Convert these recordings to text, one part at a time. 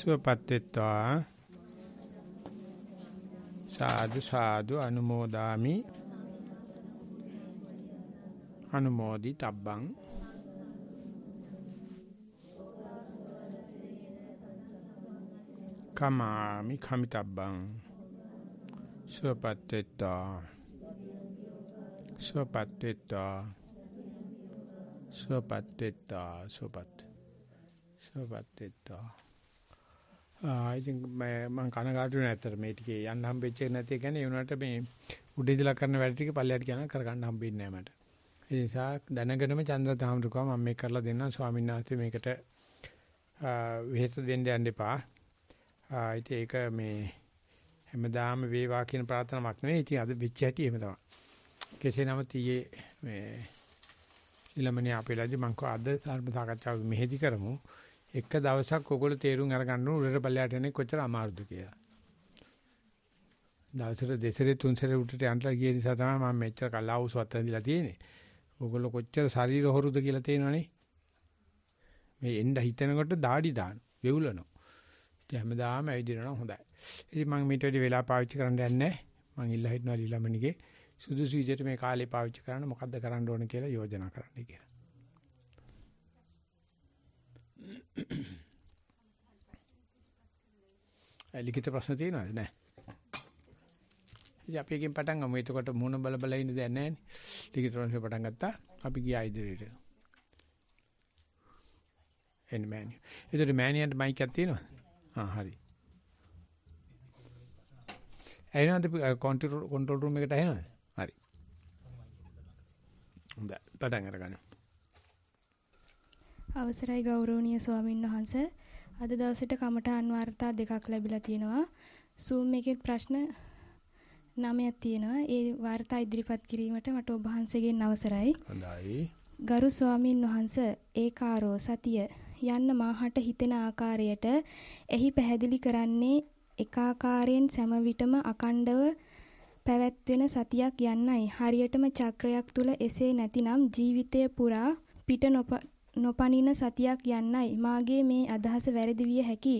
සුවපත්වෙත්වා සාදු සාදු අනුමෝදාමි අනුමෝදි තබ්බං කමාමි කමිතබ්බං සුවපත්වෙත්වා සුවපත්වෙත්වා සුවපත්වෙත්වා සුවපත් සුවපත්වෙත්වා ඉතින් මම කනගාටු වෙන ඇත්තට මේ ටිකේ යන්න හම්බෙච්ච එක නැති එක කියන්නේ ඒ වුණාට මේ උඩ ඉඳලා කරන වැඩ ටික පල්ලයට යනවා කරගන්න හම්බෙන්නේ නැහැ මට. ඒ නිසා දැනගෙනම චන්ද්‍රතාමරුකව මම මේක කරලා දෙන්නම් ස්වාමීන් වහන්සේ මේකට වෙහෙස දෙන්න යන්න එපා. ඉතින් ඒක මේ හැමදාම වේවා කියන ප්‍රාර්ථනාවක් නෙවෙයි. ඉතින් අද වෙච්ච හැටි එහෙම තමයි. කෙසේ නමුත් ඊයේ මේ ඊළමනේ අපේ ලජ්ජ මං කෝ අද ධර්ම සාකච්ඡාව මෙහෙදි කරමු. එක දවසක් ඔයගොල්ලෝ තේරුම් අරගන්න උඩට පල්ලයට එන්නේ කොච්චර අමාරුද කියලා. දවසට දෙසරේ තුන්සරේ උඩට යන්නලා ගිය නිසා තමයි මම මෙච්චර කලාවුස් වත්තඳිලා තියෙන්නේ. ඔයගොල්ලෝ කොච්චර ශරීර හොරුද කියලා තේනවනේ. මේ එන්න හිතනකොට দাঁඩි දාන, වෙවුලනවා. ඉතින් හැමදාම ඇවිදිනවා හොඳයි. ඉතින් මම මේට වැඩි වෙලා පාවිච්චි කරන්න යන්නේ මං ඉල්ලා හිටනවා ලිලමණිගේ සුදුසු විදිහට මේ කාලේ පාවිච්චි කරන්න මොකද්ද කරන්න ඕන කියලා යෝජනා කරන්න කියලා. ලිඛිත ප්‍රශ්න තියෙනවද නැහැ. ඉතින් අපි එකෙන් පටන් ගමු. එතකොට මොන බල බල ඉන්න දෙයක් නැහැ නේ. ලිඛිත ප්‍රශ්න පටන් ගත්තා. අපි ගියා ඉදිරියට. එන්න මෑනිය. ඒතර මෑනියන්ට මයික් එකක් තියෙනවද? ආ හරි. ඇහෙනවද කන්ට්‍රෝල් රූම් එකට ඇහෙනවද? හරි. හොඳයි. පටන් අරගන්න. අවසරයි ගෞරවනීය ස්වාමින් වහන්ස අද දවසේට කමඨාන් වාර්තා දෙකක් ලැබිලා තියෙනවා Zoom එකෙත් ප්‍රශ්න 9ක් තියෙනවා ඒ වාර්තා ඉදිරිපත් කිරීමට මට ඔබ වහන්සේගෙන් අවසරයි හොඳයි ගරු ස්වාමින් වහන්ස ඒකාරෝ සතිය යන්න මාහට හිතෙන ආකාරයට එහි පැහැදිලි කරන්නේ එකාකාරයෙන් සෑම විටම අකණ්ඩව පැවැත්වෙන සතියක් යන්නයි හරියටම චක්‍රයක් තුල එසේ නැතිනම් ජීවිතය පුරා පිට නොපනින සතියක් යන්නයි මාගේ මේ අදහස වැරදි විය හැකි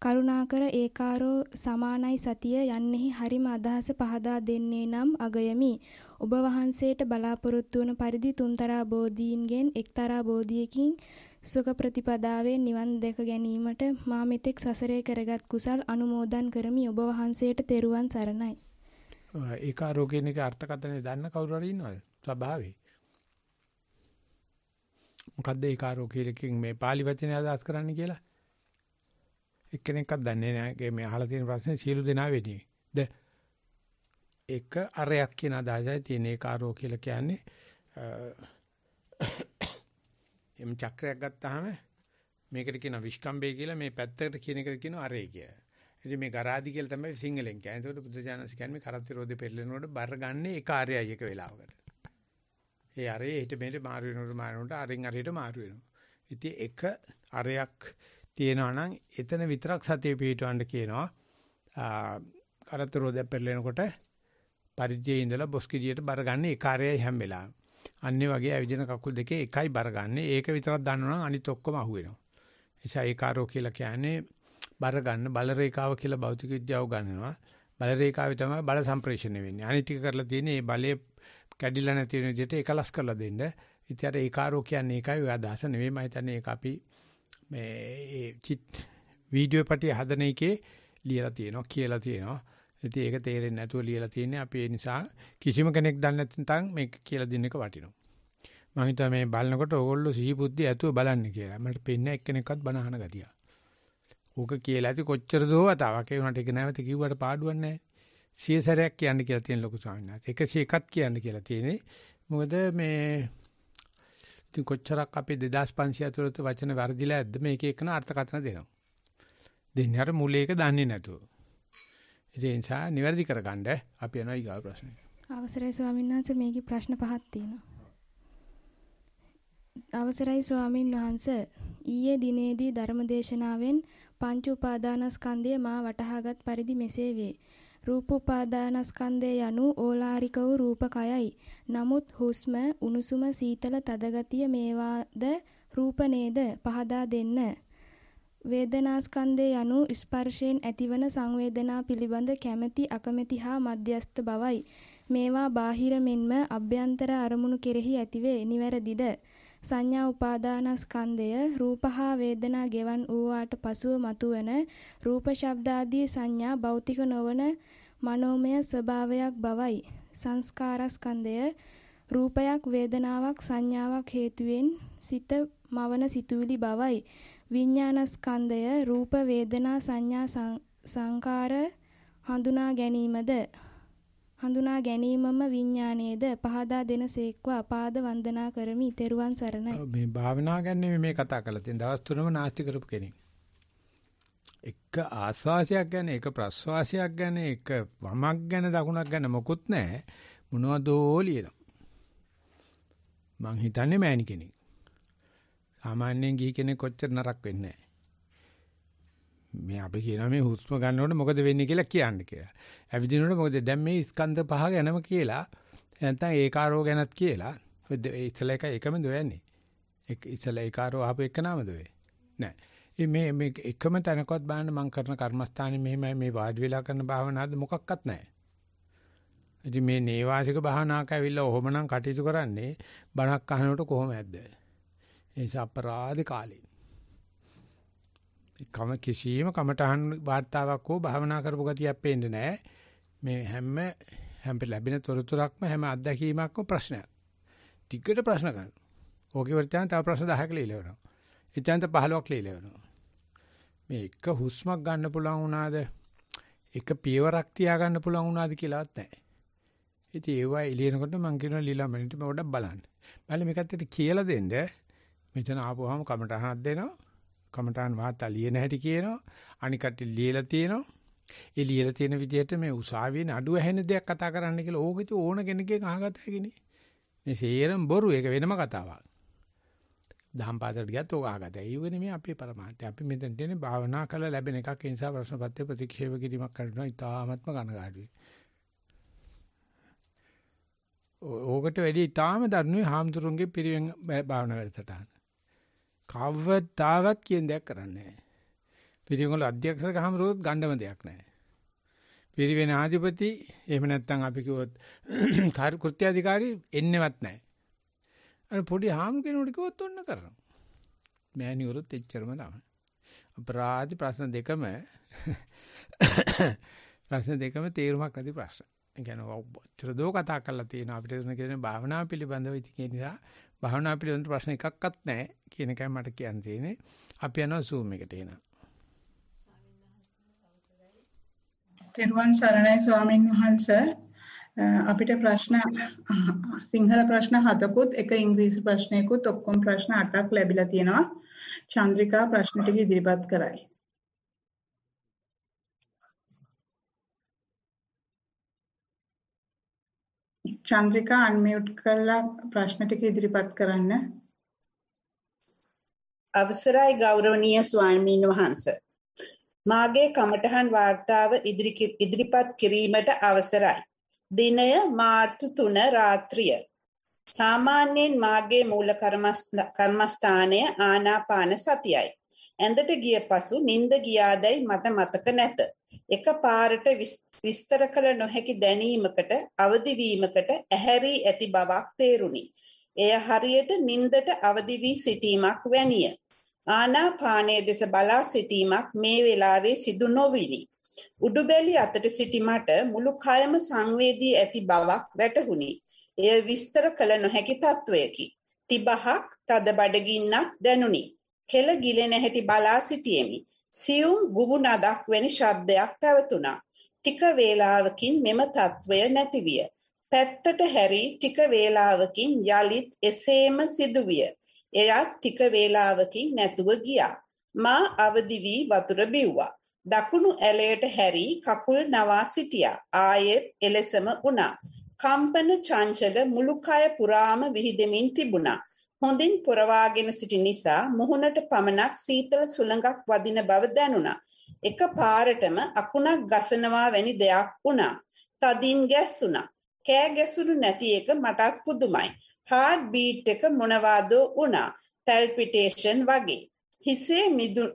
කරුණාකර ඒකාරෝ සමානයි සතිය යන්නෙහි හරිම අදහස පහදා දෙන්නේ නම් අගයමි ඔබ වහන්සේට බලාපොරොත්තු වන පරිදි තුන්තරා බෝධීන්ගෙන් එක්තරා බෝධියකින් සුඛ ප්‍රතිපදාවේ නිවන් දැක ගැනීමට මා මෙතෙක් සසරේ කරගත් කුසල් අනුමෝදන් කරමි ඔබ වහන්සේට තෙරුවන් සරණයි ඒකාරෝ කියන එක අර්ථකථනය දන්න කවුරු හරි ඉන්නවද ස්වභාවයේ මොකද්ද ඒකාරෝ කියලකින් මේ pāli වචනේ අදහස් කරන්න කියලා එක්කෙනෙක්වත් දන්නේ නැහැ මේ අහලා තියෙන ප්‍රශ්නේ සියලු දෙනා වෙන්නේ. ද එක අරයක් කියන අදහසයි තියෙන ඒකාරෝ කියලා කියන්නේ එම් චක්‍රයක් ගත්තාම මේකට කියන විස්කම්බේ කියලා මේ පැත්තකට කියන එකට කියන අරේ කියලා. ඉතින් මේ ගරාදි කියලා තමයි සිංහලෙන් කියන්නේ. ඒකට බුද්ධ ඥානස් කියන්නේ කරත්ති රෝදේ පෙරලෙනකොට බර ගන්න ඒ කාර්යයයි එක වෙලාවකට. ඒ අරේ හිට මෙහෙට මාරු වෙනකොට මාරුනට අරෙන් අරයට මාරු වෙනවා. ඉතින් එක අරයක් තියෙනවා නම් එතන විතරක් සතිය පිටවන්න කියනවා. කරතරෝ දැපෙරලෙනකොට පරිජයේ ඉඳලා බොස්කිඩියට බර ගන්න ඒ කාර්යයයි හැම වෙලාවෙම. අන්නේ වගේ අවිජින කකුල් දෙකේ එකයි බර ගන්න. ඒක විතරක් දන්නවනම් අනිත් ඔක්කොම අහුවෙනවා. එසා ඒ කාර්යෝ කියලා කියන්නේ බර ගන්න බල රේඛාව කියලා භෞතික විද්‍යාව ගන්නවා. බල රේඛාවේ තමයි බල සම්ප්‍රේෂණය වෙන්නේ. අනිත් ටික කරලා තියෙන්නේ මේ බලයේ කැඩිලා නැති වෙන විදිහට ඒකලස් කරලා දෙන්න. ඉතින් අර ඒකාරෝ කියන්නේ ඒකයි ඔය අදහස නෙවෙයි මම හිතන්නේ ඒක අපි මේ ඒ චිත් වීඩියෝ පිටිය හදන එකේ ලියලා තියෙනවා කියලා තියෙනවා. ඉතින් ඒක තේරෙන්නේ නැතුව ලියලා තියෙන්නේ අපි ඒ නිසා කිසිම කෙනෙක් දන්නේ නැත්නම් මේක කියලා දෙන එක වටිනවා. මම හිතුවා මේ බලනකොට ඕගොල්ලෝ සිහිබුද්ධි ඇතුව බලන්නේ කියලා. මට පෙන්නේ එක්කෙනෙක්වත් බනහන ගතිය. ඕක කියලා ඇති කොච්චර දෝ වතාවක් ඒ උනාට ඒක නැවත කිව්වට පාඩුවක් නැහැ. සිය සැරයක් කියන්න කියලා තියෙන ලොකු ස්වාමීන් වහන්සේ 101ක් කියන්න කියලා තියෙන්නේ. මොකද මේ ඉතින් කොච්චරක් අපේ 2500 ඇතුළත වචන වර්ධිලා ඇද්ද මේක එකන අර්ථකථන දෙනවා. දෙන්නේ අර මුලේක දන්නේ නැතුව. ඒ නිසා නිවැරදි කරගන්න අපි යනවා ඊගා ප්‍රශ්නෙට. අවසරයි ස්වාමීන් වහන්සේ මේකේ ප්‍රශ්න පහක් තියෙනවා. අවසරයි ස්වාමින් වහන්සේ ඊයේ දිනේදී ධර්මදේශනාවෙන් පංච උපාදානස්කන්ධය මා වටහාගත් පරිදි මෙසේ වේ. රූපෝපාදානස්කන්ධය යනු ඕලාරික වූ රූපකයයි. නමුත් හුස්ම, උණුසුම, සීතල, තදගතිය මේවාද රූප නේද? පහදා දෙන්න. වේදනාස්කන්ධය යනු ස්පර්ශයෙන් ඇතිවන සංවේදනා පිළිබඳ කැමැති අකමැති හා මධ්‍යස්ථ බවයි. මේවා බාහිර මෙන්ම අභ්‍යන්තර අරමුණු කෙරෙහි ඇතිවේ. නිවැරදිද? සංඥා උපාදානස්කන්ධය රූප හා වේදනා ගෙවන් වූවාට පසුව මතුවන රූප ශබ්ද ආදී සංඥා භෞතික නොවන මනෝමය ස්වභාවයක් බවයි. සංස්කාරස්කන්ධය රූපයක් වේදනාවක් සංඥාවක් හේතුවෙන් සිත මවන සිතුවිලි බවයි. විඤ්ඤාණස්කන්ධය රූප වේදනා සංඥා සංකාර හඳුනා ගැනීමද හඳුනා ගැනීමම විඥානයේද පහදා දෙනසේක්වා අපාද වන්දනා කරමි. තෙරුවන් සරණයි. මේ භාවනා ගැන මේ කතා කරලා තියෙන දවස් තුනම නාස්ති කරපු කෙනෙක්. එක ආස්වාසයක් ගැන, එක ප්‍රස්වාසයක් ගැන, එක වමක් ගැන, දකුණක් ගැන මොකුත් නැහැ. මොනවදෝ ලියනවා. මං හිතන්නේ මෑණි කෙනෙක්. සාමාන්‍යයෙන් ගිහි කෙනෙක් කොච්චර නරක වෙන්නේ නැහැ. මේ අපි කියනවා මේ හුස්ම ගන්නකොට මොකද වෙන්නේ කියලා කියන්න කියලා. ඇවිදිනකොට මොකද දැන් මේ ස්කන්ධ පහ ගැනම කියලා නැත්නම් ඒකාරෝ ගැනත් කියලා. ඔය ඉතල එක එකම දොයන්නේ. එක ඉතල ඒකාරෝ ආපු එක නාම දොයේ. නෑ. මේ මේ එකම තැනකවත් බලන්න මම කරන කර්මස්ථානේ මෙහෙමයි මේ වාඩි වෙලා කරන භාවනාවද මොකක්වත් නැහැ. ඉතින් මේ නේවාසික භාවනාවක් ඇවිල්ලා ඔහොමනම් කටයුතු කරන්නේ බණක් අහනකොට කොහොම ඇද්ද? ඒ නිසා අපරාධ කාලේ කම කිසියම් කමටහන් වාර්තාවක් හෝ භාවනා කරපු ගතියක් පේන්නේ නැහැ. මේ හැම හැම ලැබෙන තොරතුරක්ම හැම අත්දැකීමක්ම ප්‍රශ්නයක්. ටිකට ප්‍රශ්න ගන්න. ඕකේ වර්තයන් තව ප්‍රශ්න 10ක් ලියලවනවා. ඉතින්ත 15ක් ලියලවනවා. මේ එක හුස්මක් ගන්න පුළුවන් වුණාද? එක පියවරක් තියාගන්න පුළුවන් වුණාද කියලාවත් නැහැ. ඉතින් ඒවා එළියනකොට මම කියනවා ලීලා මනිට පොඩ්ඩක් බලන්න. බලලා මේකත් ඇට කියලා දෙන්න. මෙතන ආපුවාම කමටහනක් දෙනවා. කමඨාන් වාර්තා ලියන හැටි කියනවා. අනිකට ලියලා තියෙනවා. ඒ ලියලා තියෙන විදිහට මේ උසාවියේ නඩුව ඇහෙන දෙයක් කතා කරන්න කියලා ඕකෙති ඕන කෙනෙක්ගේ අහගත හැකිනේ. මේ සේරම බොරු ඒක වෙනම කතාවක්. දහම් පාසලට ගියත් ඕක අහගත. ඒ වෙන්නේ මේ අපේ પરමාර්ථය. අපි මෙතන තියෙන්නේ භාවනා කළ ලැබෙන එකක්. ඒ නිසා ප්‍රශ්නපත්‍රය ප්‍රතික්ෂේප කිරීමක් කරනවා. ඉතාමත්ම කනගාටුයි. ඕකට වැඩි ඉතාම දරුණුයි හාමුදුරුවන්ගේ පිරිවෙන් භාවනා වැඩසටහන. කවදාවත් කියන දෙයක් කරන්නේ නැහැ. පිරිවෙන්වල අධ්‍යක්ෂක හමුරුවොත් ගණ්ඩම දෙයක් නැහැ. පිරිවෙන ආධිපති එහෙම නැත්නම් අපි කිව්වොත් කෘත්‍යාධිකාරී එන්නේවත් නැහැ. අර පොඩි හාම් කෙනෙකුට කිව්වොත් ඔන්න කරනවා. මෑණිවරුත් එච්චරම තමයි. අපරාධ ප්‍රශ්න දෙකම ප්‍රශ්න දෙකම තේරුමක් නැති ප්‍රශ්න. ඒ කියන්නේ ඔච්චර දෝ කතා කරලා තියෙනවා අපිට වෙන කියන භාවනාව පිළිබඳව ඉතින් ඒ නිසා භාවනා පිළිබඳ ප්‍රශ්න එකක්වත් නැහැ කියන එකයි මට කියන්න තියෙන්නේ. අපි යනවා Zoom එකට එනවා. තෙරුවන් සරණයි ස්වාමීන් වහන්සේ. අපිට ප්‍රශ්න සිංහල ප්‍රශ්න හතකුත් එක ඉංග්‍රීසි ප්‍රශ්නයකුත් ඔක්කොම ප්‍රශ්න 8ක් ලැබිලා තියෙනවා. චන්ද්‍රිකා ප්‍රශ්න ටික ඉදිරිපත් කරයි. චන්ද්‍රිකා අන්මියුට් කරලා ප්‍රශ්න ටික ඉදිරිපත් කරන්න. අවසරයි ගෞරවනීය ස්වාමීන් වහන්ස. මාගේ කමඨහන් වාර්තාව ඉදිරිපත් කිරීමට අවසරයි. දිනය මාර්තු 3 රාත්‍රිය. සාමාන්‍යයෙන් මාගේ මූල කර්මස්ථානය ආනාපාන සතියයි. ඇඳට ගිය පසු නිින්ද ගියාදයි මට මතක නැත. එකපාරට විස්තර කළ නොහැකි දැනීමකට අවදිවීමකට ඇහැරී ඇති බවක් තේරුණි. එය හරියට නින්දට අවදි වී සිටීමක් වැනිය. ආනාපානයේ දෙස බලා සිටීමක් මේ වෙලාවේ සිදු නොවිනි. උඩුබැලි අතට සිටි මට මුළු කයම සංවේදී ඇති බවක් වැටහුණි. එය විස්තර කළ නොහැකි තත්වයකි. තිබහක් තද බඩගින්නක් දැනුනි. කෙල ගිලෙන හැටි බලා සිටියෙමි. සියුම් ගුබුනදක් වැනි ශබ්දයක් පැවතුණා. ටික වේලාවකින් මෙම తත්වය නැතිවිය. පැත්තට හැරි ටික වේලාවකින් යලිත් එසේම සිදුවිය. එයත් ටික වේලාවකින් නැතුව ගියා. මා අවදි වී වතුර බිව්වා. දකුණු ඇලයට හැරි කකුල් නවා සිටියා. ආයෙත් එලෙසම වුණා. කම්පන චංචල මුළු කය පුරාම විහිදෙමින් තිබුණා. හොඳින් පුරවාගෙන සිටි නිසා මුහුණට පමණක් සීතල සුළඟක් වදින බව දැනුණා. එක පාරටම අකුණක් ගසනවා වැනි දෙයක් වුණා. තදින් ගැස්සුණා. කෑ ගැසුණු නැති එක මටත් පුදුමයි. හાર્ට් බීට් එක මොනවාදෝ වුණා. පැල්පිටේෂන් වගේ. හිසේ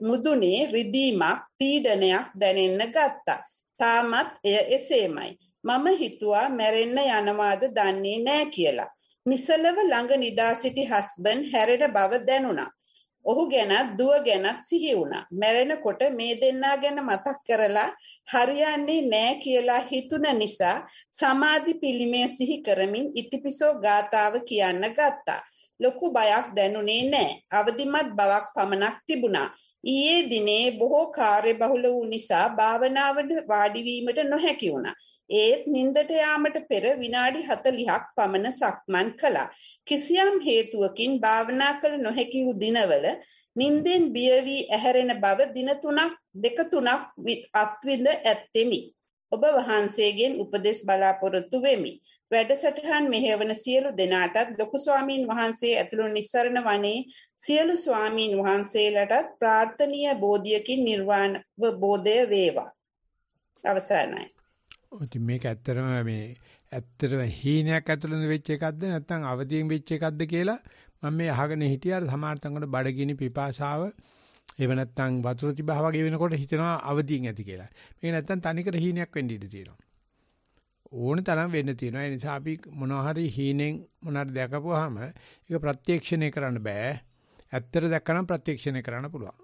මුදුනේ රිදීමක් පීඩනයක් දැනෙන්න ගත්තා. තාමත් එය එසේමයි. මම හිතුවා මැරෙන්න යනවාද දන්නේ නෑ කියලා. නිසලව ළඟ නිදා සිටි හස්බන් හැරෙන බව දැනුණා. ඔහු ගැනත් දුව ගැනත් සිහි වුණා. මැරෙනකොට මේ දෙන්නා ගැන මතක් කරලා හරියන්නේ නෑ කියලා හිතුන නිසා සමාධි පිළිමය සිහි කරමින් ඉතිපිසෝ ගාතාව කියන්න ගත්තා. ලොකු බයක් දැනුනේ නෑ. අවදිමත් බවක් පමණක් තිබුණා. ඊයේ දිනේ බොහෝ කාර්යබහුල වූ නිසා භාවනාවට වාඩි නොහැකි වුණා. ඒත් නින්දට යාමට පෙර විනාඩි 40ක් පමණ සක්මන් කළා. කිසියම් හේතුවකින් භාවනා කළ නොහැකි වූ දිනවල නින්දෙන් බිය වී ඇහැරෙන බව දින 3ක් දෙක 3ක් අත්විඳ ඇත්තෙමි. ඔබ වහන්සේගෙන් උපදෙස් බලාපොරොත්තු වෙමි. වැඩසටහන් මෙහෙවන සියලු දෙනාටත් ලොකු ස්වාමින් වහන්සේ ඇතුළු නිස්සරණ වනේ සියලු ස්වාමින් වහන්සේලටත් ප්‍රාර්ථනීය බෝධියකින් නිර්වාණ බෝධය වේවා. අවසానයි. ඉතින් මේක ඇත්තටම මේ ඇත්තටම හීනයක් ඇතුළත වෙච්ච එකක්ද නැත්නම් අවදියෙන් වෙච්ච එකක්ද කියලා මම මේ අහගෙන හිටියාට සමාර්ථංගකට බඩගිනි පිපාසාව එව නැත්නම් වතුර තිබා වගේ වෙනකොට හිතනවා අවදියෙන් ඇති කියලා. මේක නැත්නම් තනිකර හීනයක් වෙන්න ඉඩ තියෙනවා. ඕන තරම් වෙන්න තියෙනවා. ඒ නිසා අපි මොනවා හරි හීනෙන් මොනාර දැකපුවාම ඒක ප්‍රත්‍යක්ෂණය කරන්න බෑ. ඇත්තට දැක්කනම් ප්‍රත්‍යක්ෂණය කරන්න පුළුවන්.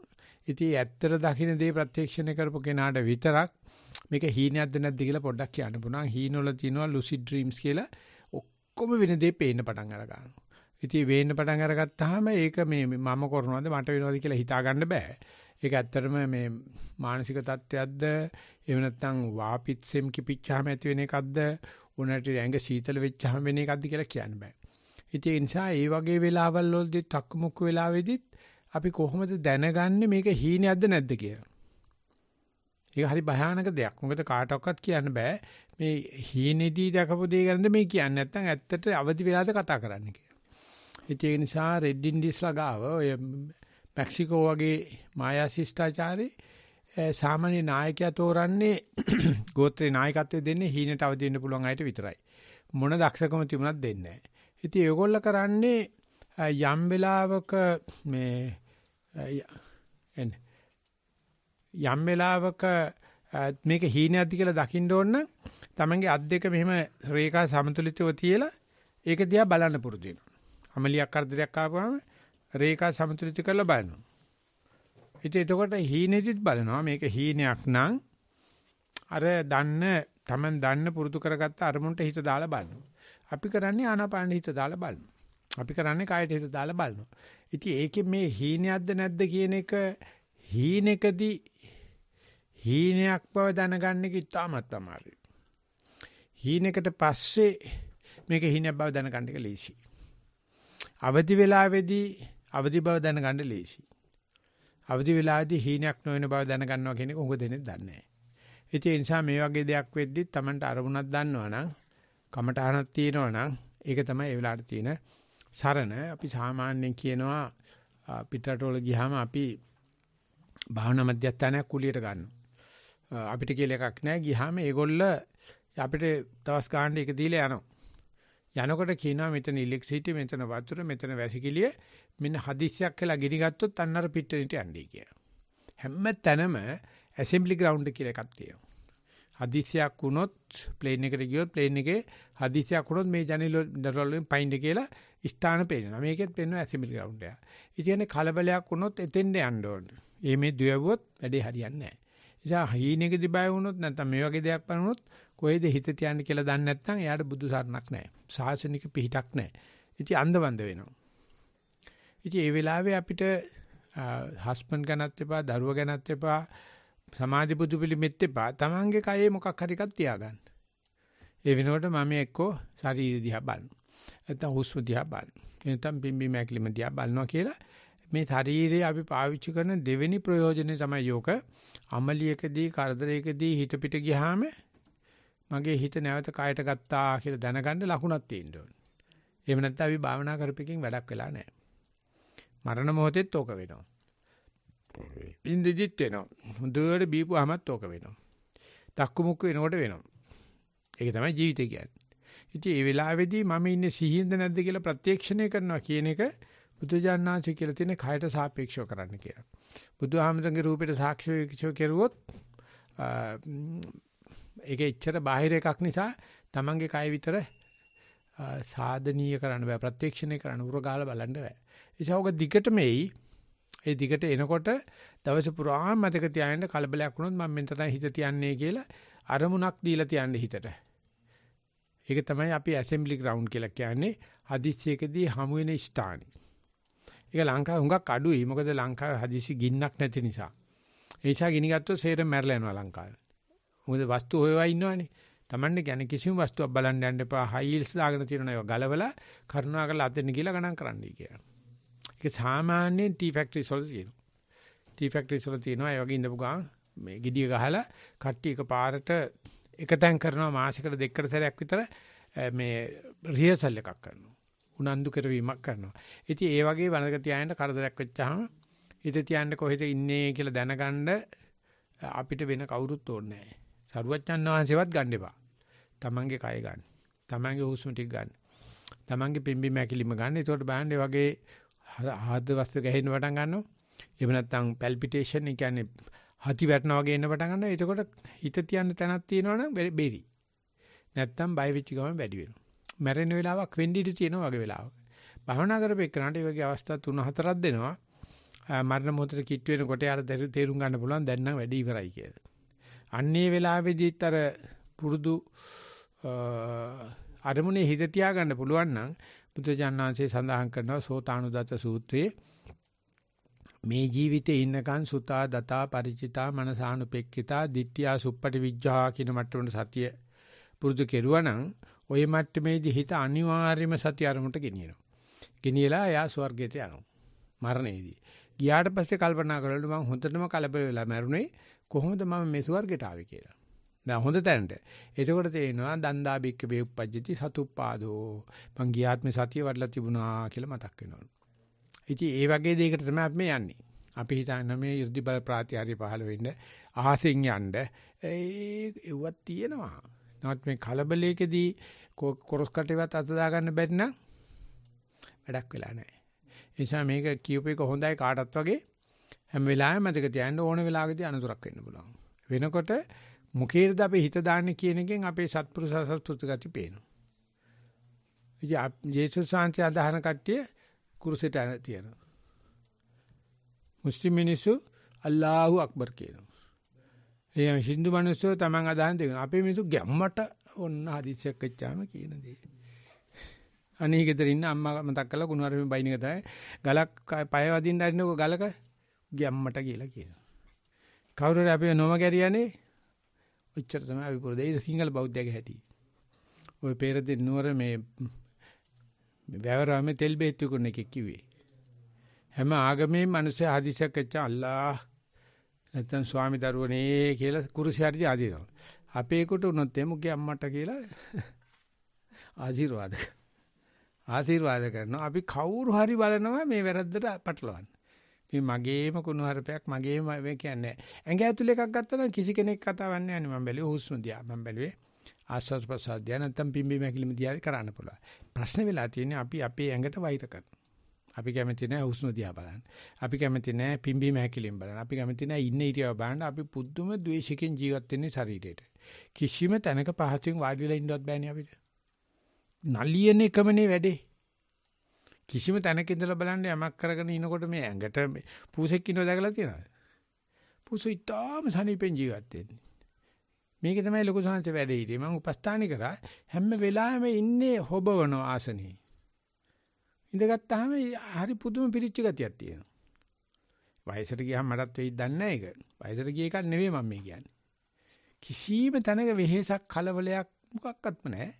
ඉතින් ඇත්තට දකින්න දේ ප්‍රත්‍යක්ෂණය කරපු කෙනාට විතරක් මේක හීනයක්ද නැද්ද කියලා පොඩ්ඩක් කියන්න පුළුවන්. හීනවල තියෙනවා lucid dreams කියලා ඔක්කොම වෙන දේ පේන්න පටන් අර ගන්නවා. ඉතින් වේන්න පටන් අරගත්තාම ඒක මේ මම කරනවද මට වෙනවද කියලා හිතා ගන්න බෑ. ඒක ඇත්තටම මේ මානසික තත්ත්වයක්ද එහෙම නැත්නම් වාපිත්සෙම් කිපිච්චාම ඇති වෙන එකක්ද උනට ඇඟ සීතල වෙච්චාම වෙන එකක්ද කියලා කියන්න බෑ. ඉතින් ඒ නිසා ඒ වගේ වෙලාවල් වලදී තක්මුක්කු වෙලාවෙදිත් අපි කොහොමද දැනගන්නේ මේක හීනයක්ද නැද්ද කියලා. ඒක හරි භයානක දෙයක්. මොකද කාටවත් කියන්න බෑ මේ හීනේදී දැකපු දේ ගැනද මේ කියන්නේ නැත්නම් ඇත්තට අවදි වෙලාද කතා කරන්න කියලා. ඒක නිසා රෙඩ් ඉන්ඩිස්ලා ගාව ඔය මෙක්සිකෝ වගේ මායා ශිෂ්ටාචාරේ සාමාන්‍ය නායකයා තෝරන්නේ ගෝත්‍රේ නායකත්වය දෙන්නේ හීනට අවදි වෙන්න පුළුවන් අයට විතරයි. මොන දක්ෂකම තිබුණත් දෙන්නේ නැහැ. ඉතින් ඒගොල්ල කරන්නේ යම් වෙලාවක මේ එන්නේ යම් වෙලාවක මේක හීනයක්ද කියලා දකින්න ඕන නම් තමන්ගේ අත් දෙක මෙහෙම රේඛා සමතුලිතව තියලා ඒක දිහා බලන්න පුරුදු වෙනවා. අමලියක් කරදරයක් ආවම රේඛා සමතුලිත කරලා බලනවා. ඉතින් එතකොට හීනෙදිත් බලනවා මේක හීනයක් නම් අර දන්න තමන් දන්න පුරුදු කරගත්ත අරමුණට හිත දාලා බලනවා. අපි කරන්නේ ආනාපාන හිත දාලා බලනවා. අපි කරන්නේ කායට හිත දාලා බලනවා. ඉතින් ඒකේ මේ හීනයක්ද නැද්ද කියන එක හීනෙකදී හීනයක් බව දැනගන්න එක ඉතාමත් අමාරුයි. හීනෙකට පස්සේ මේක හීනයක් බව දැනගන්න එක ලේසි. අවදි වෙලාවේදී අවදි බව දැනගන්න ලේසි. අවදි වෙලාවේදී හීනයක් නොවන බව දනගන්නවා කියන එක උඟ දෙනෙත් දන්නේ නැහැ. ඉතින් ඒ නිසා මේ වගේ දෙයක් වෙද්දි Tamanට අරමුණක් දන්නවනම් කමටහනක් තියෙනවනම් ඒක තමයි ඒ වෙලාවට තියෙන සරණ. අපි සාමාන්‍යයෙන් කියනවා පිටරටවල ගියාම අපි භාවනා මධ්‍යස්ථානයක් කුලියට ගන්නවා. අපිට කියලා එකක් නැහැ. ගියාම ඒගොල්ල අපිට දවස් ගානට එක දීලා යනවා. යනකොට කියනවා මෙතන ඉලෙක්ට්‍රිසිටි, මෙතන වතුර, මෙතන වැසිකිළිය මෙන්න හදිස්සියක් කියලා ගිනි ගත්තොත් අන්න අර පිටරේට යන්නේ කියලා. හැම තැනම ඇසෙම්බලි ග්‍රවුන්ඩ් කියලා එකක් තියෙනවා. හදිස්සියක් වුණොත් ප්ලේන් එකට ගියොත් ප්ලේන් එකේ හදිස්සියක් වුණොත් මේ ජනේල දරවලින් පයින්ද කියලා ස්ථාන පේනවා. මේකෙත් පේනවා ඇසෙම්බලි ග්‍රවුන්ඩ් එක. ඉතින් කලබලයක් වුණොත් එතෙන්ද යන්න ඕනේ. මේ මේ දුවවුවොත් වැඩේ හරියන්නේ නැහැ. නිසා හීනෙකදී බය වුණොත් නැත්නම් මේ වගේ දෙයක් වුණොත් කොහෙද හිත තියන්නේ කියලා දන්නේ නැත්නම් එයාට බුදු සරණක් නැහැ. සාසනික පිහිටක් නැහැ. ඉතින් අන්ධවන්ද වෙනවා. ඉතින් ඒ වෙලාවේ අපිට හස්බන්ඩ් ගැනත් එපා, දරුවා ගැනත් එපා, සමාජ බුදු පිළිමෙත් එපා. Tamange කයේ මොකක් හරි එකක් තියාගන්න. ඒ වෙනකොට මම එක්කෝ ශරීර දිහා බලනවා. නැත්නම් හුස්ම දිහා බලනවා. නැත්නම් බිම්බි මැක්ලිම දිහා බලනවා කියලා මේ ශරීරය අපි පාවිච්චි කරන දෙවෙනි ප්‍රයෝජනේ තමයි යෝග. අමලියකදී කරදරයකදී හිත පිට ගියාම මගේ හිත නැවත කායට ගත්තා කියලා දැනගන්න ලකුණක් තියෙන්න ඕනේ. එහෙම නැත්නම් අපි භාවනා කරපෙකින් වැඩක් වෙලා නැහැ. මරණ මොහොතෙත් ඕක වෙනවා. ඉන්දිජිත් වෙනවා. හොඳට බීපුවාමත් ඕක වෙනවා. තක්කු මුක්කු වෙනකොට වෙනවා. ඒක තමයි ජීවිතය කියන්නේ. ඉතින් මේ වෙලාවේදී මම ඉන්නේ සිහියෙන්ද නැද්ද කියලා ප්‍රත්‍යක්ෂණය කරනවා කියන එක බුදුජානනාංශය කියලා තියෙන කයට සාපේක්ෂව කරන්න කියලා. බුදුහාමරගේ රූපයට සාක්ෂිව කෙරුවොත් ඒක එච්චර බාහිර එකක් නිසා තමන්ගේ කය විතර සාධනීය කරන්න බෑ ප්‍රත්‍යක්ෂණය කරන්න උරගාලා බලන්න බෑ. ඒසාවක දිගටම එයි. ඒ දිගට එනකොට දවස පුරාම මතක තියාගෙන කලබලයක් වුණොත් මම මෙතන හිත තියන්නේ කියලා අරමුණක් දීලා තියන්න හිතට. ඒක තමයි අපි ඇසෙම්බලි ග්‍රවුන්ඩ් කියලා කියන්නේ. හදිස්සියකදී හමු වෙන ස්ථානේ. ඒක ලංකාවේ හුඟක් අඩුයි. මොකද ලංකාවේ හදිසි ගින්නක් නැති නිසා. ඒචා ගිනි ගත්තොත් සේරම මැරලා යනවා ලංකාවේ. මොකද වස්තු හොයවා ඉන්නවනේ. Tamanne ගැන කිසිම වස්තුවක් බලන්න යන්න එපා. හයි හීල්ස් දාගෙන තියෙනවා ඒවා ගලවලා කරුණාකරලා අතෙන් ගිහලා ගණන් කරන්නයි කියනවා. ඒක සාමාන්‍යයෙන් ටී ෆැක්ටරිස් වල තියෙනවා. ටී ෆැක්ටරිස් වල තියෙනවා ඒ වගේ ඉඳපු ගාන මේ gediya ගහලා කට්ටි එක පාරට එකතෙන් කරනවා මාසෙකට දෙකකට සැරයක් විතර මේ රිහර්සල් එකක් කරනවා. උනන්දු කරවීමක් කරනවා. ඉතින් ඒ වගේ වනග තියාගෙන කරදරයක් වෙච්චාම හිත තියන්න කොහෙද ඉන්නේ කියලා දැනගන්න අපිට වෙන කවුරුත් ඕනේ නැහැ. සරුවච්චන් වහන්සේවත් ගන්න එපා. තමන්ගේ කය ගන්න. තමන්ගේ හුස්ම ටික ගන්න. තමන්ගේ පිම්බි මැකිලිම ගන්න. ඒකට බෑන්ඩ් වගේ ආහද වස්තු ගැහෙන්න පටන් ගන්නවා. එහෙම නැත්නම් පැල්පිටේෂන් කියන්නේ හති වැටෙනා වගේ එන්න පටන් ගන්නවා. ඒකට හිත තියන්න තැනක් තියෙනවනම් බෙරි. නැත්තම් බය වෙච්ච ගමන් වැඩි වෙනවා. මැරෙන වෙලාවක් වෙන්න ඉඩ තියෙනවා වගේ වෙලාවක. භවනා කරපේකනට මේ වගේ අවස්ථා 3-4ක් දෙනවා. මරණ මොහොතේ කිට්ටු වෙනකොට යාර තේරුම් ගන්න පුළුවන් දැන් නම් වැඩි ඉවරයි කියලා. අන්නේ වෙලාවේදීත් අර පුරුදු අරමුණේ හිත තියාගන්න පුළුවන් නම් බුදුජානනාංශයේ සඳහන් කරනවා සෝතානුදත සූත්‍රයේ මේ ජීවිතේ ඉන්නකන් සුතා දතා ಪರಿචිතා මනසානුපෙක්කිතා ditthiya suppati vijjha කියන මට්ටමට සතිය පුරුදු කෙරුවා නම් ওই මට්ටමේදී හිත අනිවාර්යයෙන්ම සති ආරමුණට ගෙනියනවා. ගෙනියලා එයා ස්වර්ගයට යනවා. මරණයේදී. ගියාට පස්සේ කල්පනා කරලු මම හොඳටම කලබල වෙලා මැරුණේ කොහොමද මම මේ ස්වර්ගයට ආවේ කියලා. දැන් හොඳ තැනට. එතකොට තේනවා දන්දා බික්ක වේප්පජ්ජති සතුප්පාදෝ. මං ගියාත්මේ සතිය වඩලා තිබුණා කියලා මතක් වෙනවලු. ඉතින් ඒ වගේ දෙයකට තමයි අපි මේ යන්නේ. අපි හිතන්නේ මේ 이르දි බල ප්‍රාතිහාර්ය පහළ වෙන්න ආසෙන් යන්න ඒවත් තියෙනවා. නමුත් මේ කලබලයකදී කොරස් කටේවත් අත දාගන්න බැරි නම් වැඩක් වෙලා නැහැ. ඒ නිසා මේක කියූප එක හොඳයි කාටත් වගේ හැම වෙලාවෙම මතක තියාගන්න ඕන වෙලාවකදී අනුතරක් වෙන්න පුළුවන්. වෙනකොට මුකේද අපේ හිත දාන්නේ කියන එකෙන් අපේ සත්පුරුෂ සත්පුරුෂ පේනවා. ඉතින් ජේසුස් වහන්සේ අදහන කට්ටිය කුරුසෙට තියෙනවා. මුස්ලිම් මිනිස්සු අල්ලාහු අක්බර් කියනවා. ඒ Hindu මිනිස්සු Taman අදහන් දෙනවා. අපේ මිනිස්සු ගැම්මට ඔන්න හදිසියක් වෙච්චාම කියන දේ. අනේ ගෙදර ඉන්න අම්මා මතක් කරලා කුණු හරි මේ බයින් එක තමයි ගලක් පය වදින්න අරිනකො ගලක ගැම්මට කියලා කියනවා. කවුරු හරි අපේ නොම ගැරියනේ ඔච්චර තමයි අපි පුරුදු. ඒක සිංහල බෞද්ධයාගේ හැටි. ඔය පෙරදි නුවර මේ වැවරාමේ තෙල් බෙහෙත් විකුණන එකෙක් කිව්වේ. හැම ආගමේම මිනිස්සු හදිසියක් ඇච්චා අල්ලා නැත්තම් ස්වාමි දරුවනේ කියලා කුරුසිය හරි ආදිනවා. අපේ කොට උනොත් එමුගේ අම්මට කියලා ආශිර්වාද ආශිර්වාද කරනවා. අපි කවුරු හරි බලනවා මේ වැරද්දට පටලවන්න. මේ මගේම කුණුහරුපයක් මගේම මේ කියන්නේ ඇඟ ඇතුලේ එකක් ගත්තා නම් කිසි කෙනෙක් කතාවක් නැහැ නේ මම බැලුවේ හුස්ම දිහා මම බැලුවේ ආස්වාද ප්‍රසාද ධ්‍යාන නැත්තම් පිම්බි මැකිලිම දිහා කරන්න පුළුවන්. ප්‍රශ්නේ වෙලා තියෙන්නේ අපි අපේ ඇඟට වෛර කරනවා. අපි කැමති නැහැ හුස්ම දිහා බලන්න. අපි කැමති නැහැ පිම්බීම හැකිලින් බලන්න. අපි කැමති නැහැ ඉන්න හිටියව බලන්න. අපි පුදුම ද්වේෂිකෙන් ජීවත් වෙන්නේ ශරීරයට. කිසිම තැනක පහසුවෙන් වාඩි වෙලා ඉන්නවත් බෑනේ අපිට. නලියන එකමනේ වැඩේ. කිසිම තැනක ඉඳලා බලන්න යමක් කරගෙන ඉනකොට මේ ඇඟට පූසෙක් ඉන්නව දැකලා තියෙනවද? පුසු ඉතාම සනීපෙන් ජීවත් වෙන්නේ. මේකේ තමයි ලොකු සංහස වැඩේ ඉතින් මම උපස්ථාන කරා හැම වෙලාවෙම ඉන්නේ හොබවන ආසනේ. ඉඳගත්තාම හරි පුදුම පිරිච්ච ගතියක් තියෙනවා. වයසට ගියහම මටත් වෙයි දන්නේ නැහැ ඒක. වයසට ගිය එකක් නෙවෙයි මම මේ කියන්නේ. කිසියම් තැනක වෙහෙසක් කලබලයක් මොකක්වත්ම නැහැ.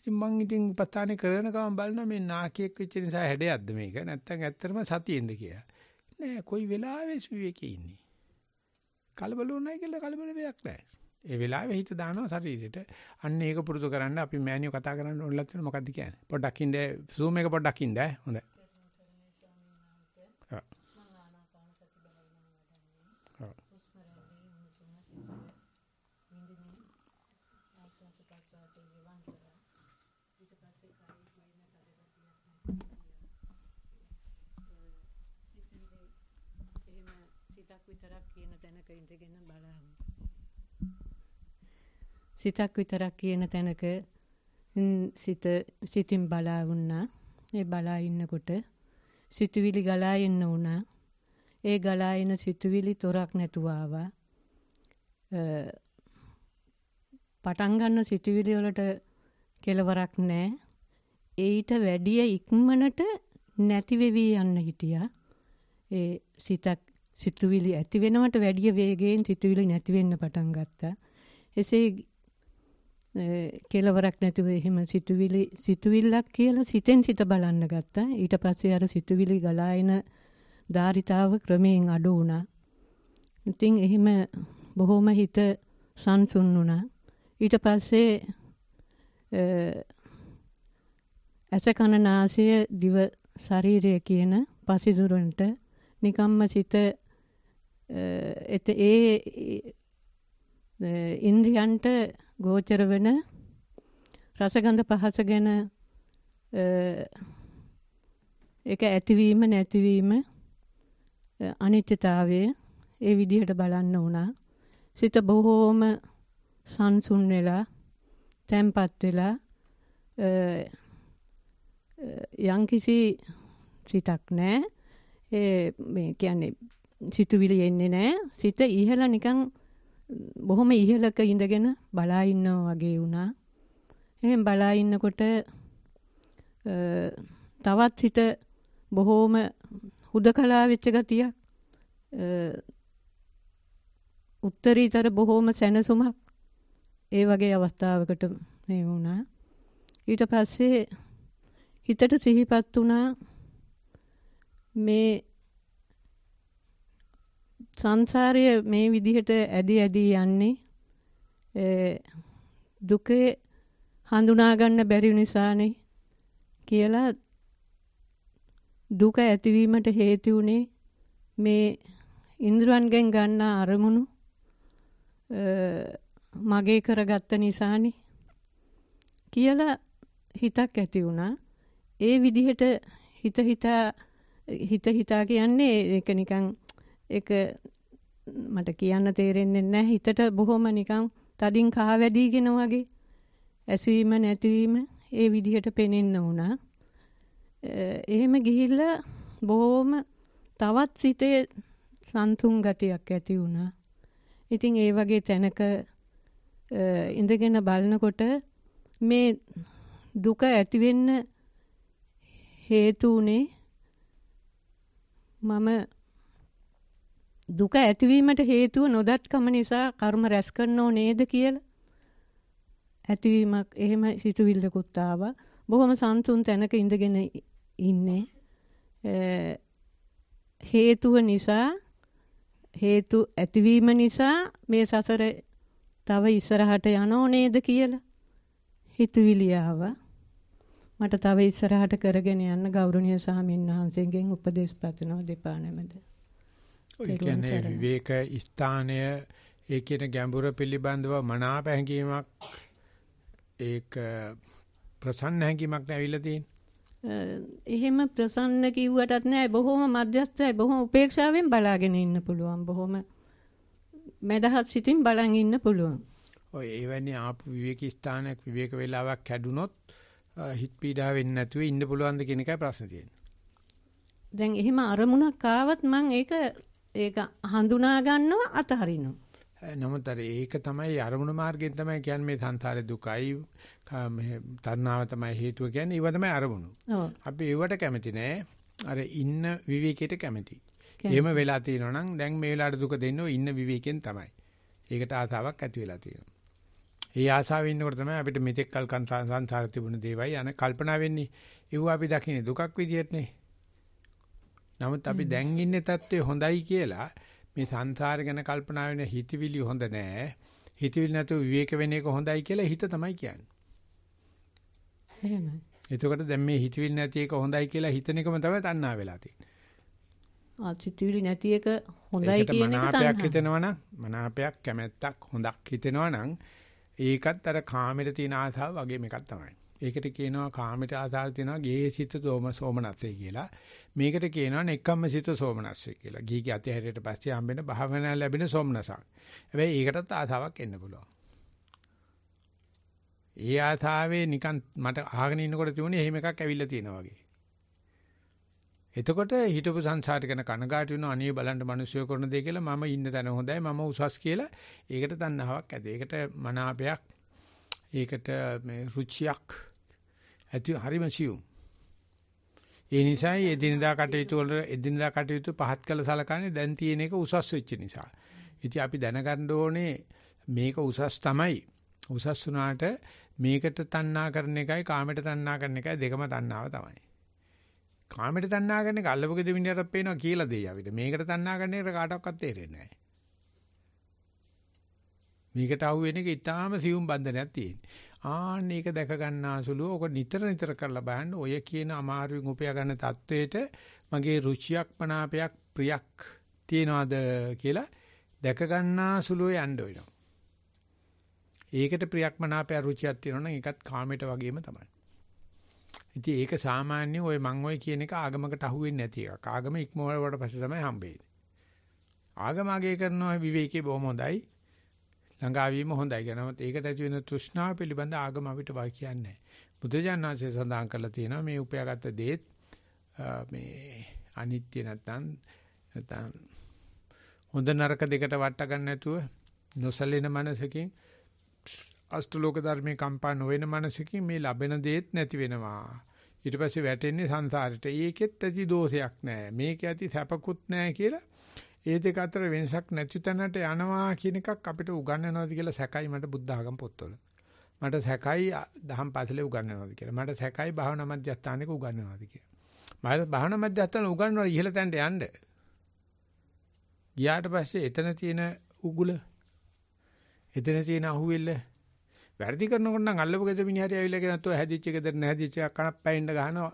ඉතින් මං ඉතින් උපස්ථානේ කරන ගමන් බලනවා මේ නාකියෙක් වෙච්ච නිසා හැඩයක්ද මේක නැත්නම් ඇත්තටම සතියෙන්ද කියලා. නෑ කොයි වෙලාවෙ සුවේකේ ඉන්නේ. කලබල වුණා කියලා කලබල වෙයක් නැහැ. ඒ වෙලාවේ හිත දානවා ශරීරෙට. අන්න ඒක පුරුදු කරන්න අපි මෑනියෝ කතා කරන්න ඕනලත් වෙන මොකක්ද කියන්නේ. පොඩ්ඩක් ඉන්න zoom එක පොඩ්ඩක් ඉන්න ඈ. හොඳයි. විතරක් කියන තැනක ඉඳගෙන බලන්න සිතක් විතරක් කියන තැනක සිත සිතින් බලා වුණා. ඒ බලා ඉන්නකොට සිතුවිලි ගලා එන්න වුණා. ඒ ගලා එන සිතුවිලි තොරක් නැතුව ආවා. පටන් ගන්න සිතුවිලි වලට කෙලවරක් නැහැ. ඊට වැඩිය ඉක්මනට නැති වෙවි යන්න හිටියා. ඒ සිතක් සිතුවිලි ඇති වෙනවට වැඩිය වේගයෙන් සිතුවිලි නැති වෙන්න පටන් ගත්තා. එසේ කෙලවරක් නැතුව එහෙම සිතුවිලි සිතුවිල්ලක් කියලා සිතෙන් සිත බලන්න ගත්තා. ඊට පස්සේ අර සිතුවිලි ගලා එන ධාරිතාව ක්‍රමයෙන් අඩු වුණා. ඉතින් එහෙම බොහොම හිත සංසුන් වුණා. ඊට පස්සේ ඇස කන නාසය දිව ශරීරය කියන පසිදුරන්ට නිකම්ම සිත එත ඒ ඉන්ද්‍රයන්ට ගෝචර වෙන රසගඳ පහස ගැන ඒක ඇතිවීම නැතිවීම අනිත්‍යතාවය ඒ විදිහට බලන්න වුණා. සිත බොහෝම සංසුන් වෙලා තැම්පත් වෙලා යම්කිසි සිතක් නැහැ. ඒ මේ කියන්නේ සිතුවිලි එන්නේ නැහැ. සිත ඉහළ නිකන් බොහොම ඉහළක ඉඳගෙන බලා ඉන්නා වගේ වුණා. එහෙන් බලා ඉන්නකොට තවත් හිත බොහෝම හුදකලා වෙච්ච ගතියක් උත්තරීතර බොහෝම සැනසුමක් ඒ වගේ අවස්ථාවකට මේ වුණා. ඊට පස්සේ හිතට සිහිපත් වුණා මේ සංසාරය මේ විදිහට ඇදි ඇදි යන්නේ දුකේ හඳුනා ගන්න බැරි නිසානේ කියලා දුක ඇතිවීමට හේතු වුණේ මේ ඉන්ද්‍රයන්ගෙන් ගන්න අරමුණු මගේ කරගත්ත නිසානේ කියලා හිතක් ඇති වුණා. ඒ විදිහට හිත හිතා හිත හිතා කියන්නේ ඒක නිකන් ඒක මට කියන්න තේරෙන්නේ නැහැ හිතට බොහොම නිකන් තදින් කහ වැඩිගෙන වගේ ඇසීම නැතිවීම ඒ විදිහට පෙනෙන්න වුණා. එහෙම ගිහිල්ලා බොහොම තවත් සිතේ සන්තුන් ගතියක් ඇති වුණා. ඉතින් ඒ වගේ තැනක ඉඳගෙන බලනකොට මේ දුක ඇති වෙන්න හේතු උනේ මම දුක ඇතිවීමට හේතුව නොදත්කම නිසා කර්ම රැස් කරනෝ නේද කියලා ඇතිවීමක් එහෙම සිතුවිල්ලකුත් ආවා. බොහොම සන්තුන් තැනක ඉඳගෙන ඉන්නේ. හේතුව නිසා හේතු ඇතිවීම නිසා මේ සසර තව ඉස්සරහට යනෝ නේද කියලා හිතුවිලි ආවා. මට තව ඉස්සරහට කරගෙන යන්න ගෞරවනීය සාමින් වහන්සේගෙන් උපදෙස් පතනවා දෙපා නැමද. ඔය කියන්නේ විවේක ස්ථානය ඒ කියන ගැඹුර පිළිබඳව මනාප හැඟීමක් ඒක ප්‍රසන්න හැඟීමක් නැවිලා තියෙන්නේ. එහෙම ප්‍රසන්න කිව්වටත් නෑ බොහොම මධ්‍යස්ථයි බොහොම උපේක්ෂාවෙන් බලාගෙන ඉන්න පුළුවන් බොහොම මදහත් සිතින් බලන් ඉන්න පුළුවන්. ඔය එවැනි ආපු විවේක ස්ථානයක් විවේක වේලාවක් කැඩුනොත් හිත පීඩා වෙන්නේ නැතුව ඉන්න පුළුවන්ද කියන එකයි ප්‍රශ්නේ තියෙන්නේ. දැන් එහෙම අරමුණක් ආවත් මම ඒක ඒක හඳුනා ගන්නව අතහරිනවා. නමුත් අර ඒක තමයි අරමුණු මාර්ගයෙන් තමයි කියන්නේ මේ සංසාරේ දුකයි මේ තණ්හාව තමයි හේතුව කියන්නේ ඒව තමයි අරමුණු. අපි ඒවට කැමති නෑ. අර ඉන්න විවේකයට කැමති. එහෙම වෙලා තියෙනවා නම් දැන් මේ වෙලාවට දුක දෙන්නේ ඉන්න විවේකයෙන් තමයි. ඒකට ආසාවක් ඇති වෙලා තියෙනවා. ඒ ආසාවෙ ඉන්නකොට තමයි අපිට මෙතෙක් කල් සංසාර තිබුණු දේවල් යන කල්පනා වෙන්නේ. ඒව අපි දකින්නේ දුකක් විදියටනේ. නමුත් අපි දැන් ඉන්නේ තත්ත්වයේ හොඳයි කියලා මේ සංසාර ගැන කල්පනා වෙන හිතවිලි හොඳ නෑ. හිතවිලි නැතුව විවේක වෙන එක හොඳයි කියලා හිත තමයි කියන්නේ. එහෙමයි. එතකොට දැන් මේ හිතවිලි නැති එක හොඳයි කියලා හිතන එකම තමයි තණ්හා වෙලා තියෙන්නේ. ආචිතවිලි නැති එක හොඳයි කියන එක මනාපයක් හිතෙනවනම් මනාපයක් කැමැත්තක් හොඳක් හිතෙනවනම් ඒකත් අර කාමෙට තියෙන ආසාව වගේ එකක් තමයි. ඒකට කියනවා කාමයට ආධාර දෙනවා ගේහසිත සෝමනස්සේ කියලා. මේකට කියනවා නෙක්ඛම්මසිත සෝමනස්සේ කියලා. ගිහිගේ අධ්‍යයනයට පස්සේ හම්බෙන භාවනා ලැබෙන සෝමනසක්. හැබැයි ඒකටත් ආසාවක් එන්න පුළුවන්. ඒ ආතාවේ නිකන් මට අහගෙන ඉන්නකොට තිබුණේ එහෙම එකක් ඇවිල්ලා තියෙනවා වගේ. එතකොට හිටපු සංසාරය ගැන කනගාටු වෙනවා අනේ බලන්න මිනිස්සු කරන දේ කියලා මම ඉන්න තැන හොඳයි මම උසස් කියලා ඒකට තණ්හාවක් ඇති. ඒකට මනාපයක් ඒකට මේ රුචියක් ඇති හරිම සියුම්. ඒ නිසා එදිනදා කටයුතු වල එදිනදා කටයුතු පහත් කළ සලකන්නේ දැන් තියෙන එක උසස් වෙච්ච නිසා. ඉතින් අපි දැනගන්න ඕනේ මේක උසස් තමයි. උසස් වුණාට මේකට තණ්හා කරන එකයි කාමයට තණ්හා කරන එකයි දෙකම තණ්හාව තමයි. කාමයට තණ්හා කරන එක අල්ලපු ගෙදර මිනිහට පේනවා කියලා දෙයි අපිට. මේකට තණ්හා කරන එක කාටවත් තේරෙන්නේ නැහැ. මේකට අහු වෙන එක ඊටාම සියුම් බන්ධනයක් තියෙනවා. ආන්න ඒක දැක ගන්නාසුළු ඕක නිතර නිතර කරලා බලන්න ඔය කියන අමාරුවෙන් උපයා ගන්න தത്വෙට මගේ රුචියක් මනාපයක් ප්‍රියක් තියනවාද කියලා දැක ගන්නාසුළු යන්න වෙනවා. ඒකට ප්‍රියක් මනාපය රුචියක් තියෙනවනම් ඒකත් කාමයට වගේම තමයි. ඉතින් ඒක සාමාන්‍ය ඔය මං ඔය කියන එක ආගමකට අහු වෙන්නේ නැති එකක්. ආගම ඉක්මවලට පස්සේ තමයි හම්බෙන්නේ. ආගම අගය කරනවා විවේකී බොහොම හොඳයි. ළඟා වීම හොඳයි කියලා. නමුත් ඒකට ඇති වෙන තෘෂ්ණාව පිළිබඳ ආගම අපිට වා කියන්නේ නැහැ. බුදුජානනාංශය සඳහන් කරලා තියෙනවා මේ උපයාගත් දේත් මේ අනිත්‍ය නැත්තම් නැත්තම් හොඳ නරක දෙකට වට ගන්න නැතුව නොසලෙන මනසකින් අෂ්ටලෝක ධර්මේ කම්පා නොවන මනසකින් මේ ලැබෙන දේත් නැති වෙනවා. ඊට පස්සේ වැටෙන්නේ සංසාරෙට. ඒකෙත් ඇති දෝෂයක් නැහැ. මේක ඇති සැපකුත් නැහැ කියලා ඒ දෙක අතර වෙනසක් නැති තැනට යනවා කියන එකක් අපිට උගන්වනවාද කියලා සැකයි මට බුද්ධ ආගම පොත්වල. මට සැකයි දහම් පාසලේ උගන්වනවාද කියලා. මට සැකයි භාවනා මධ්‍යස්ථානෙක උගන්වනවාද කියලා. මම භාවනා මධ්‍යස්ථාන උගන්වනවා ඉහළ තැනට යන්න. ගියාට පස්සේ එතන තියෙන උගුල එතන තියෙන අහුවෙල්ල වැඩි කරනකොට නම් අල්ලපු ගෙදර මිනිහට ඇවිල්ලා කියනතෝ හැදිච්ච ගෙදර නැහැදිච්ච කනක් පැයින්න ගහනවා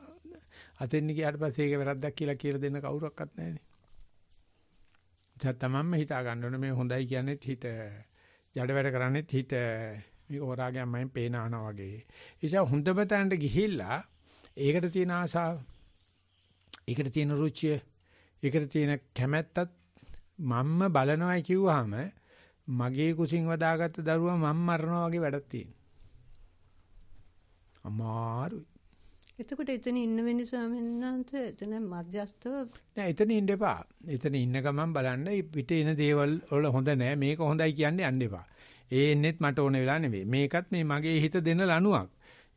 අතෙන් ගියාට පස්සේ ඒක වැරද්දක් කියලා කියලා දෙන්න කවුරක්වත් නැහැනේ ඉතින් තමන්ම හිතා ගන්න ඕනේ මේ හොඳයි කියන්නේත් හිත. ජඩ වැඩ කරන්නේත් හිත. මේ හොරාගේ අම්මෙන් පේන ආනා වගේ. ඉතින් හොඳම තැනට ගිහිල්ලා ඒකට තියෙන ආසාව, ඒකට තියෙන රුචිය, ඒකට තියෙන කැමැත්තත් මම්ම බලනවායි කිව්වහම මගේ කුසින් වදාගත්ත දරුවා මම් මරනවා වගේ වැඩක් තියෙනවා. අමාරුයි. එතකොට එතන ඉන්න වෙන්නේ ස්වාමීන් වහන්සේ එතන මධ්‍යස්තව නෑ එතන ඉන්න එපා. එතන ඉන්න ගමන් බලන්න පිට එන දේවල් වල හොඳ නෑ මේක හොඳයි කියන්නේ යන්න එපා. ඒ එන්නෙත් මට ඕන වෙලා නෙවෙයි. මේකත් මේ මගේ හිත දෙන ලණුවක්.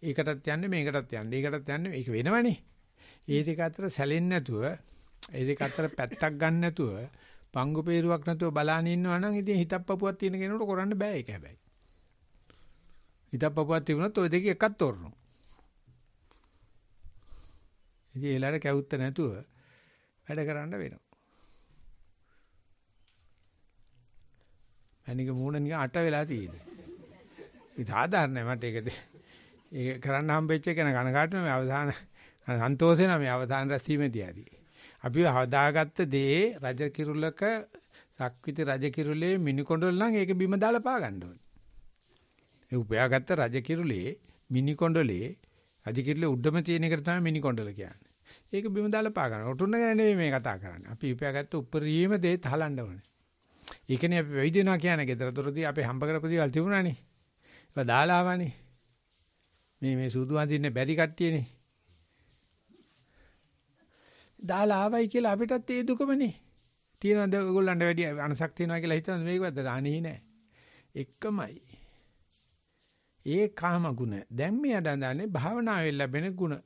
ඒකටත් යන්නේ මේකටත් යන්නේ. ඒකටත් යන්නේ මේක වෙනවනේ. ඒ දෙක අතර සැලෙන්නේ නැතුව ඒ දෙක අතර පැත්තක් ගන්න නැතුව පංගු peerුවක් නැතුව බලාගෙන ඉන්නවා නම් ඉතින් හිතක් පපුවක් තියෙන කෙනෙකුට කරන්න බෑ ඒක හැබැයි. හිතක් පපුවක් තිබුණත් ওই දෙකේ එකක් තෝරනවා. ඉතින් ඒ වෙලාවට කැවුත්ත නැතුව වැඩ කරන්න වෙනවා. අනික මූණ නිකන් අට වෙලා තියෙන්නේ. ඉතින් සාධාරණයි මට ඒකද. ඒක කරන්න හම්බෙච්ච එක න කනකාටුම මේ අවධාන සන්තෝෂේ නම් මේ අවධාන රැස්වීමේදී ඇති. අපි හදාගත්ත දේ රජ කිරුලක සක්විති රජ කිරුලේ මිනිකොඬල් නම් ඒක බිම දාලා පා ගන්න ඕනේ. ඒ උපයාගත්ත රජ කිරුලේ මිනිකොඬලේ රජ කිරුලේ උඩම තියෙන එකට තමයි මිනිකොඬල කියන්නේ. ඒක බිම දාලා පා ගන්න. ඔටුන්න ගැන නෙමෙයි මේ කතා කරන්නේ. අපි උපයාගත්ත උපරිම දේ තහලන්න ඕනේ. ඒකනේ අපි වෛද්‍යනා කියන්නේ ගෙදර දොරදී අපි හම්බ කරපු දේවල් තිබුණානේ. ඒවා දාලා ආවනේ. මේ මේ සූදු අඳින්නේ බැරි කට්ටියනේ. දාලා ආවයි කියලා අපිටත් ඒ දුකමනේ. තියනද ඔයගොල්ලන්ට වැඩි අනසක් තියනවා කියලා හිතනද මේකවත් අනේ නෑ. එකමයි. ඒ කාම ගුණ. දැන් මේ අඳන්නේ භාවනාවෙන් ලැබෙන ගුණ.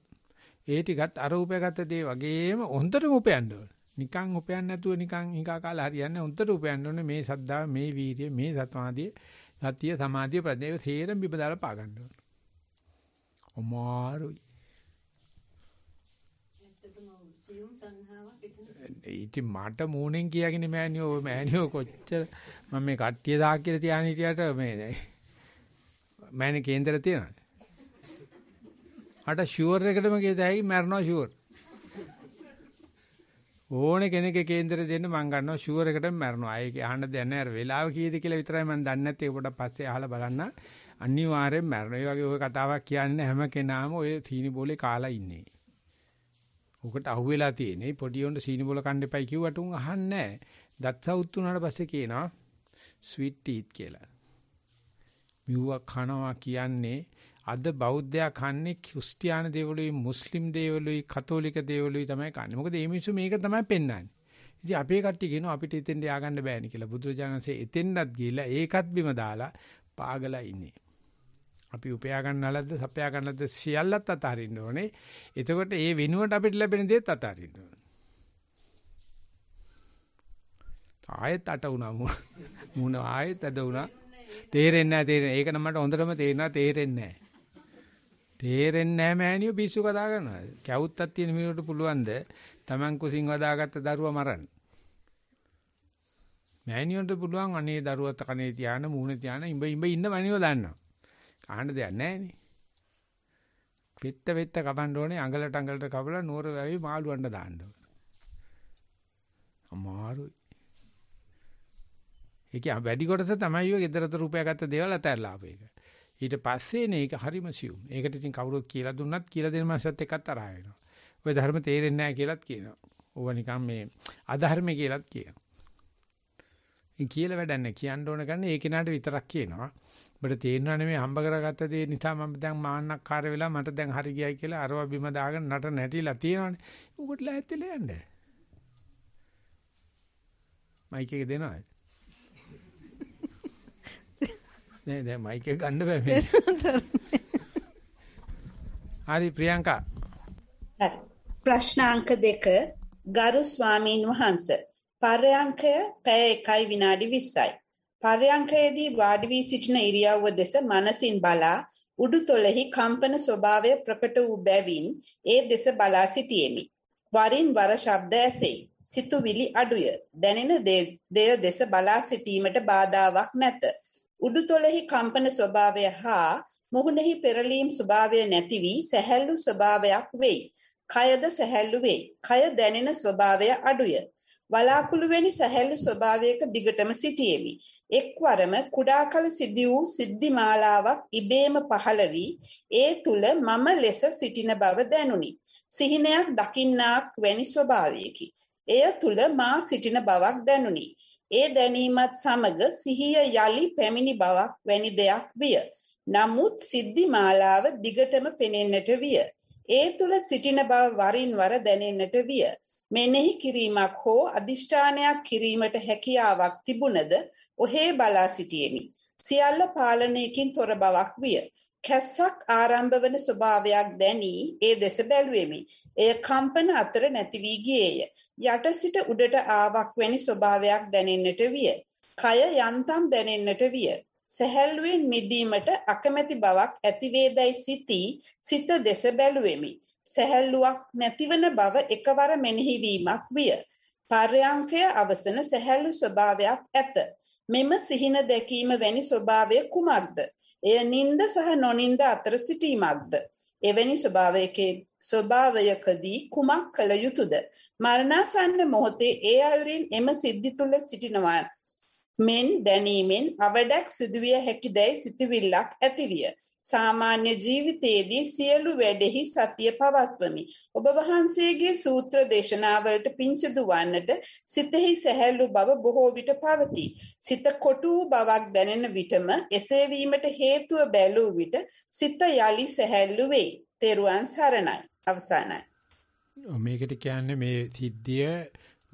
ඒ ටිකත් අර උපයගත දේ වගේම හොඳටම උපයන්න ඕනේ. නිකන් උපයන්න නැතුව නිකන් හිඟා කාලා හරියන්නේ හොඳට උපයන්න ඕනේ මේ සද්ධා මේ වීරිය මේ සත්වාදී සතිය සමාධිය ප්‍රඥාව තේරෙම් බිබදාලා පා ගන්න ඕනේ. අමාරුයි. ඉතින් මට මූණෙන් කියාගෙන මෑණියෝ ඔය මෑණියෝ කොච්චර මම මේ කට්ටිය දාහ කියලා තියාගෙන හිටියට මේ මෑණි කේන්දර තියෙනවා. මට ෂුවර් එකටම ගියද ඇයි මැරනවා ෂුවර්. ඕන කෙනෙක්ගේ කේන්දරේ දෙන්න මං ගන්නවා ෂුවර් එකටම මැරනවා. ඒක අහන්න දෙයක් නැහැ. අර වෙලාව කීයද කියලා විතරයි මං දන්නේ නැත්තේ. ඒක පොඩක් පස්සේ අහලා බලන්න. අනිවාර්යෙන් මැරනවා. ඒ වගේ ওই කතාවක් කියන්නේ හැම කෙනාම ඔය සීනි බෝලේ කාලා ඉන්නේ. උකට අහුවෙලා තියෙන්නේ පොඩි උන්ට සීනි බෝල කන්න එපයි කිව්වට උන් අහන්නේ නැහැ. දත් සවුත් උනාට පස්සේ කියනවා ස්වීට් ටීත් කියලා. මෙවුව කනවා කියන්නේ අද බෞද්ධයා කන්නේ ක්‍රිස්තියානි දේවලුයි මුස්ලිම් දේවලුයි කතෝලික දේවලුයි තමයි කන්නේ. මොකද මේ මිනිස්සු මේක තමයි පෙන්වන්නේ. ඉතින් අපේ කට්ටිය කියනවා අපිට එතෙන්ට ය아가න්න බෑනේ කියලා. බුදුරජාණන්සේ එතෙන්ටත් ගිහිල්ලා ඒකත් බිම දාලා පාගලා ඉන්නේ. අපි උපයා ගන්නලද්ද සපයා ගන්නලද්ද සියල්ලත් අතාරින්න ඕනේ. එතකොට ඒ වෙනුවට අපිට ලැබෙන දේත් අතාරින්න ඕනේ. ආයෙත් අට වුණා මුණ ආයෙත් අද වුණා. තේරෙන්නේ නැහැ තේරෙන්නේ. ඒක නම් මට හොඳටම තේරෙනවා තේරෙන්නේ නැහැ. තේරෙන්නේ නැහැ මෑණියෝ පිස්සු කතා කරනවා. කැවුත්තක් තියෙන මිනිහට පුළුවන්ද Taman කුසින් වදාගත්ත දරුවා මරන්න? මෑණියොන්ට පුළුවන් අනේ දරුවත් කනේ තියාන මූණ තියාන ඉඹ ඉඹ ඉන්න මෑණියෝ දන්නවා. කහන්න දෙයක් නැහැනේ. පෙත්ත පෙත්ත කපන්න ඕනේ අඟලට අඟලට කපලා නూరు වැවි මාළුවන්ට දාන්න ඕනේ. අමාරුයි. ඒක වැඩි කොටස තමයි ඔය ගෙදරට රුපියල් ගත්ත දේවල් අතහැරලා ආපේක. ඊට පස්සේ මේක හරිම සියුම්. ඒකට ඉතින් කවුරුත් කියලා දුන්නත් කියලා දෙන මාසත් එක්කත් තරහ වෙනවා. ඔය ධර්ම තේරෙන්නේ නැහැ කියලාත් කියනවා. ඕවා නිකන් මේ අධර්ම කියලාත් කියනවා. ඉතින් කියලා වැඩක් නැහැ. කියන්න ඕන ගන්නේ ඒ කෙනාට විතරක් කියනවා. ඔබට තේරෙනවා නෙමෙයි හම්බ කරගත්ත දේ නිසා මම දැන් මාන්නක්කාර වෙලා මට දැන් හරි ගියයි කියලා අරව බිම දාගෙන නට නැටිලා තියෙනවානේ. උකට ලැහැත්තිලා යන්නේ. මයික් එක දෙනවා. නේ දැන් මයික් එක ගන්න බෑ මේ. හරි ප්‍රියංකා. හරි. ප්‍රශ්න අංක දෙක ගරු ස්වාමීන් වහන්ස පර්යංකය පැය 1යි විනාඩි 20යි. පර්යංකයේදී වාඩි වී සිටින ඉරියව්ව දෙස මනසින් බලා උඩුතොලෙහි කම්පන ස්වභාවය ප්‍රකට වූ බැවින් ඒ දෙස බලා සිටියෙමි. වරින් වර ශබ්ද ඇසෙයි. සිතුවිලි අඩුය. දැනෙන දෙය දෙස බලා සිටීමට බාධාාවක් නැත. උඩුතොලෙහි කම්පන ස්වභාවය හා මුහුණෙහි පෙරලීම් ස්වභාවය නැති වී සැහැල්ලු ස්වභාවයක් වෙයි. කයද සැහැල්ලු වෙයි. කය දැනෙන ස්වභාවය අඩුය. වලාකුළු වැනි සැහැල්ලු ස්වභාවයක දිගටම සිටියෙමි. එක්වරම කුඩා කල සිදි වූ සිද්ධි මාලාවක් ඉබේම පහළ වී ඒ තුල මම ලෙස සිටින බව දැනුනි. සිහිනයක් දකින්නාක් වැනි ස්වභාවයකි. එය තුල මා සිටින බවක් දැනුනි. ඒ දැනීමත් සමග සිහිය යලි පැමිණි බවක් වැනි දෙයක් විය. නමුත් සිද්ධි මාලාව දිගටම පෙනෙන්නට විය. ඒ තුල සිටින බව වරින් වර දැනෙන්නට විය. මෙනෙහි කිරීමක් හෝ අදිෂ්ඨානයක් කිරීමට හැකියාවක් තිබුණද ඔහේ බලා සිටියෙමි. සියල්ල පාලනයකින් තොර බවක් විය. කැස්සක් ආරම්භ වන ස්වභාවයක් දැනී ඒ දෙස බැලුවෙමි. එය කම්පන අතර නැති වී ගියේය. යට සිට උඩට ආවක් වැනි ස්වභාවයක් දැනෙන්නට විය. කය යන්තම් දැනෙන්නට විය. සැහැල්ලුවෙන් මිදීමට අකමැති බවක් ඇතිවේදයි සිතී සිත දෙස බැලුවෙමි. සැහැල්ලුවක් නැතිවන බව එකවර මෙනෙහි වීමක් විය. පර්යංකය අවසන සැහැල්ලු ස්වභාවයක් ඇත. මෙම සිහින දැකීම වැනි ස්වභාවය කුමක්ද? එය නිନ୍ଦ සහ නොනිନ୍ଦ අතර සිටීමක්ද? එවැනි ස්වභාවයකේ ස්වභාවයකදී කුමක් කළ යුතුද? මරණාසන්න මොහොතේ ඒ අයුරින් එම සිද්ධි තුල සිටිනවා මෙන් දැනීමෙන් අවඩක් සිදුවිය හැකිදැයි සිතවිල්ලක් ඇතිවිය. සාමාන්‍ය ජීවිතයේදී සියලු වැඩෙහි සතිය පවත්වමි. ඔබ වහන්සේගේ සූත්‍ර දේශනාවලට පිංසිදු වන්නට සිතෙහි සැහැල්ලු බව බොහෝ විට පවතී. සිත කොටු බවක් දැනෙන විටම එසේ වීමට හේතුව බැලූ විට සිත යලි සැහැල්ලු වේ. තෙරුවන් සරණයි. අවසానයි. මේකට කියන්නේ මේ සිද්ධිය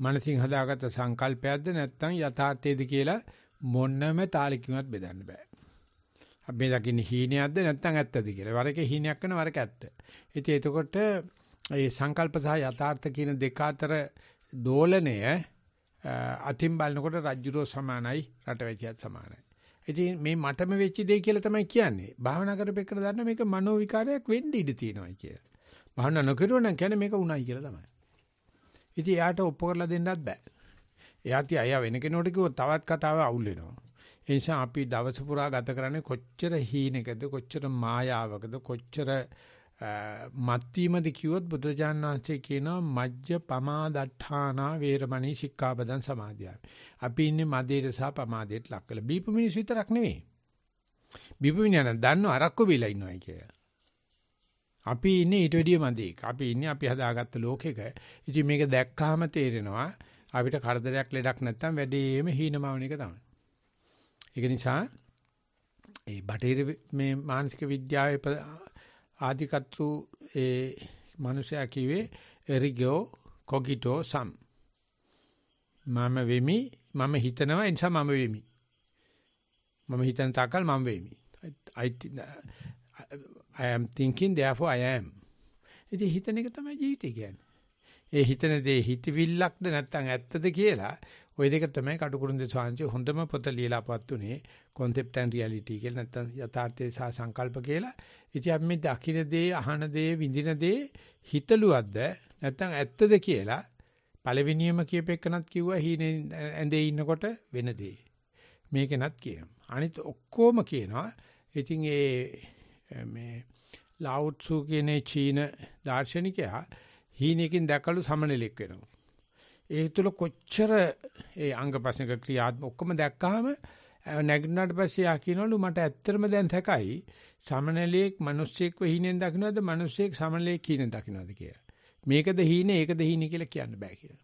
මනසින් හදාගත්ත සංකල්පයක්ද නැත්නම් යථාර්ථයේද කියලා මොනම තාලකින්වත් බෙදන්න බෑ. අපි මේ දකින්නේ හීනයක්ද නැත්නම් ඇත්තද කියලා. වරක හීනයක් කරන වරක ඇත්ත. ඉතින් එතකොට මේ සංකල්ප සහ යථාර්ථ කියන දෙක අතර දෝලණය අතින් බලනකොට රජ්ජුරෝ සමානයි රටවැසියත් සමානයි. ඉතින් මේ මටම වෙච්ච දෙය කියලා තමයි කියන්නේ. භාවනා කරපෙන්න දන්න මේක මනෝ විකාරයක් වෙන්න ඉඩ තියෙනවා කියලා. භාවනා නොකරුවා නම් කියන්නේ මේක උණයි කියලා තමයි. ඉතින් එයාට ඔප්පු කරලා දෙන්නත් බෑ. එයාත් අයියා වෙන කෙනෙකුට කිව්වොත් තවත් කතාව අවුල් වෙනවා. ඒ නිසා අපි දවස පුරා ගත කරන්නේ කොච්චර හීනෙකද කොච්චර මායාවකද කොච්චර මත්වීමද කිව්වොත් බුදුජාණන් වහන්සේ කියනවා මජ්ජ පමාදට්ඨානා වේරමණී සික්ඛාපදං සමාදියාමි. අපි ඉන්නේ මදේට සහ පමාදයට ලක් කරලා බීපු මිනිස්සු විතරක් නෙවෙයි. බීපු මිනිහා නම් දන්නව අරක්කු බීලා ඉන්නවයි කියලා. අපි ඉන්නේ ඊට වැඩිය මැදේක. අපි ඉන්නේ අපි හදාගත්ත ලෝකෙක. ඉතින් මේක දැක්කහම තේරෙනවා අපිට කරදරයක් ලෙඩක් නැත්තම් වැඩිම හීනමවණ එක තමයි. ඒක නිසා ඒ බටේර මේ මානසික විද්‍යාවේ ආධිකත්තු ඒ මිනිසයා කිව්වේ රිගෝ කොගිටෝ සම් මම වෙමි මම හිතනවා ඒ නිසා මම වෙමි මම හිතන තාකල් මම වෙමි I am thinking therefore I am. ඉතින් හිතන එක තමයි ජීවිතය කියන්නේ. ඒ හිතන දේ හිතවිල්ලක්ද නැත්නම් ඇත්තද කියලා ওই දෙක තමයි කටුකුරුන්දේ සාංශි හොඳම පොත ලියලා පත්තුනේ concept and reality කියලා නැත්නම් යථාර්ථය සහ සංකල්ප කියලා. ඉතින් අපි මේ දකින දේ, අහන දේ, විඳින දේ හිතලුවද්ද නැත්නම් ඇත්තද කියලා පළවෙනියම කියපෙන්නත් කිව්වා හීනේ ඇඳේ ඉන්නකොට වෙන දේ. මේකෙනත් කියනවා. අනිත් ඔක්කොම කියනවා. ඉතින් ඒ මේ ලාවුත්සු කියන චීන දාර්ශනිකයා හීනකින් දැකලු සමනලෙක් වෙනවා. ඒ තුල කොච්චර ඒ අංගපසනික ක්‍රියාත්මක ඔක්කොම දැක්කහම නැගිටිනාට පස්සේ යා කියනවලු මට ඇත්තටම දැන් තකයි සමනලෙක් මිනිස්සෙක්ව හීනෙන් දකින්නවද මිනිස්සෙක් සමනලෙක් හීනෙන් දකින්නවද කියලා. මේකද හීනේ ඒකද හීනේ කියලා කියන්න බෑ කියලා.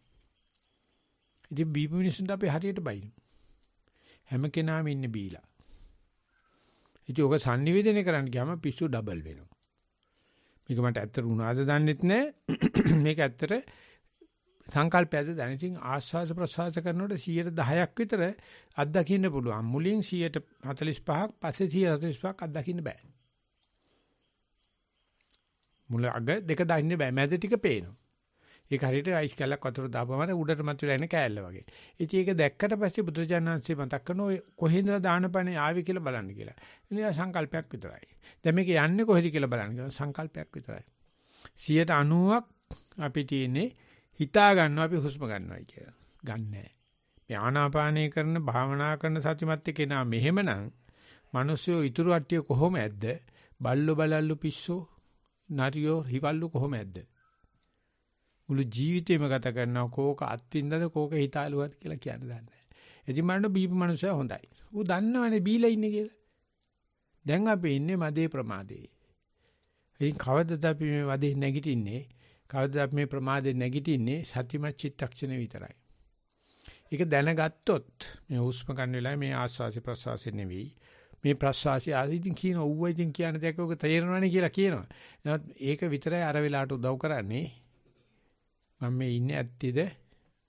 ඉතින් බීපු මිනිස්සුන්ට අපි හරියට බයිනු. හැම කෙනාම ඉන්නේ බීලා. ඉතින් ඔක sannivedana කරන්න ගියාම පිස්සු ඩබල් වෙනවා. මේක මට ඇත්තට වුණාද දන්නෙත් නෑ. මේක ඇත්තට සංකල්පයද දැන ඉතින් ආස්වාස ප්‍රසවාස කරනකොට 10ක් විතර අත්දකින්න පුළුවන්. මුලින් 145ක් පස්සේ 145ක් අත්දකින්න බෑ. මුල අග දෙක දකින්න බෑ. මැද ටික පේනවා. ඒක හරියට අයිස් කැල්ලක් වතුර දාපුවම උඩට මතුවලා එන කෑල්ල වගේ. ඉතින් ඒක දැක්කට පස්සේ බුදුරජාණන්සේ මතක් කරන ඔය කොහෙන්දලා දාන පණේ ආවි කියලා බලන්න කියලා. එනිසා සංකල්පයක් විතරයි. දැන් මේක යන්නේ කොහෙද කියලා බලන්න කියලා සංකල්පයක් විතරයි. 90ක් අපි තියෙන්නේ හිතා ගන්නවා අපි හුස්ම ගන්නවායි කියලා. ගන්නෑ. මේ ආනාපානය කරන භාවනා කරන සතිමත් එක්කෙනා මෙහෙමනම් මිනිස්සු ඉතුරු අට්ටිය කොහොම ඇද්ද? බල්ලෝ බලල්ලු පිස්සෝ නරියෝ හිවල්ලු කොහොම ඇද්ද? මුළු ජීවිතේම ගත කරනවා කෝක අත්විඳද කෝක හිතාලුවත් කියලා කියන්න දන්නේ නැහැ. ඉතින් මරණ බීපු මනුස්සයා හොඳයි. ඌ දන්නවනේ බීලා ඉන්නේ කියලා. දැන් අපි ඉන්නේ මදේ ප්‍රමාදේ. ඉතින් කවදද අපි මේ වදේ නැගිටින්නේ? කවදද අපි මේ ප්‍රමාදේ නැගිටින්නේ? සතිමත් චිත්තක්ෂණේ විතරයි. ඒක දැනගත්තොත් මේ හුස්ම ගන්න වෙලාවේ මේ ආස්වාසි ප්‍රස්වාසි නෙවෙයි මේ ප්‍රස්වාසි ආසිතින් කියන ඌව ඉතින් කියන දෙයක් ඔක තේරෙනවනේ කියලා කියනවා. නමුත් ඒක විතරයි අර වෙලාවට උදව් කරන්නේ. මම මේ ඉන්නේ ඇත්තේද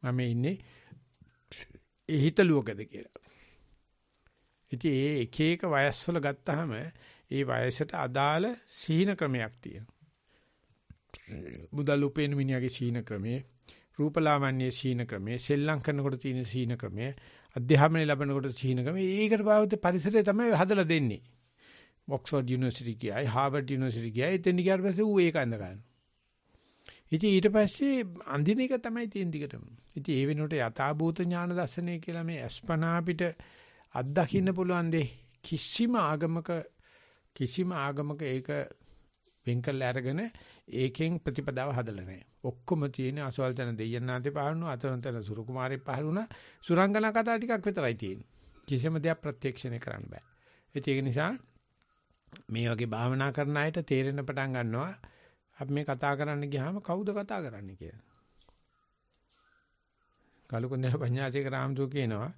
මම ඉන්නේ ඒ හිතලුවකද කියලා. ඉතින් ඒ එක එක වයස්වල ගත්තාම ඒ වයසට අදාළ සීන ක්‍රමයක් තියෙනවා. මුදල් උපයන මිනිහාගේ සීන ක්‍රමයේ, රූපලාවන්‍යයේ සීන ක්‍රමයේ, සෙල්ලම් කරනකොට තියෙන සීන ක්‍රමයේ, අධ්‍යාපනය ලැබනකොට සීන ක්‍රමයේ ඒකට බාවත පරිසරය තමයි හදලා දෙන්නේ. ඔක්ස්ෆර්ඩ් යුනිවර්සිටි ගියායි, හාවර්ඩ් යුනිවර්සිටි ගියායි, එතෙන් ගියාට පස්සේ ඌ ඒක අඳ ගන්නවා. ඉතින් ඊට පස්සේ අඳින එක තමයි තියෙන දිගටම. ඉතින් ඒ වෙනකොට යථාභූත ඥාන දර්ශනය කියලා මේ අස්පනා අපිට අත්දකින්න පුළුවන් දෙ කිසිම ආගමක කිසිම ආගමක ඒක වෙන් කරලා අරගෙන ඒකෙන් ප්‍රතිපදාව හදලා නැහැ. ඔක්කොම තියෙන අසවල් තන දෙයන්නාන්තේ පහළුණා, අතරන්තන සුරු කුමාරේ පහළුණා. සුරංගනා කතා ටිකක් විතරයි තියෙන්නේ. කිසිම දෙයක් ප්‍රත්‍යක්ෂණය කරන්න බෑ. ඒක නිසා මේ වගේ භාවනා කරන අයට තේරෙන පටන් ගන්නවා අපි මේ කතා කරන්න ගියාම කවුද කතා කරන්නේ කියලා. කලුකුන්ද පඤ්ඤාසික රාමතු කියනවා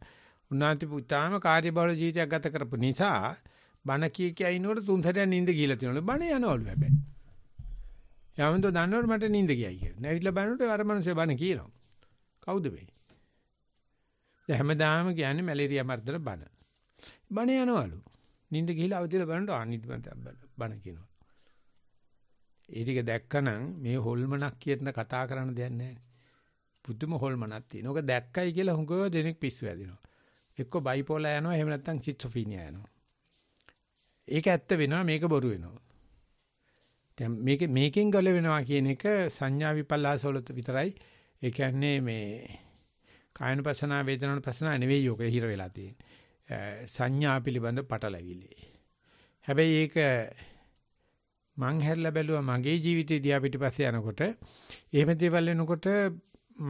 උන්නාති පුතාම කාර්යබහුල ජීවිතයක් ගත කරපු නිසා බණ කී කිය ඉනකොට තුන් සැරයක් නිින්ද ගිහලා තියෙනවලු බණ යනවලු හැබැයි. යාමන්තෝ දන්නවට මට නිින්ද ගියයි කියලා. නැවිట్లా බණට අර මිනිස්සු බණ කියනවා. කවුද මේ? දැන් හැමදාම කියන්නේ මැලේරියා මර්ධන බණ. බණ යනවලු. නිින්ද ගිහලා අවදිලා බලනකොට අනිත් බණ කියනවා. ඒ ටික දැක්කනම් මේ හොල්මනක් කියන කතා කරන්න දෙයක් නැහැ. පුදුම හොල්මනක් තියෙනවා. ඔක දැක්කයි කියලා හුඟව දෙනෙක් පිස්සු ඇදිනවා. එක්ක බයිපෝලා යනවා එහෙම නැත්නම් සිට්සොෆීනියා යනවා. ඒක ඇත්ත වෙනවා මේක බොරු වෙනවා. දැන් මේක මේකෙන් ගලවෙනවා කියන එක සංඥා විපල්ලාස වල විතරයි. ඒ කියන්නේ මේ කායනුපසනා වේදනානුපසනා නෙවෙයි ඔක හිර වෙලා තියෙන්නේ. සංඥා පිළිබඳ පටලැවිලි. හැබැයි ඒක මං හැරිලා බැලුවා මගේ ජීවිතේ දිහා පිටිපස්සේ යනකොට එහෙම දේවල් වෙනකොට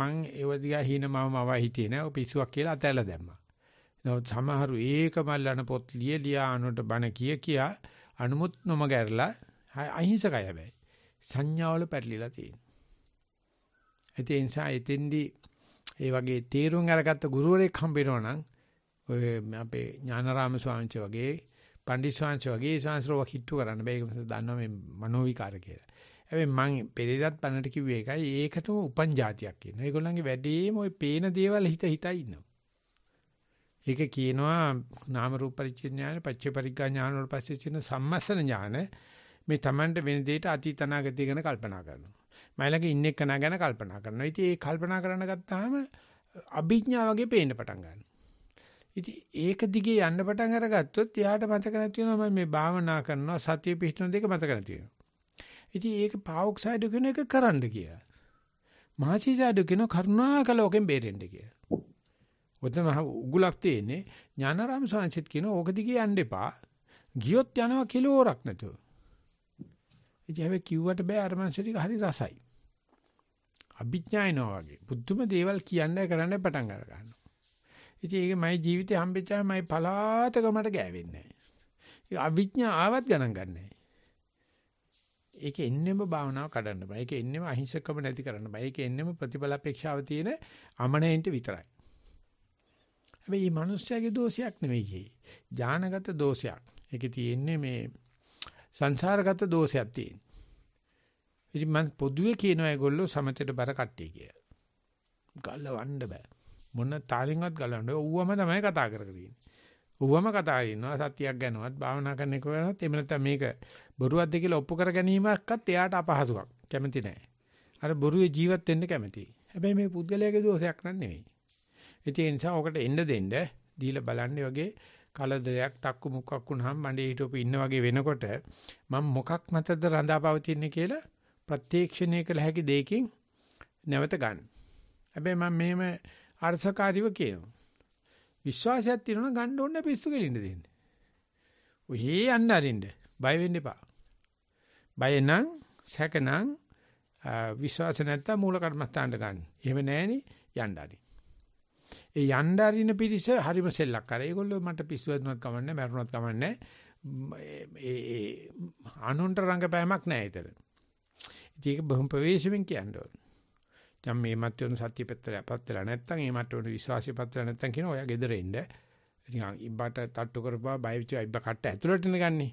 මං ඒව දිහා හීනමම අවා හිතියේ නෑ ඔය පිස්සුවක් කියලා අතහැලා දැම්මා. නමුත් සමහරු ඒක මල්ලන පොත් ලිය ලියා අනුන්ට බන කිය කියා අනුමුත් නොමග ඇරලා අහිංසකයි හැබැයි. සංඥාවල පැටලිලා තියෙනවා. ඒ නිසා එතෙන්දී ඒ වගේ තීරුම් අරගත්ත ගුරුවරයෙක් හම්බ වෙනවා නම් ඔය අපේ ඥානාරාම ස්වාමීන් වගේ පණ්ඩිත ශාංශ වගේ ශාංශරව කිට්ටු කරන්න බෑ ඒක දන්නවා මේ මනෝවිකාර කියලා. හැබැයි මං පෙරේදත් පන්නට කිව්වේ ඒකයි. ඒකටම උපන් જાතියක් කියනවා. ඒගොල්ලන්ගේ වැඩේම ওই පේන දේවල් හිත හිතා ඉන්නවා. ඒක කියනවා නාම රූප පරිච්ඡේඥාන පච්චේ පරිග්ගා ඥාන වල පස්සේ තියෙන සම්මස්සන ඥාන මේ Tamanට වෙන දෙයට අතීත අනාගතය ගැන කල්පනා කරනවා. මයිලඟ ඉන්න එක ගැන කල්පනා කරනවා. ඉතින් ඒ කල්පනා කරන්න ගත්තාම අභිඥා වගේ පේන්න පටන් ගන්නවා. ඉතින් ඒක දිගේ යන්න පටන් අරගත්තොත් එයාට මතක නැති වෙනවා මම මේ භාවනා කරනවා සතිය පිහිටන දෙක මතක නැති වෙනවා. ඉතින් ඒක පාවොක්සයිඩ් කියන එක කරන්න කියලා. මහචීසයිඩ් කියන කරුණාකල ඔකෙන් බේරෙන්න කියලා. ඔතන උගුලක් තියෙන්නේ ඥානාරාම සංසිත් කියන ඕක දිගේ යන්න එපා. ගියොත් යනවා කිලෝරක් නැතුව. ඉතින් හැබැයි කිව්වට බෑ අර මනසට හරි රසයි. අභිඥායනවා වගේ. බුද්ධම දේවල් කියන්න කරන්න පටන් අර ගන්නවා. ඉතින් ඒක මගේ ජීවිතේ හම්බෙච්චා මම පලාතකමට ගෑවෙන්නේ නැහැ. අවිඥා ආවත් ගණන් ගන්නෑ. ඒක එන්නෙම භාවනාව කඩන්න බෑ. ඒක එන්නෙම අහිංසකම නැති කරන්න බෑ. ඒක එන්නෙම ප්‍රතිඵල අපේක්ෂාව තියෙන අමනයින්ට විතරයි. හැබැයි මේ මිනිස්යාගේ දෝෂයක් නෙවෙයි. ඥානගත දෝෂයක්. ඒකේ තියෙන්නේ මේ සංසාරගත දෝෂයක් තියෙන. ඉතින් මම පොදුවේ කියනවා ඒගොල්ලෝ සමතේට බර කට්ටිය කියලා. ගල්ලවන්න බෑ. මොන තාලින්වත් ගලන්නේ. ඌවම තමයි කතා කර කර ඌවම කතා ඉන්නවා සත්‍යයක් ගැනවත් භාවනා කරන එක වෙනවත් එහෙම නැත්නම් මේක බොරුවක්ද කියලා ඔප්පු කර ගැනීමක්වත් එයාට අපහසුයක්. කැමති නැහැ. අර බොරුවේ ජීවත් වෙන්න කැමතියි. හැබැයි මේ පුද්ගලයාගේ දෝෂයක් නන් නෙවෙයි. ඒ නිසා ඔකට එන්න දෙන්න දීලා බලන්නේ වගේ කලදරයක් තක්කු මුක්කක් වුණාම මඩේ හිටෝපි ඉන්න වගේ වෙනකොට මම මොකක් මතද රඳාපවතින්නේ කියලා ප්‍රත්‍යක්ෂණය කළ හැකි දෙයකින් නැවත ගන්න. හැබැයි මම මෙහෙම අර්ථකාරීව කියනවා. විශ්වාසයක් තියෙනවා ගන්න ඕනේ පිස්සු කෙලින්න දෙන්නේ. ඔහේ යන්න අරින්න බය වෙන්න එපා. බය නම් සැක නම් විශ්වාස නැත්තම් මූල කර්මස්ථානට ගන්න. එහෙම නැහෙනි යන්න අරින්න. ඒ යන්න අරින පිරිස හරිම සෙල්ලක් කරා. ඒගොල්ලෝ මට පිස්සු වැදුනත් කමන්නේ, මැරුණත් කමන්නේ. ඒ ඒ අනුන්ට රංගපෑමක් නැහැ ඒතර. ඉතින් ඒක බොහොම ප්‍රවේශමෙන් කියන්න ඕනේ. දැන් මේ මට්ටම සත්‍ය පෙත්තලපත් වෙලා නැත්නම් මේ මට්ටම විශ්වාසයපත් වෙලා නැත්නම් කියන ඔයා ගෙදර එන්න. නිකන් ඉබ්බට තට්ටු කරපුවා බය විචා ඉබ්බ කට්ට ඇතුළට නගන්නේ.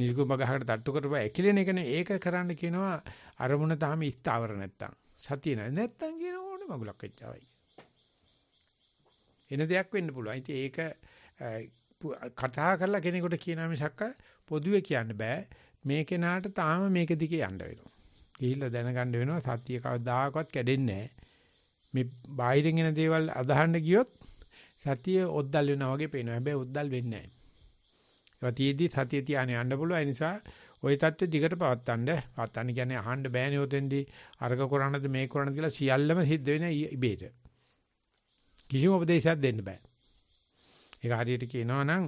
නිල්කුඹ ගහකට තට්ටු කරපුවා ඇකිලෙන එකනේ ඒක කරන්න කියනවා අරමුණ තාම ස්ථාවර නැත්තම්. සතිය නැත්තම් කියන ඕන මගුලක් වෙච්චවයි. එන දෙයක් වෙන්න පුළුවන්. ඉතින් ඒක කතා කරලා කෙනෙකුට කියනා මිසක්ක පොදුවේ කියන්න බෑ. මේ කෙනාට තාම මේක දිගේ යන්න වෙනවා. ගිහිල්ලා දැනගන්න වෙනවා සත්‍ය කවදාකවත් කැඩෙන්නේ නැහැ. මේ බාහිරින් එන දේවල් අදහන්න ගියොත් සතිය ඔද්දල් වෙනවා වගේ පේනවා. හැබැයි ඔද්දල් වෙන්නේ නැහැ. ඒවා තියේදී සතිය තියාගෙන යන්න පුළුවන්. ඒ නිසා ওই தත්ත්ව දිගට පවත්තන්න. පවත්තන්න කියන්නේ අහන්න බෑනේ ඔතෙන්දී අරක කරන්නද මේ කරන්නද කියලා සියල්ලම සිද්ධ වෙන ඉබේට. කිසිම උපදේශයක් දෙන්න බෑ. ඒක හරියට කියනවා නම්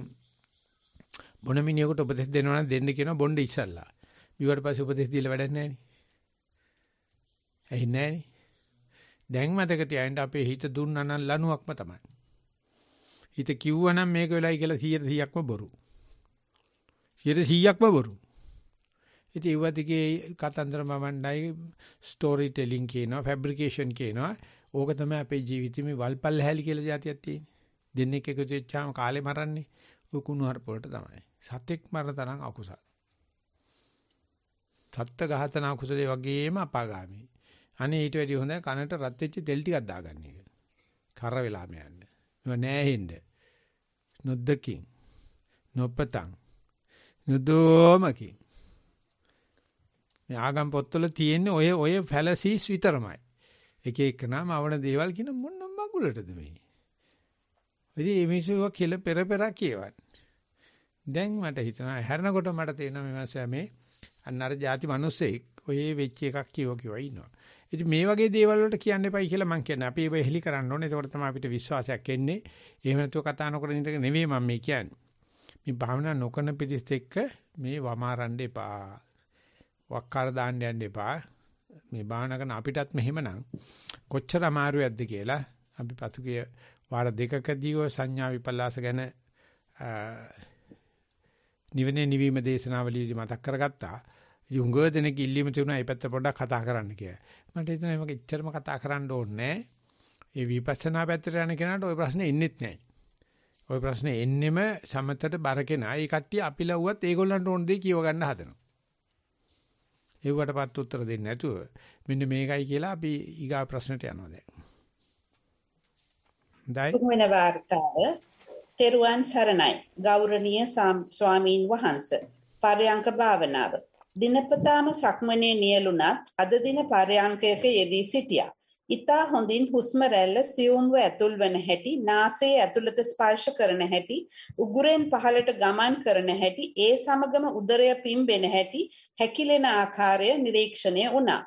බොන මිනිහෙකුට උපදෙස් දෙනවා නම් දෙන්න කියනවා බොණ්ඩ ඉස්සල්ලා. ඊට පස්සේ උපදෙස් දීලා වැඩක් නැහැ නේ. ඇහෙන්නේ නැහනේ. දැන් මතක තියාගන්න අපේ හිත දුන්නා නම් ලණුවක්ම තමයි. හිත කිව්වා නම් මේක වෙලයි කියලා 100 100ක්ම බොරු. 100 100ක්ම බොරු. ඉතින් ඒව දිගේ කතන්දර මමණ්ඩයි ස්ටෝරි ටෙලිං කියනවා ෆැබ්‍රිකේෂන් කියනවා. ඕක තමයි අපේ ජීවිතේ මේ වල්පල් හැලි කියලා જાතියක් තියෙන්නේ. දෙන්නෙක් එකතු වෙච්චාම කාලේ මරන්නේ ඔය කුණු හරප වලට තමයි. සතෙක් මරන තරම් අකුසල. සත්ත්ව ඝාතන අකුසලයේ වගේම අපාගාමී. අනේ ඊට වැඩිය හොඳයි කනට රත් වෙච්ච තෙල් ටිකක් දාගන්න එක. කර වෙලාම යන්න. මේව නෑහෙන්න. නොද්දකින්. නොපතන්. නොදෝමකින්. මේ ආගම් පොත්වල තියෙන ඔය ඔය ෆැලසිස් විතරමයි. එක එක නම අවන දේවල් කියන මොන මගුලටද මේ. ඉතින් මේ මිනිස්සු කෙල පෙර පෙර කියවන්නේ. දැන් මට හිතනවා හැරෙනකොට මට තේරෙනවා මේ මාසයා මේ අන්නර ಜಾති මිනිස්සෙක් ඔය වෙච්ච එකක් කියව කිව්වා ඉන්නවා. ඉතින් මේ වගේ දේවල් වලට කියන්න එපයි කියලා මම කියන්නේ. අපි ඒක එහෙලි කරන්න ඕනේ. ඒකට තමයි අපිට විශ්වාසයක් එන්නේ. එහෙම නැතුව කතා නොකර ඉන්න එක නෙවෙයි මම මේ කියන්නේ. මේ භාවනා නොකරන පිටිස් එක්ක මේ වමාරන්න එපා. වක්කාර දාන්න යන්න එපා. මේ භාවනා කරන අපිටත් මෙහෙමනම් කොච්චර අමාරුවක්ද කියලා අපි පසුගිය වාර දෙකකදී ඔය සංඥා විපල්ලාස ගැන නිවනේ නිවීම දේශනාවලියදී මතක් කරගත්තා. ඉතින් උඟ දෙනෙක් ඉල්ලීම තිබුණා මේ පැත්ත පොඩ්ඩක් කතා කරන්න කියලා. මට හිතෙනවා මේක ඉච්චරම කතා කරන්න ඕනේ නැහැ. ඒ විපස්සනා පැත්තට යන කෙනාට ওই ප්‍රශ්නේ එන්නේත් නැහැ. ওই ප්‍රශ්නේ එන්නෙම සමතට බර කෙනා. ඒ කට්ටිය අපි ලව්වත් ඒගොල්ලන්ට ඕන දේ කියව ගන්න හදනවා. ඒවටපත් උත්තර දෙන්නේ නැතුව මෙන්න මේකයි කියලා අපි ඊගා ප්‍රශ්නට යනවා දැන්. දයි වෙන වාර්තාව තෙරුවන් සරණයි ගෞරවනීය ස්වාමීන් වහන්සේ පරයන්ක භාවනාව දිනපතාම සක්මනේ නියලුණත් අද දින පරයන්කයක යෙදී සිටියා. ඉතා හොඳින් හුස්ම රැල්ල සියුම්ව ඇතුල් වන හැටි, නාසයේ ඇතුළත ස්පර්ශ කරන හැටි, උගුරෙන් පහළට ගමන් කරන හැටි, ඒ සමගම උදරය පිම්බෙන හැටි, හැකිලෙන ආකාරය නිරීක්ෂණය වුණා.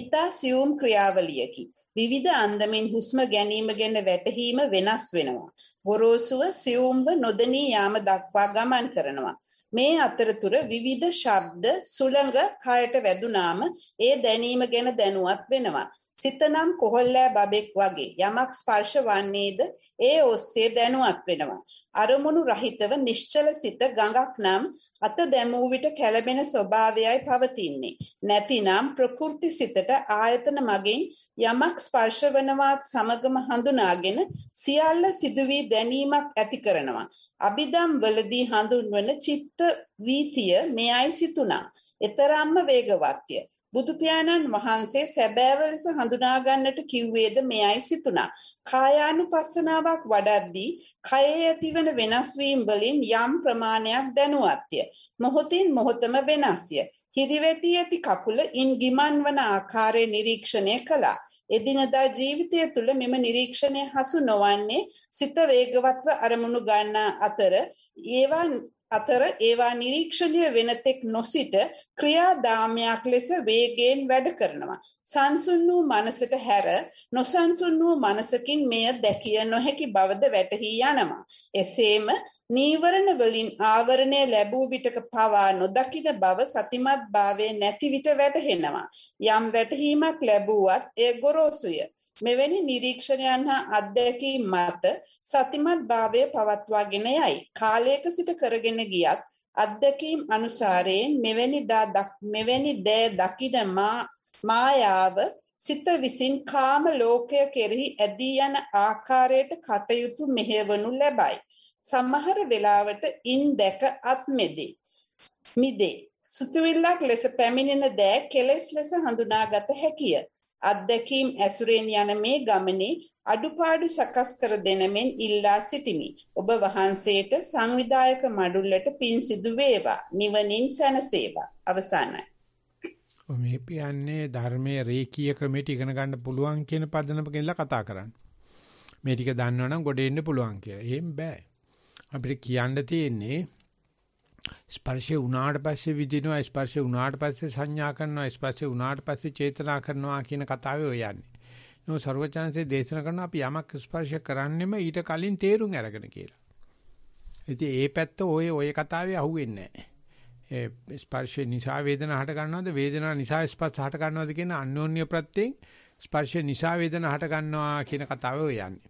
ඉතා සියුම් ක්‍රියාවලියකි. විවිධ අන්දමින් හුස්ම ගැනීම ගැන වැටහීම වෙනස් වෙනවා. ගොරෝසුව සියුම්ව නොදෙනී යාම දක්වා ගමන් කරනවා. මේ අතරතුර විවිධ ශබ්ද සුළඟ කයට වැදුනාම ඒ දැනීම ගැන දැනුවත් වෙනවා. සිතනම් කොහොල්ලෑ බබෙක් වගේ යමක් ස්පර්ශ වන්නේද ඒ ඔස්සේ දැනුවත් වෙනවා. අරමුණු රහිතව නිශ්චල සිත ගඟක් නම් අත දැමූ විට කැළඹෙන ස්වභාවයයි පවතින්නේ. නැතිනම් ප්‍රකෘති සිතට ආයතන මගින් යමක් ස්පර්ශ වනවත් සමගම හඳුනාගෙන සියල්ල සිදුවී දැනීමක් ඇති කරනවා. අභිධම් වලදී හඳුන්වන චිත්ත වීතිය මෙයයි සිතුණා. එතරම්ම වේගවත්ය. බුදු පියාණන් වහන්සේ සැබෑව ලෙස හඳුනා ගන්නට කිව්වේද මෙයයි සිතුණා. කායානුපස්සනාවක් වඩද්දී කයේ ඇතිවන වෙනස් වීම වලින් යම් ප්‍රමාණයක් දැනුවත්ය. මොහොතින් මොහොතම වෙනස්ය. හිරිවැටි ඇති කකුල ඉන් ගිමන්වන ආකාරය නිරීක්ෂණය කළා. එදිනදා ජීවිතය තුළ මෙම නිරීක්ෂණය හසු නොවන්නේ සිත වේගවත්ව අරමුණු ගන්නා අතර ඒවා අතර ඒවා නිරීක්ෂණය වෙනතෙක් නොසිට ක්‍රියාදාමයක් ලෙස වේගයෙන් වැඩ කරනවා. සංසුන් වූ මනසක හැර නොසන්සුන් වූ මනසකින් මෙය දැකිය නොහැකි බවද වැටහි යනවා. එසේම නීවරණ වලින් ආවරණය ලැබූ විටක පවා නොදකින බව සතිමත් භාවයේ නැති විට වැටහෙනවා. යම් වැටහීමක් ලැබුවත් එය ගොරෝසුය. මෙවැනි නිරීක්ෂණයන් හා අත්දැකීම් මත සතිමත් භාවය පවත්වාගෙන යයි. කාලයක සිට කරගෙන ගියත් අත්දැකීම් අනුසාරයෙන් මෙවැනි දා මෙවැනි දෑ දකින මායාව සිත විසින් කාම ලෝකය කෙරෙහි ඇදී යන ආකාරයට කටයුතු මෙහෙවනු ලැබයි. සමහර වෙලාවට ඉන් දැක අත් මෙදේ. මිදේ. සුතුවිල්ලක් ලෙස පැමිණෙන දෑ කෙලෙස් ලෙස හඳුනාගත හැකිය. අත්දැකීම් ඇසුරෙන් යන මේ ගමනේ අඩුපාඩු සකස් කර දෙන මෙන් ඉල්ලා සිටිමි. ඔබ වහන්සේට සංවිධායක මඩුල්ලට පින් සිදු වේවා. නිවනින් සැනසේවා. අවසానයි. මේ කියන්නේ ධර්මයේ රේකී ක්‍රමයට ඉගෙන ගන්න පුළුවන් කියන පදනමකින්ලා කතා කරන්නේ. මේ ටික දන්නවනම් ගොඩ එන්න පුළුවන් කියලා. එහෙම බෑ. අපිට කියන්න තියෙන්නේ ස්පර්ශය උනාට පස්සේ විඳිනවා ස්පර්ශය උනාට පස්සේ සංඥා කරනවා ස්පර්ශය උනාට පස්සේ චේතනා කරනවා කියන කතාවේ ඔය යන්නේ. නෝ ਸਰවචනසේ දේශනා කරනවා අපි යමක් ස්පර්ශ කරන්නෙම ඊට කලින් තේරුම් අරගෙන කියලා. ඉතින් ඒ පැත්ත ඔය ඔය කතාවේ අහුවෙන්නේ නැහැ. ස්පර්ශය නිසා වේදනාව හට ගන්නවද වේදනාව නිසා ස්පර්ශ හට ගන්නවද කියන අන්‍යෝන්‍ය ප්‍රත්‍යයෙන් ස්පර්ශය නිසා වේදනාව හට ගන්නවා කියන කතාවේ ඔය යන්නේ.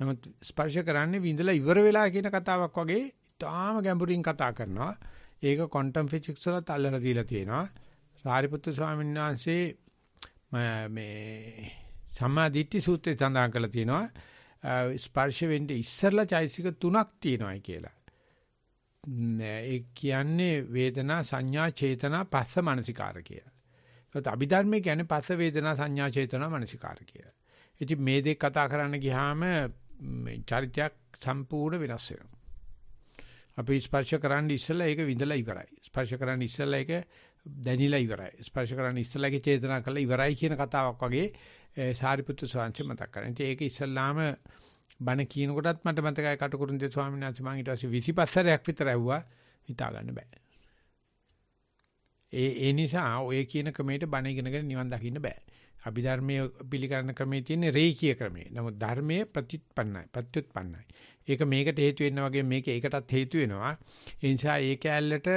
නමුත් ස්පර්ශ කරන්නේ විඳලා ඉවර වෙලා කියන කතාවක් වගේ තාම ගැඹුරින් කතා කරනවා. ඒක ක්වොන්ටම් ෆිසික්ස් වලත් අල්ලලා දීලා තියෙනවා. සාරිපුත්තු ස්වාමීන් වහන්සේ මේ සම්මා දිට්ඨි සූත්‍රය සඳහන් කරලා තියෙනවා. ස්පර්ශ වෙන්න ඉස්සරලා චෛසික තුනක් තියෙනවායි කියලා. ඒ කියන්නේ වේදනා සංඥා චේතනා පස්ස මනසිකාර කියලා. ඒත් අභිධර්මයේ කියන්නේ පස්ස වේදනා සංඥා චේතනා මනසිකාර කියලා. ඉතින් මේ දෙක කතා කරන්න ගියාම චරිතයක් සම්පූර්ණ වෙනස් වෙනවා. අපි ස්පර්ශ කරන්න ඉස්සෙල්ලා ඒක විඳලා ඉවරයි. ස්පර්ශ කරන්න ඉස්සෙල්ලා ඒක දැනිලා ඉවරයි. ස්පර්ශ කරන්න ඉස්සෙල්ලා ඒක චේතනා කරලා ඉවරයි කියන කතාවක් වගේ සාරිපුත්‍ර ස්වාමීන් මතක් කරා. ඉතින් ඒක ඉස්සල්ලාම බණ කියනකොටත් මට මතකයි කටුකුරුන්දේ ස්වාමීන් වහන්සේ මම ඊට පස්සේ 25 සැරයක් විතර ඇහුවා හිතා ගන්න බෑ. ඒ ඒ නිසා ඔය කියන ක්‍රමයට බණ ඉගෙනගෙන නිවන් දකින්න බෑ. අභිධර්මයේ පිළිගන්න ක්‍රමයේ තියෙන රේකී ක්‍රමය. නමුත් ධර්මයේ ප්‍රතිඋත්පන්නයි. ප්‍රතිඋත්පන්නයි. ඒක මේකට හේතු වෙනා වගේ මේක ඒකටත් හේතු වෙනවා. ඒ නිසා ඒ කැලලට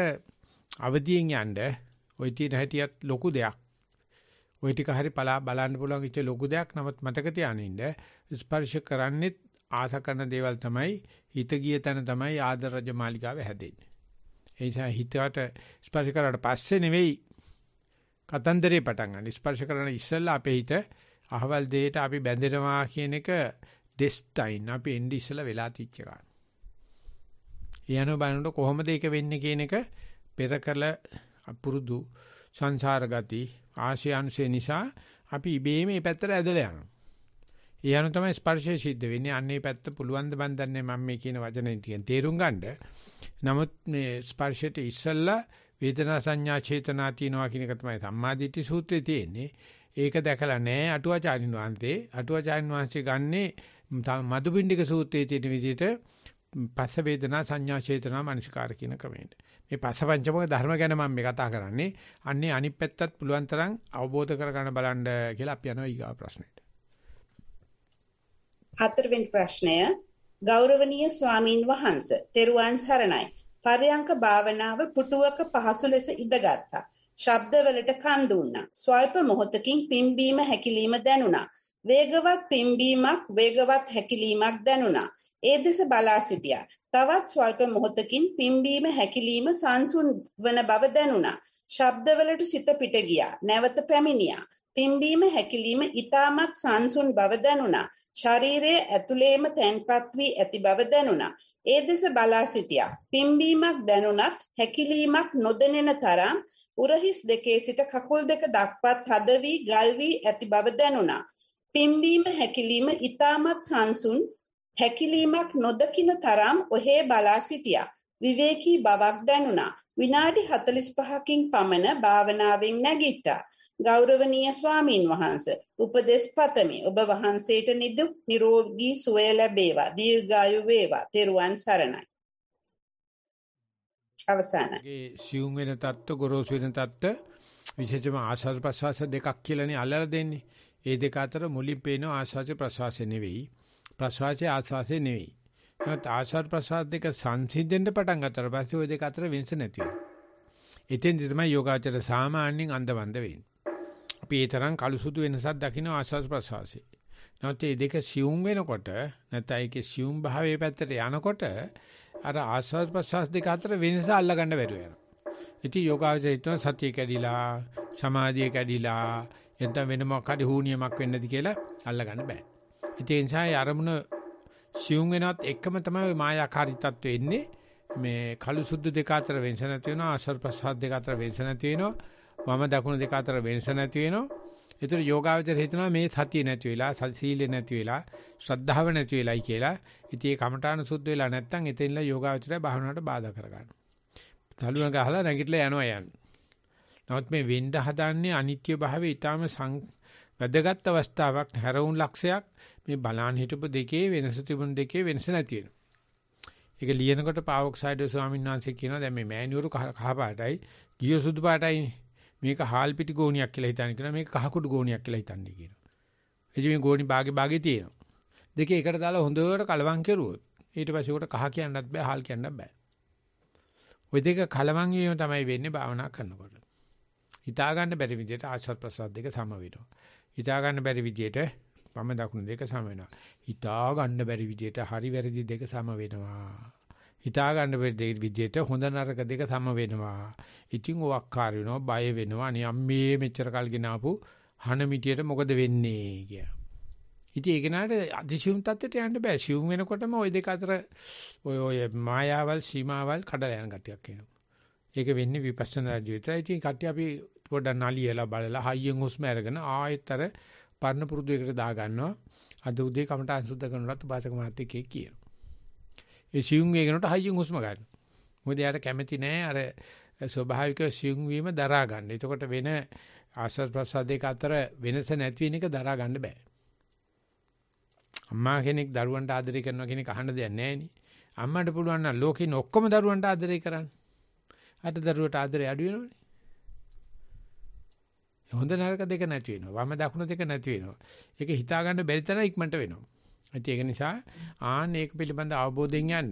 අවදියෙන් යන්න ওই තියෙන හැටියත් ලොකු දෙයක්. ওই ටික හරි බලා බලන්න පුළුවන් ඉච්ච ලොකු දෙයක්. නමුත් මතක තියානින්න ස්පර්ශ කරන්නේත් ආස කරන දේවල් තමයි හිත ගිය තැන තමයි ආදර රජ මාලිගාව හැදෙන්නේ. ඒ නිසා හිතට ස්පර්ශ කරාට පස්සේ නෙවෙයි කතන්දරේ පටන් ගන්න. ස්පර්ශ කරන ඉස්සෙල්ලා අපේ හිත අහවල් දෙයට අපි බැඳෙනවා කියන එක ඩෙස්ටයින් අපි එන්නේ ඉස්සෙල්ලා වෙලා තිච්ච ගන්න. ඊයනෝ බලනකොට කොහොමද ඒක වෙන්නේ කියන එක පෙර කළ අපුරුදු සංසාර ගති ආශයන්සේ නිසා අපි ඉබේම මේ පැත්තට ඇදලා යනවා. ඊයනෝ තමයි ස්පර්ශය සිද්ධ වෙන්නේ. අන්නේ පැත්ත පුළුවන් ද බන්දන්නේ මම මේ කියන වචනේ ටිකෙන් තේරුම් ගන්න. නමුත් මේ ස්පර්ශයට ඉස්සෙල්ලා වේදනා සංඥා චේතනා තියෙනවා කියන එක තමයි සම්මාදිට්ඨි සූත්‍රයේ තියෙන්නේ. ඒක දැකලා නැහැ අටුවාචාරින් වහන්සේ. අටුවාචාරින් වහන්සේ ගන්නේ මදුබින්ඩික සූත්‍රයේ තියෙන විදිහට පස්ස වේදනා සංඥා චේතනා මනසිකාර කියන ක්‍රමයට. මේ පස්ස පංචමක ධර්ම ගැන මම මේ කතා කරන්නේ. අන්නේ අනිත් පැත්තත් පුළුවන් තරම් අවබෝධ කරගන්න බලන්න කියලා අපි යනවා ඊගා ප්‍රශ්නෙට. හතරවෙනි ප්‍රශ්නය ගෞරවනීය ස්වාමින් වහන්සේ. තෙරුවන් සරණයි. පරයන්ක භාවනාව පුටුවක පහසු ලෙස ඉඳගත්තා. ශබ්දවලට කන් දුන්නා. ස්වල්ප මොහොතකින් පිම්බීම හැකිලිම දැනුණා. වේගවත් පිම්බීමක් වේගවත් හැකිලිමක් දැනුණා. ඒ දෙස බලා සිටියා. තවත් ස්වල්ප මොහොතකින් පිම්බීම හැකිලිම සංසුන් වන බව දැනුණා. ශබ්දවලට සිත පිට ගියා. නැවත පැමිණියා. පිම්බීම හැකිලිම ඊටමත් සංසුන් බව දැනුණා. ශරීරයේ ඇතුලේම තැන්පත් වී ඇති බව දැනුණා. ඒ දෙස බලා සිටියා. පිම්බීමක් දැනුණත් හැකිලීමක් නොදැනෙන තරම් උරහිස් දෙකේ සිට කකුල් දෙක දක්වත් හද වී ගල් වී ඇති බව දැනුණා. පිම්බීම හැකිලීම ඊටමත් සංසුන් හැකිලීමක් නොදකින තරම් ඔහේ බලා සිටියා. විවේකී බවක් දැනුණා. විනාඩි 45කින් පමණ භාවනාවෙන් නැගිට්ටා. ගෞරවනීය ස්වාමින් වහන්ස උපදේශ පතමි ඔබ වහන්සේට නිදුක් නිරෝගී සුවය ලැබේවා දීර්ඝායු වේවා තෙරුවන් සරණයි අවසානයි සියුම් වෙන தত্ত্ব ගොරෝසු වෙන தত্ত্ব විශේෂයෙන්ම ආශාස ප්‍රසවාස දෙකක් කියලානේ අල්ලලා දෙන්නේ ඒ දෙක අතර මුලින් පේන ආශාස ප්‍රසවාසය නෙවෙයි ප්‍රසවාසය ආශාසය නෙවෙයි නමුත් ආශාස ප්‍රසවාස දෙක සංසිඳෙන්න පටන් ගන්නතර පස්සේ ওই දෙක අතර වෙනස නැති වෙනවා එතෙන්දි තමයි යෝගාචර සාමාන්‍යයෙන් අන්දවන්ද වෙන්නේ අපි ඒ තරම් කළු සුදු වෙනසක් දකින්න ආස්වාද ප්‍රසවාසයේ. නැත්නම් මේ දෙක සියුම් වෙනකොට නැත්නම් ඒකේ සියුම් භාවයේ පැත්තට යනකොට අර ආස්වාද ප්‍රසවාස දෙක අතර වෙනස අල්ලගන්න බැරුව යනවා. ඉතින් යෝගාවචරිතන සතිය කැඩිලා, සමාධිය කැඩිලා, නැත්නම් වෙන මොකක් හරි හුනියමක් වෙන්නද කියලා අල්ලගන්න බෑ. ඉතින් ඒ නිසා අරමුණ සියුම් වෙනවත් එකම තමයි ওই මායාකාරී තත්ත්වෙ ඉන්නේ. මේ කළු සුද්ධ දෙක අතර වෙනස නැති වෙනවා ආස්වාද ප්‍රසවාස දෙක අතර වෙනස නැති වෙනවා වම දකුණ දෙක අතර වෙනස නැති වෙනවා. ඒතර යෝගාවචර හිතනවා මේ සතිය නැති වෙලා, සීලය නැති වෙලා, ශ්‍රද්ධාව නැති වෙලයි කියලා. ඉතින් ඒ කමඨාන සුද්ධ වෙලා නැත්නම් එතෙන්ලා යෝගාවචරය භාවනාවට බාධා කරගන්නවා. තලුව ගහලා නැගිටලා යනවා යන්නේ. නමුත් මේ වෙන්න හදන්නේ අනිත්‍ය භාවය ඊටාම වැදගත් අවස්ථාවක් හැරවුම් ලක්ෂයක් මේ බලන් හිටපු දෙකේ වෙනස තිබුණ දෙකේ වෙනස නැති වෙනවා. ඒක ලියනකොට පාවොක්සයිඩ් ස්වාමීන් වහන්සේ කියනවා දැන් මේ මෑණියුරු කහ පාටයි ගිය සුදු පාටයිනේ. මේක හාල්පිටි ගෝණියක් කියලා හිතන්නේ කියනවා මේක කහකුඩු ගෝණියක් කියලා හිතන්නේ කියනවා. එදි මේ ගෝණි භාගේ භාගේ තියෙනවා. දෙකේ එකට දාලා හොඳට කලවම් කෙරුවොත් ඊට පස්සේ උකට කහ කියන්නත් බෑ හාල් කියන්නත් බෑ. ওই දෙක කලවම් වීම තමයි වෙන්නේ භාවනා කරනකොට. හිතා ගන්න බැරි විදිහට ආස්වාද ප්‍රසාද දෙක සම වෙනවා. හිතා ගන්න බැරි විදිහට වම දකුණු දෙක සම වෙනවා. හිතා ගන්න බැරි විදිහට හරි වැරදි දෙක සම වෙනවා. හිතා ගන්න බැරි විදිහට හොඳ නරක දෙක සම වෙනවා. ඉතින් ඔක්කාර වෙනවා, බය වෙනවා. අනියම්මේ මෙච්චර කල් ගෙනාපු හන මිටියට මොකද වෙන්නේ කිය. ඉතින් ඒක නාට අධිශුම් තත්ත්වයට යන්න බෑ. ශුම් වෙනකොටම ওই දෙක අතර ඔය ඔය මායාවල් සීමාවල් කඩලා යන ගතියක් එනවා. ඒක වෙන්නේ විපස්සනා ජීවිතය. ඉතින් කට්ටිය අපි පොඩ්ඩක් නාලියලා බලලා හයියෙන් හුස්ම අරගෙන ආයෙත්තර පරණ පුරුදු එකට දා ගන්නවා. අද උදේ කමට අංශුද්ධ කරනලත් උපාසක මහත්තයෙක් කියනවා. ඒ සියුම් වේගනට හයියෙන් හුස්ම ගන්න. මොකද එයාට කැමති නෑ අර ස්වභාවික සියුම් වීම දරා ගන්න. එතකොට වෙන ආස්වාද ප්‍රසාද දෙක අතර වෙනස නැති වෙන එක දරා ගන්න බෑ. අම්මා කෙනෙක් දරුවන්ට ආදරය කරනවා කියන එක අහන්න දෙයක් නෑනේ. අම්මට පුළුවන් නම් ලෝකෙින් ඔක්කොම දරුවන්ට ආදරය කරන්න. අට දරුවට ආදරය අඩු වෙනවනේ. හොඳ නරක දෙක නැති වෙනවා. වම දකුණ දෙක නැති වෙනවා. ඒක හිතා ගන්න බැරි තරම් ඉක්මනට වෙනවා. ඒක නිසා ආන්න ඒක පිළිබඳ අවබෝධයෙන් යන්න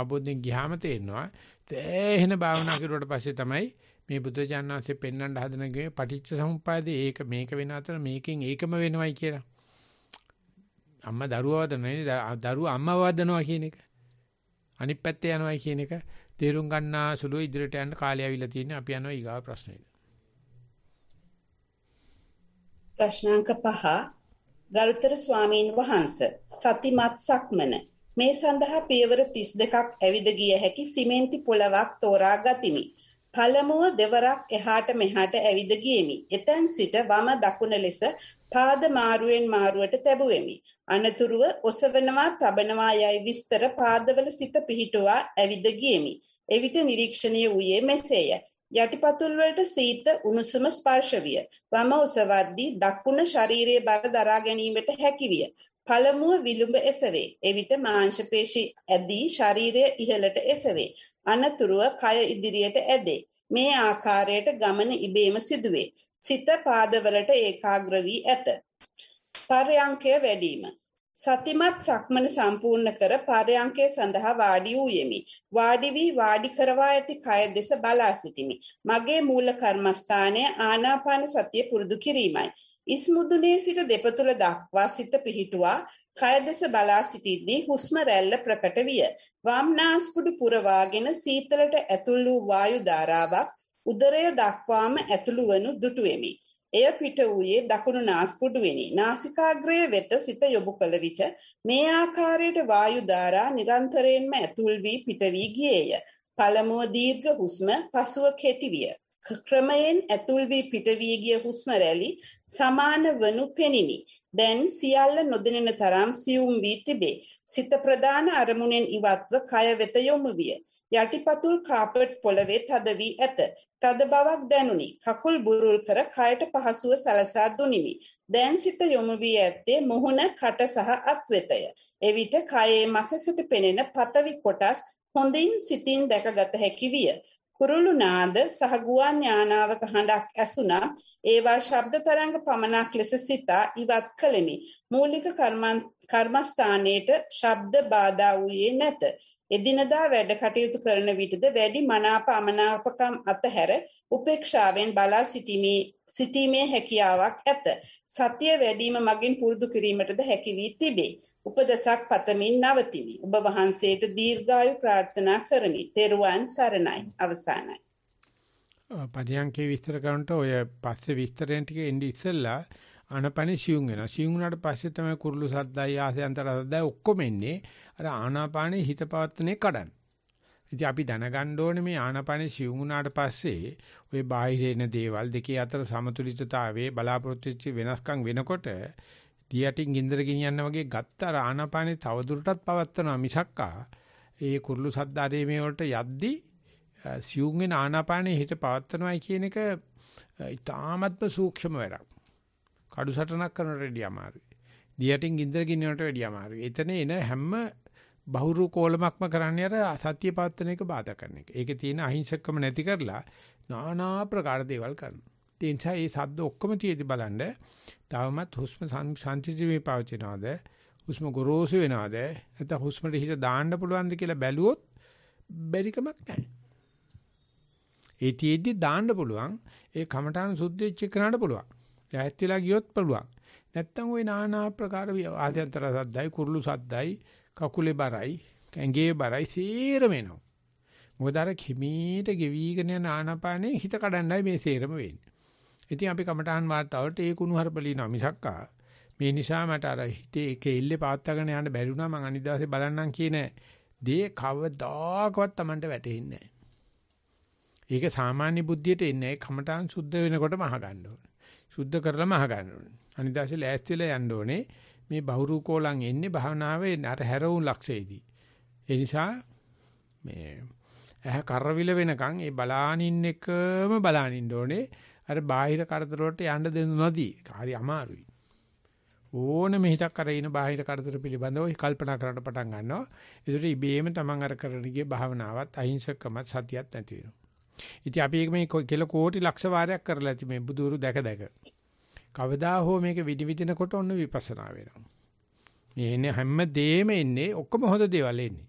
අවබෝධයෙන් ගියාම තේරෙනවා තේහෙන භාවනා කරුවට පස්සේ තමයි මේ බුදුජානනාංශයෙන් පෙන්වන්න හදන ගේ පටිච්ච සමුප්පාදේ ඒක මේක වෙන අතර මේකෙන් ඒකම වෙනවයි කියලා. අම්මා දරුවා වදනනේ දරුවා අම්මා වදනවා කියන එක. අනිත් පැත්තේ යනවයි කියන එක තේරුම් ගන්නා සුළු ඉදිරියට යන්න කාලය ඇවිල්ලා තියෙන්නේ අපි යනවා ඊගාව ප්‍රශ්නෙට. ප්‍රශ්නාංක පහ ගරුතර ස්වාමීන් වහන්ස සතිමත් සක්මන මේ සඳහා පියවර 32ක් ඇවිද ගිය හැකි සිමෙන්ති පොලවක් තෝරා ගතිමි. පළමුව දෙවරක් එහාට මෙහාට ඇවිද ගියෙමි. එතෙන් සිට වම දකුණ ලෙස පාද මාරුවෙන් මාරුවට තැබුවෙමි. අනතුරුව ඔසවනවා, තබනවා යයි විස්තර පාදවල සිත පිහිටුවා ඇවිද ගියෙමි. එවිට නිරීක්ෂණය වූයේ මෙසේය. යටිපතුල් වලට සීත උණුසුම ස්පර්ශ විය. වම ඔසවද්දී දකුණ ශරීරයේ බර දරා ගැනීමට හැකි විය. පළමුව විලුඹ එසවේ. එවිට මාංශ පේශි ඇදී ශරීරය ඉහළට එසවේ. අනතුරුව කය ඉදිරියට ඇදේ. මේ ආකාරයට ගමන ඉබේම සිදුවේ. සිත පාදවලට ඒකාග්‍ර වී ඇත. පර්යංකය වැඩිම සතිමත් සක්මන සම්පූර්ණ කර පරයන්කය සඳහා වාඩි වූයෙමි. වාඩි වී වාඩි කරවා ඇති කය දෙස බලා සිටිමි. මගේ මූල කර්මස්ථානය ආනාපාන සතිය පුරුදු කිරීමයි. ඉස්මුදුනේ සිට දෙපතුල දක්වා සිත පිහිටුවා කය දෙස බලා සිටිද්දී හුස්ම රැල්ල ප්‍රකට විය. වම්නාස්පුඩු පුරවාගෙන සීතලට ඇතුල් වූ වායු ධාරාවක් උදරය දක්වාම ඇතුළු වනු දුටුවෙමි. එය පිට වූයේ දකුණු නාස්පුඩුවෙනි. නාසිකාග්‍රය වෙත සිත යොමු කළ විට මේ ආකාරයට වායු ධාරා නිරන්තරයෙන්ම ඇතුල් වී පිට වී ගියේය. පළමුව දීර්ඝ හුස්ම, පසුව කෙටි විය. ක්‍රමයෙන් ඇතුල් වී පිට වී ගිය හුස්ම රැලි සමාන වනු පෙනිනි. දැන් සියල්ල නොදැනෙන තරම් සියුම් වී තිබේ. සිත ප්‍රධාන අරමුණෙන් ඉවත්ව කය වෙත යොමු විය. යටිපතුල් කාපට් පොළවේ තද වී ඇත. තද බවක් දැනුනි. කකුල් බුරුල් කර කයට පහසුව සලසා දුනිමි. දැන් සිත යොමු වී ඇත්තේ මුහුණ, කට සහ අත් වෙතය. එවිට කයේ මසසට පෙනෙන පතවි කොටස් හොඳින් සිතින් දැකගත හැකි විය. කුරුළු නාද සහ ගුවන් යානාවක හඬක් ඇසුණා. ඒවා ශබ්ද තරංග පමණක් ලෙස සිතා ඉවත් කළෙමි. මූලික කර්මස්ථානයේට ශබ්ද බාධා වූයේ නැත. එදිනදා වැඩ කටයුතු කරන විටද වැඩි මනාප අමනාපකම් අතහැර උපේක්ෂාවෙන් බලා සිටීමේ සිටීමේ හැකියාවක් ඇත. සතිය වැඩිම මගින් පුරුදු කිරීමටද හැකි වී තිබේ. උපදසක් පතමින් නවතිමි. ඔබ වහන්සේට දීර්ඝායු ප්‍රාර්ථනා කරමි. තෙරුවන් සරණයි. අවසానයි. පරියන්කේ විස්තර කරනට ඔය පස්සේ විස්තරෙන් ටික එන්නේ ඉස්සෙල්ලා ආනපනේ සියුම් වෙනවා. සියුම් වුණාට පස්සේ තමයි කුරුළු සද්දයි ආසයන්තර සද්දයි ඔක්කොම එන්නේ. අර ආනාපානේ හිත පවත්තනේ කඩන්න. ඉතින් අපි දැනගන්න ඕනේ මේ ආනාපානේ සිවුම් වුණාට පස්සේ ওই බාහිර එන දේවල් දෙකේ අතර සමතුලිතතාවයේ බලාපොරොත්තු වෙච්ච වෙනස්කම් වෙනකොට දියටින් ගින්දර ගෙනියන්න වගේ ගත්ත අර ආනාපානේ තවදුරටත් පවත්නවා මිසක්කා ඒ කුරුළු සද්දාරේ මේ වලට යද්දි සිවුම් වෙන ආනාපානේ හිත පවත්නවායි කියන එක ඉතාමත්ම සූක්ෂම වැඩක්. කඩු සටනක් කරනට වැඩිය අමාරුයි. දියටින් ගින්දර ගිනිනට වැඩිය අමාරුයි. එතන එන හැම බහුරු කෝලමක්ම කරන්නේ අර අසත්‍ය පවත්වන එක බාධා කරන එක. ඒකේ තියෙන අහිංසකම නැති කරලා নানা ප්‍රකාර දේවල් කරනවා. ඒ නිසා මේ සද්ද ඔක්කොම තියෙදි බලන්න තවමත් හුස්ම සංසිඳීමේ පවතිනවාද? හුස්ම ගොරෝසු වෙනවාද? නැත්නම් හුස්මට හිත දාන්න පුළුවන්ද කියලා බැලුවොත් බැරිකමක් නැහැ. ඒ තියෙද්දි දාන්න පුළුවන් ඒ කමඨාන් සුද්ධ වෙච්ච කරන්න පුළුවන්. ලැහත් වෙලා ගියොත් පුළුවන්. නැත්තම් ওই নানা ආකාර ප්‍රකාර ආයතර සද්දයි කුරුළු සද්දයි කකුලේ බරයි, කැඟේ බරයි සේරම එනවා. මොකද අර කිමීට ගෙවිගෙන යන ආනාපානේ හිත කඩන්නයි මේ සේරම වෙන්නේ. ඉතින් අපි කමටහන් වාතාවරට ඒ කුණු හරපලිනවා මිසක්කා මේ නිසා මට අර හිතේ කෙල්ලේ පාත්තගෙන යන්න බැරි වුණා මං අනිත් දවසේ බලන්නම් කියන දේ කවදාකවත් Tamanට වැටහෙන්නේ නැහැ. ඒක සාමාන්‍ය බුද්ධියට එන්නේ කමටහන් සුද්ධ වෙනකොටම අහගන්න ඕනේ. සුද්ධ කරලම අහගන්න ඕනේ. අනිත් දවසේ ලෑස්තිලා යන්න ඕනේ. මේ බහුරූකෝලං එන්නේ භාවනාවේ අර හැරවුම් ලක්ෂේදී. ඒ නිසා මේ ඇහ කරවිල වෙනකන් ඒ බලානින් එකම බලානින්න ඕනේ. අර බාහිර කරදර වලට යන්න දෙන්න නැදී. හරි අමාරුයි. ඕනම හිතක් අර ඉන බාහිර කරදර පිළිබඳව කල්පනා කරන්න පටන් ගන්නවා. ඒකට ඉබේම තමන් අර කරන ගිය භාවනාවත් අහිංසකමත් සතියත් නැති වෙනවා. ඉතින් අපි මේක කෙල කෝටි ලක්ෂ වාරයක් කරලා ඇති මේ බුදුරු දැක දැක. කවදා හෝ මේක විනිවිදිනකොට ඔන්න විපස්සනා වෙනවා. මේ එන්නේ හැම දෙෙම එන්නේ ඔක්කොම හොඳ දේවල් එන්නේ.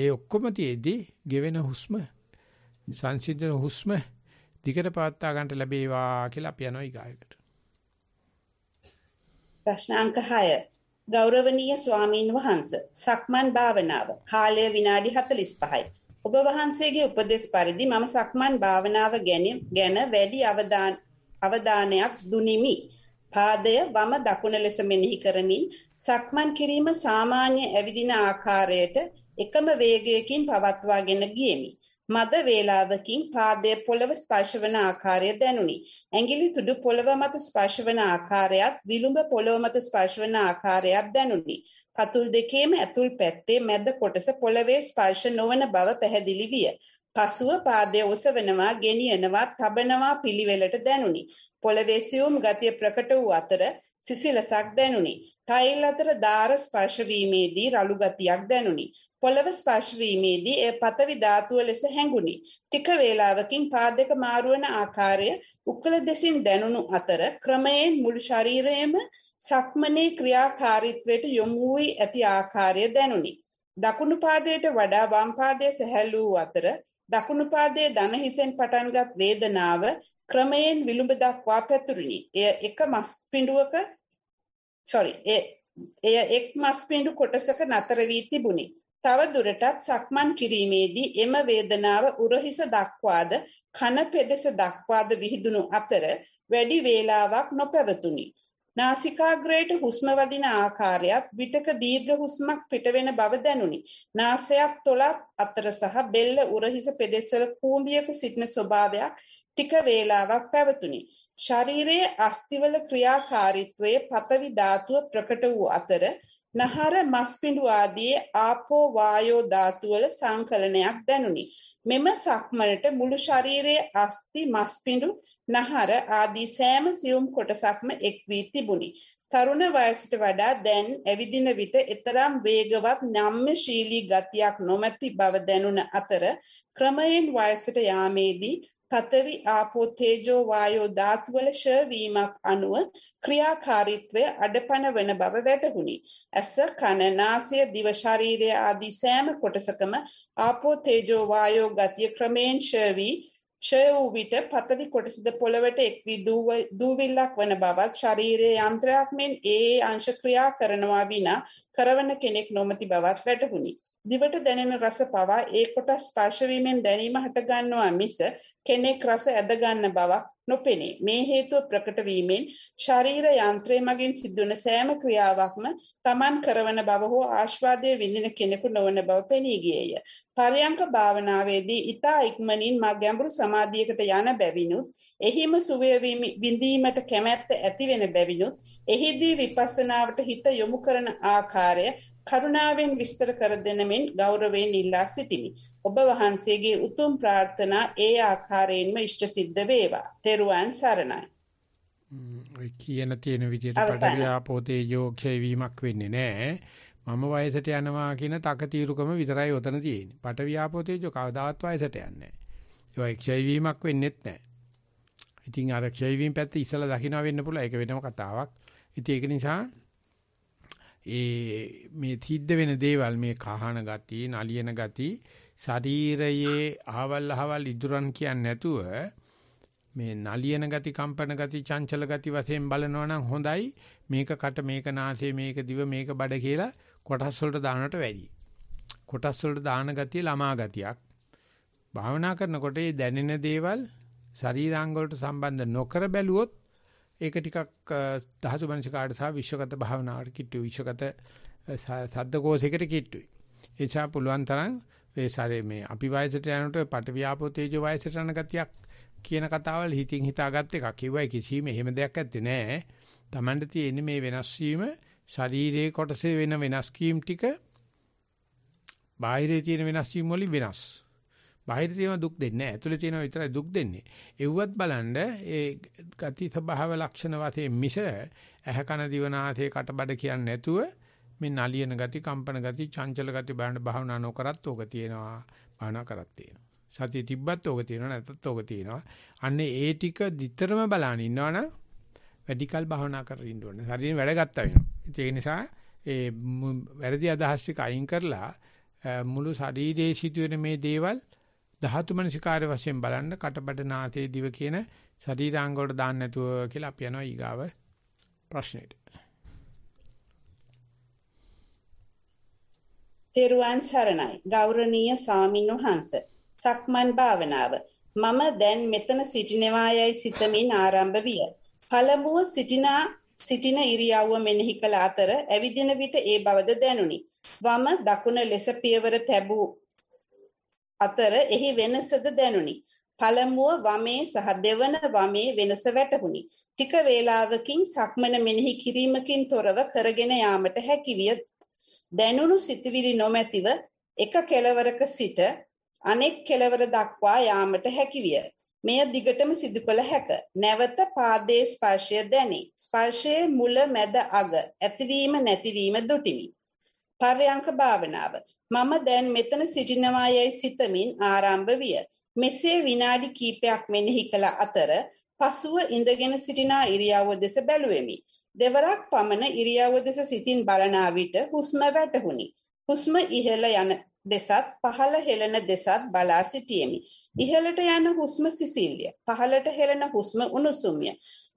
ඒ ඔක්කොම තියේදී ගෙවෙන හුස්ම සංසිඳන හුස්ම දිගට පවත්වා ගන්නට ලැබේවා කියලා අපි යනවා ඊගායකට. ප්‍රශ්න අංක 6 ගෞරවනීය ස්වාමින් වහන්සේ සක්මන් භාවනාව කාලය විනාඩි 45යි. ඔබ වහන්සේගේ උපදෙස් පරිදි මම සක්මන් භාවනාව ගැන වැඩි අවධානයක් දුනිමි. පාදය වම දකුණ ලෙස මෙනෙහි කරමින් සක්මන් කිරීම සාමාන්‍ය ඇවිදින ආකාරයට එකම වේගයකින් පවත්වාගෙන ගියෙමි. මද වේලාවකින් පාදයේ පොළව ස්පර්ශ වන ආකාරය දැනුනි. ඇඟිලි තුඩු පොළව මත ස්පර්ශ වන ආකාරයත් විලුඹ පොළව මත ස්පර්ශ වන ආකාරයත් දැනුනි. පතුල් දෙකේම ඇතුල් පැත්තේ මැද කොටස පොළවේ ස්පර්ශ නොවන බව පැහැදිලි විය. පසුව පාදය ඔසවනවා, ගෙනියනවා, තබනවා පිළිවෙලට දැනුනි. පොළවේ සියුම් ගතිය ප්‍රකට වූ අතර සිසිලසක් දැනුනි. ටයිල් අතර දාර ස්පර්ශ වීමේදී රළු ගතියක් දැනුනි. පොළව ස්පර්ශ වීමේදී ඒ පතවි ධාතුව ලෙස හැඟුනි. ටික වේලාවකින් පාදක මාරුවන ආකාරය උක්කල දෙසින් දැනුණු අතර ක්‍රමයෙන් මුළු ශරීරයේම සක්මනේ ක්‍රියාකාරීත්වයට යොමු වී ඇති ආකාරය දැනුනි. දකුණු පාදයට වඩා වම් පාදයේ සැහැල්ලු වූ අතර දකුණු පාදයේ දන හිසෙන් පටන්ගත් වේදනාව ක්‍රමයෙන් විලුඹ දක්වා පැතුරුණි. එය එක මස් පිඬුවක sorry එය එක් මස් පිඬු කොටසක නතර වී තිබුණි. තව දුරටත් සක්මන් කිරීමේදී එම වේදනාව උරහිස දක්වාද කන පෙදෙස දක්වාද විහිදුණු අතර වැඩි වේලාවක් නොපැවතුණි. නාසිකාග්‍රයට හුස්ම වදින ආකාරයත් විටක දීර්ඝ හුස්මක් පිටවෙන බව දැනුනි. නාසයත් තොලත් අතර සහ බෙල්ල උරහිස පෙදෙස්වල කූඹියක සිටින ස්වභාවයක් ටික වේලාවක් පැවතුනි. ශරීරයේ අස්තිවල ක්‍රියාකාරීත්වයේ පතවි ධාතුව ප්‍රකට වූ අතර නහර මස්පිඬු ආදී ආපෝ වායෝ ධාතුවල සංකලනයක් දැනුනි. මෙම සක්මනට මුළු ශරීරයේ අස්ති මස්පිඬු නහර ආදී සෑම සියුම් කොටසක්ම එක් වී තිබුණි. තරුණ වයසට වඩා දැන් ඇවිදින විට එතරම් වේගවත් නම්‍යශීලී ගතියක් නොමැති බව දැනුන අතර ක්‍රමයෙන් වයසට යාමේදී පතරි ආපෝ තේජෝ වායෝ ධාතුවල ශවීමක් අනුව ක්‍රියාකාරීත්වය අඩපණ වන බව වැටහුණි. ඇස කන නාසය දිව ශරීරය ආදී සෑම කොටසකම ආපෝ තේජෝ වායෝ ගතිය ක්‍රමයෙන් ශවී ක්ෂය වූ විට පතවි කොටසද පොළවට එක්වී දූවිල්ලක් වන බවත් ශරීරයේ යන්ත්‍රයක් මෙන් ඒ අංශ ක්‍රියා කරනවා විනා කරවන කෙනෙක් නොමැති බවත් වැටහුණි. දිවට දැනෙන රස පවා ඒ කොටස් ස්පර්ශ වීමෙන් දැනීම හට ගන්නවා මිස කෙනෙක් රස ඇද ගන්න බවක් නොපෙනේ. මේ හේතුව ප්‍රකට වීමෙන් ශරීර යන්ත්‍රය මගින් සිදුවන සෑම ක්‍රියාවක්ම තමන් කරවන බව හෝ ආස්වාදයේ විඳින කෙනෙකු නොවන බව පෙනී ගියේය. පරයන්ක භාවනාවේදී ඊතා ඉක්මනින් මා ගැඹුරු සමාධියකට යන බැවිනුත් එහිම සුවය විඳීමට කැමැත්ත ඇති වෙන බැවිනුත් එහිදී විපස්සනාවට හිත යොමු කරන ආකාරය කරුණාවෙන් විස්තර කර දෙනමින් ගෞරවයෙන් ඉල්ලා සිටිමි. ඔබ වහන්සේගේ උතුම් ප්‍රාර්ථනා ඒ ආකාරයෙන්ම ඉෂ්ට සිද්ධ වේවා. තෙරුවන් සරණයි. ඔය කියන තියෙන විදිහට පඩවියා පොතේ යෝක්ෂය වීමක් වෙන්නේ නැහැ. මම වයසට යනවා කියන තකතිරුකම විතරයි උතන තියෙන්නේ. පඩවියා පොතේ යෝ කවදාවත් වයසට යන්නේ නැහැ. ඒක ක්ෂය වීමක් වෙන්නේත් නැහැ. ඉතින් අර ක්ෂය වීම පැත්ත ඉස්සලා දකින්න වෙන්න පුළුවන්. ඒක වෙනම කතාවක්. ඉතින් ඒක නිසා ඒ මේ තිද්ද වෙන දේවල් මේ කහන ගති, නලියන ගති ශරීරයේ අහවල් අහවල් ඉදුරන් කියන්නේ නැතුව මේ නලියන ගති, කම්පන ගති, චංචල ගති වශයෙන් බලනවා නම් හොඳයි. මේක කට, මේක නාසය, මේක දිව, මේක බඩ කියලා කොටස් වලට දානට වැඩි. කොටස් වලට දාන ගතිය ළමා ගතියක්. භාවනා කරනකොට මේ දැනෙන දේවල් ශරීරාංග වලට සම්බන්ධ නොකර බැලුවොත් ඒක ටිකක් දහසු මනසිකාට සහ විශ්වගත භාවනාවට කිට්ටු විශ්වගත සද්දකෝෂයකට කිට්ටුයි. ඒ නිසා පුළුවන් තරම් ඒ සාරේ මේ අපි වයසට යනකොට පටවියාපෝ තේජෝ වයසට යන ගතියක් කියන කතාවල් හිතින් හිතාගත් එකක්. කිව්වයි කිසිම එහෙම දෙයක් ඇත්තේ නැහැ. Tamanට තියෙන්නේ මේ වෙනස් වීම ශරීරයේ කොටසේ වෙන වෙනස් කීම් ටික බාහිරේ තියෙන වෙනස් වීම් වලින් වෙනස්. බාහිර තියෙන දුක් දෙන්නේ නැහැ. ඇතුලේ තියෙන විතරයි දුක් දෙන්නේ. එව්වත් බලන්න ඒ ගති ස්වභාව ලක්ෂණ වශයෙන් මිස ඇහ කන දිවනාසය කටබඩ කියන්නේ නැතුව මේ නලියන ගති, කම්පන ගති, චංචල ගති බලන්න භාවනා නොකරත් ඕක තියෙනවා. භාවනා කරත් තියෙනවා. සතිය තිබ්බත් ඕක තියෙනවා නැත්නම් ඕක තියෙනවා. අන්නේ ඒ ටික දිතරම බලන ඉන්නවනම් වැඩිකල් භාවනා කරමින් ඉන්න ඕනේ. හරියට වැඩ ගත්තා වෙනවා. ඒක නිසා ඒ වැරදි අදහස් ටික අයින් කරලා මුළු ශරීරයේ සිදුවෙන මේ දේවල් ධාතු මනසිකාර්ය වශයෙන් බලන්න කටබඩ නාසයේ දිව කියන ශරීරාංග වලට දාන්න නැතුව කියලා අපි යනවා ඊගාව ප්‍රශ්නෙට. තෙරුවන් සරණයි ගෞරවනීය සාමින් වහන්සේ සක්මන් භාවනාව මම දැන් මෙතන සිටිනවා යයි සිතමින් ආරම්භ විය. පළමුව සිටිනා සිටින ඉරියව්ව මෙනෙහි කළ අතර ඇවිදින විට ඒ බවද දැනුනි. වම දකුණ ලෙස පියවර තැබූ අතර එහි වෙනසද දැනුනි. පළමුව වමේ සහ දෙවන වමේ වෙනස වැටහුණි. ටික වේලාවකින් සක්මන මෙනෙහි කිරීමකින් තොරව කරගෙන යාමට හැකිවිය. දැනුණු සිතවිලි නොමැතිව එක කෙලවරක සිට අනෙක් කෙලවර දක්වා යාමට හැකිවිය. මෙය දිගටම සිදු කළ හැක. නැවත පාදයේ ස්පර්ශය දැනේ. ස්පර්ශයේ මුල මැද අග ඇතිවීම නැතිවීම දුටිනි. පර්යංක භාවනාව මම දැන් මෙතන සිටිනවා යයි සිතමින් ආරම්භ විය. මෙසේ විනාඩි කිහිපයක් මෙනෙහි කළ අතර පසුව ඉඳගෙන සිටින ඉරියව්ව දෙස බැලුවෙමි. දෙවරක් පමණ ඉරියව්ව දෙස සිතින් බලන විට හුස්ම වැටහුණි. හුස්ම ඉහළ යන දෙසත් පහළ හෙළන දෙසත් බලා සිටියෙමි. ඉහළට යන හුස්ම සිසිල්ය. පහළට හෙළන හුස්ම උණුසුම්ය.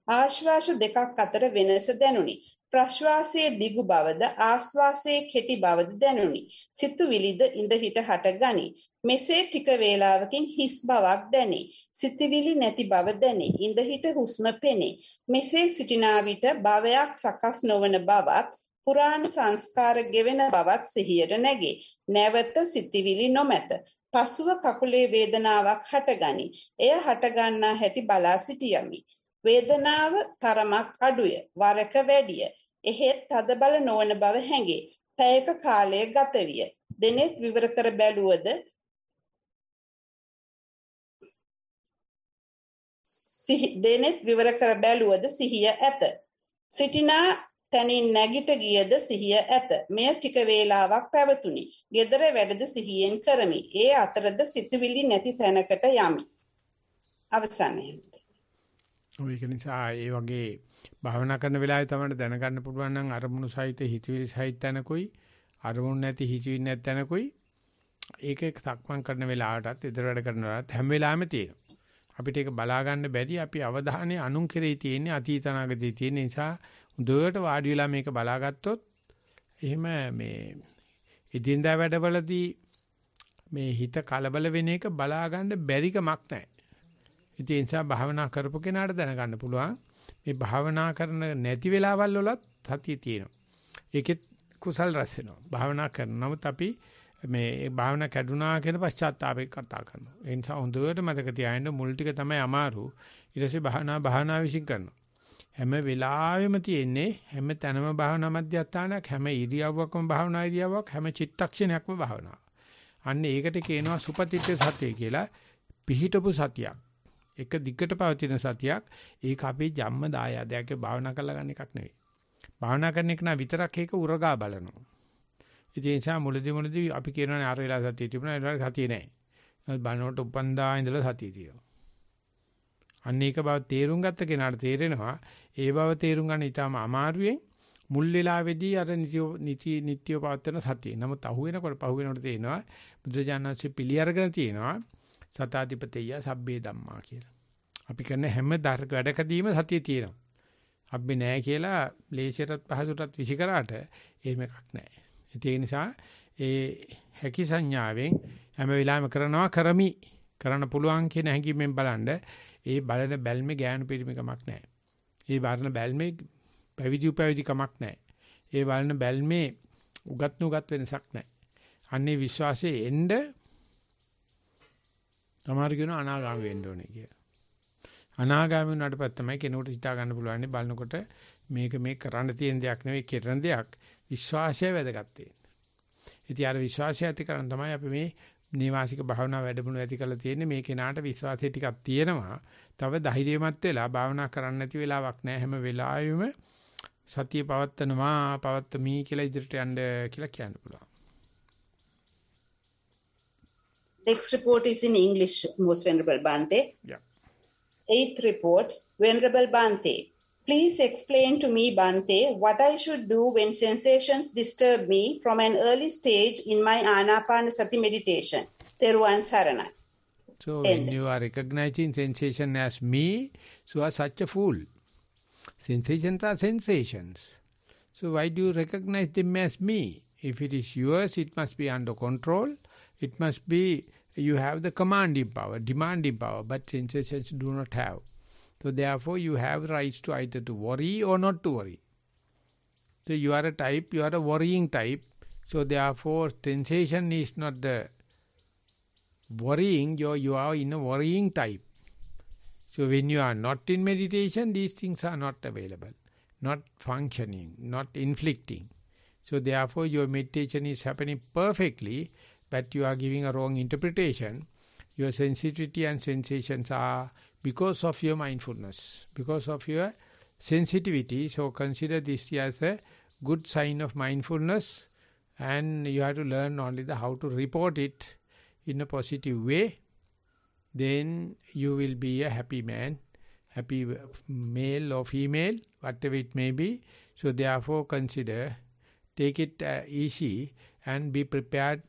ආශ්වාස දෙකක් අතර වෙනස දැනුනි. ප්‍රශ්වාසයේ දිගු බවද ආශ්වාසයේ කෙටි බවද දැනුනි. සිතුවිලිද ඉඳහිට හටගනි. මෙසේ ටික වේලාවකින් හිස් බවක් දැනේ. සිතුවිලි නැති බව දැනේ. ඉඳහිට හුස්ම පෙනේ. මෙසේ සිටිනා විට භවයක් සකස් නොවන බවත් පුරාණ සංස්කාර ගෙවෙන බවත් සිහියට නැගේ. නැවත සිතුවිලි නොමැත. පසුව කකුලේ වේදනාවක් හටගනි. එය හටගන්නා හැටි බලා සිටියමි. වේදනාව තරමක් අඩුය වරක වැඩිය එහෙත් තදබල නොවන බව හැඟේ. පැයක කාලය ගත විය. දෙනෙත් විවර කර බැලුවද දෙනෙත් විවර කර බැලුවද සිහිය ඇත. සිටිනා තැනින් නැගිට ගියද සිහිය ඇත. මෙය ටික වේලාවක් පැවතුණි. gedara වැඩද සිහියෙන් කරමි. ඒ අතරද සිතුවිලි නැති තැනකට යමි. අවසන් එහෙමද? ඔය නිසා ඒ වගේ භාවනා කරන වෙලාවේ තමයි දැනගන්න පුළුවන් නම් අරමුණු සහිත හිතවිලි සහිත තැනකුයි අරමුණු නැති හිතවිලි නැති තැනකුයි ඒක සක්මන් කරන වෙලාවටත් ඉදිරිය වැඩ කරන වෙලාවත් හැම වෙලාවෙම තියෙනවා. අපිට ඒක බලා ගන්න බැරි අපි අවධානය අනුන් කෙරෙහි තියෙන්නේ අතීත අනාගතයේ තියෙන නිසා හොඳට වාඩි වෙලා මේක බලාගත්තොත් එහෙම මේ ඉදින්දා වැඩවලදී මේ හිත කලබල වෙන එක බලා ගන්න බැරිකමක් නැහැ. ඉතින් ඒ නිසා භාවනා කරපු කෙනාට දැනගන්න පුළුවන් මේ භාවනා කරන නැති වෙලාවල් වලත් සතිය තියෙනවා. ඒකෙත් කුසල් රැස් වෙනවා. භාවනා කරන නමුත් අපි මේ භාවනා කැඩුනා කියන පශ්චාත්තාපේ කතා කරනවා. ඒ නිසා හොඳට මතක තියාගන්න මුල් ටික තමයි අමාරු. ඊට පස්සේ භාවනා භාවනා විශ්ින් කරනවා. හැම වෙලාවෙම තියෙන්නේ හැම තැනම භාවනා මධ්‍යස්ථානයක්, හැම ඉරියව්වකම භාවනා ඉරියව්වක්, හැම චිත්තක්ෂණයක්ම භාවනාවක්. අන්න ඒකට කියනවා සුපතිත්ත්‍ය සතිය කියලා. පිහිටපු සතියක්. එක දිගට පවතින සතියක් ඒක අපේ ජම්ම දායාදයක් භාවනා කරලා ගන්න එකක් නෙවෙයි. භාවනා කරන එක නා විතරක් ඒක උරගා බලනවා. ඉතින් ඒ නිසා මුලදී මුලදී අපි කියනවානේ අර වෙලා සතිය තිබුණා ඒ වෙලාවට සතිය නැහැ. බනෝට උපන්දා ඉඳලා සතිය තියෙනවා. අන්න ඒක බව තේරුම් ගත්ත කෙනාට තේරෙනවා ඒ බව තේරුම් ගන්න ඊටම අමාරුවෙන් මුල් වෙලාවේදී අර නිතිය නිතිය පවත්වන සතිය. නමුත් අහුවෙනකොට පහුවෙනකොට තේනවා බුද්ධ ඥානසි පිළි අරගෙන තියෙනවා සතාධිපතිය සබ්බේ ධම්මා කියලා. අපි කරන හැම වැඩකදීම සතිය තියෙනවා. අපි නෑ කියලා ලේසියටත් පහසුටත් විසි කරාට එහෙම එකක් නෑ. ඒ නිසා ඒ හැකි සංඥාවෙන් හැම වෙලාවෙම කරනවා කරමි කරන්න පුළුවන් කියන හැඟීමෙන් බලනද ඒ බලන බැල්මේ ගෑනු පිරිමිකමක් නෑ. ඒ බලන බැල්මේ පැවිදි උපැවිදි කමක් නෑ. ඒ බලන බැල්මේ උගත් නුගත් වෙනසක් නෑ. අන්නේ විශ්වාසයේ එන්න තමාර කියන අනාගාමී වෙන්න ඕනේ කියලා. අනාගාමී වුණාට පස්සේ තමයි කෙනෙකුට හිතා ගන්න පුළුවන් බලනකොට මේක මේ කරන්න තියෙන දෙයක් නෙවෙයි කෙරෙන දෙයක් විශ්වාසය වැදගත් වෙන්නේ. විශ්වාසය ඇති කරන් තමයි අපි මේ නිවාසික භාවනා වැඩමුළු ඇති කරලා තියෙන්නේ මේ කෙනාට විශ්වාසය ටිකක් තියෙනවා. තව ධෛර්යමත් වෙලා භාවනා කරන්න නැති වෙලාවක් නැහැ හැම වෙලාවෙම සතිය පවත්නවා පවත්මි කියලා ඉදිරියට යන්න කියලා කියන්න පුළුවන්. Next report is in English, most venerable Bante. Yeah. 8th report, Venerable Bante. Please explain to me, Bante, what I should do when sensations disturb me from an early stage in my Anapanasati meditation. Teruvan sarana. So End. when you are recognizing sensation as me, you are such a fool. Sensations are sensations. So why do you recognize them as me? If it is yours, it must be under control. It must be you have the commanding power, demanding power, but sensations do not have. So therefore you have rights to either to worry or not to worry. So you are a type, you are a worrying type. So therefore sensation is not the worrying, you, you are in a worrying type. So when you are not in meditation, these things are not available, not functioning, not inflicting. So therefore your meditation is happening perfectly but you are giving a wrong interpretation. Your sensitivity and sensations are because of your mindfulness, because of your sensitivity. So consider this as a good sign of mindfulness and you have to learn only the how to report it in a positive way. Then you will be a happy man, happy male or female, whatever it may be. So therefore consider, take it uh, easy and be prepared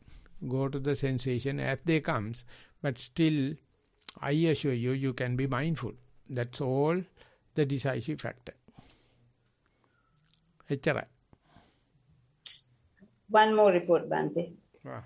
go to the sensation as they comes but still i assure you you can be mindful that's all the decisive factor එච්චරයි one more report bante ah.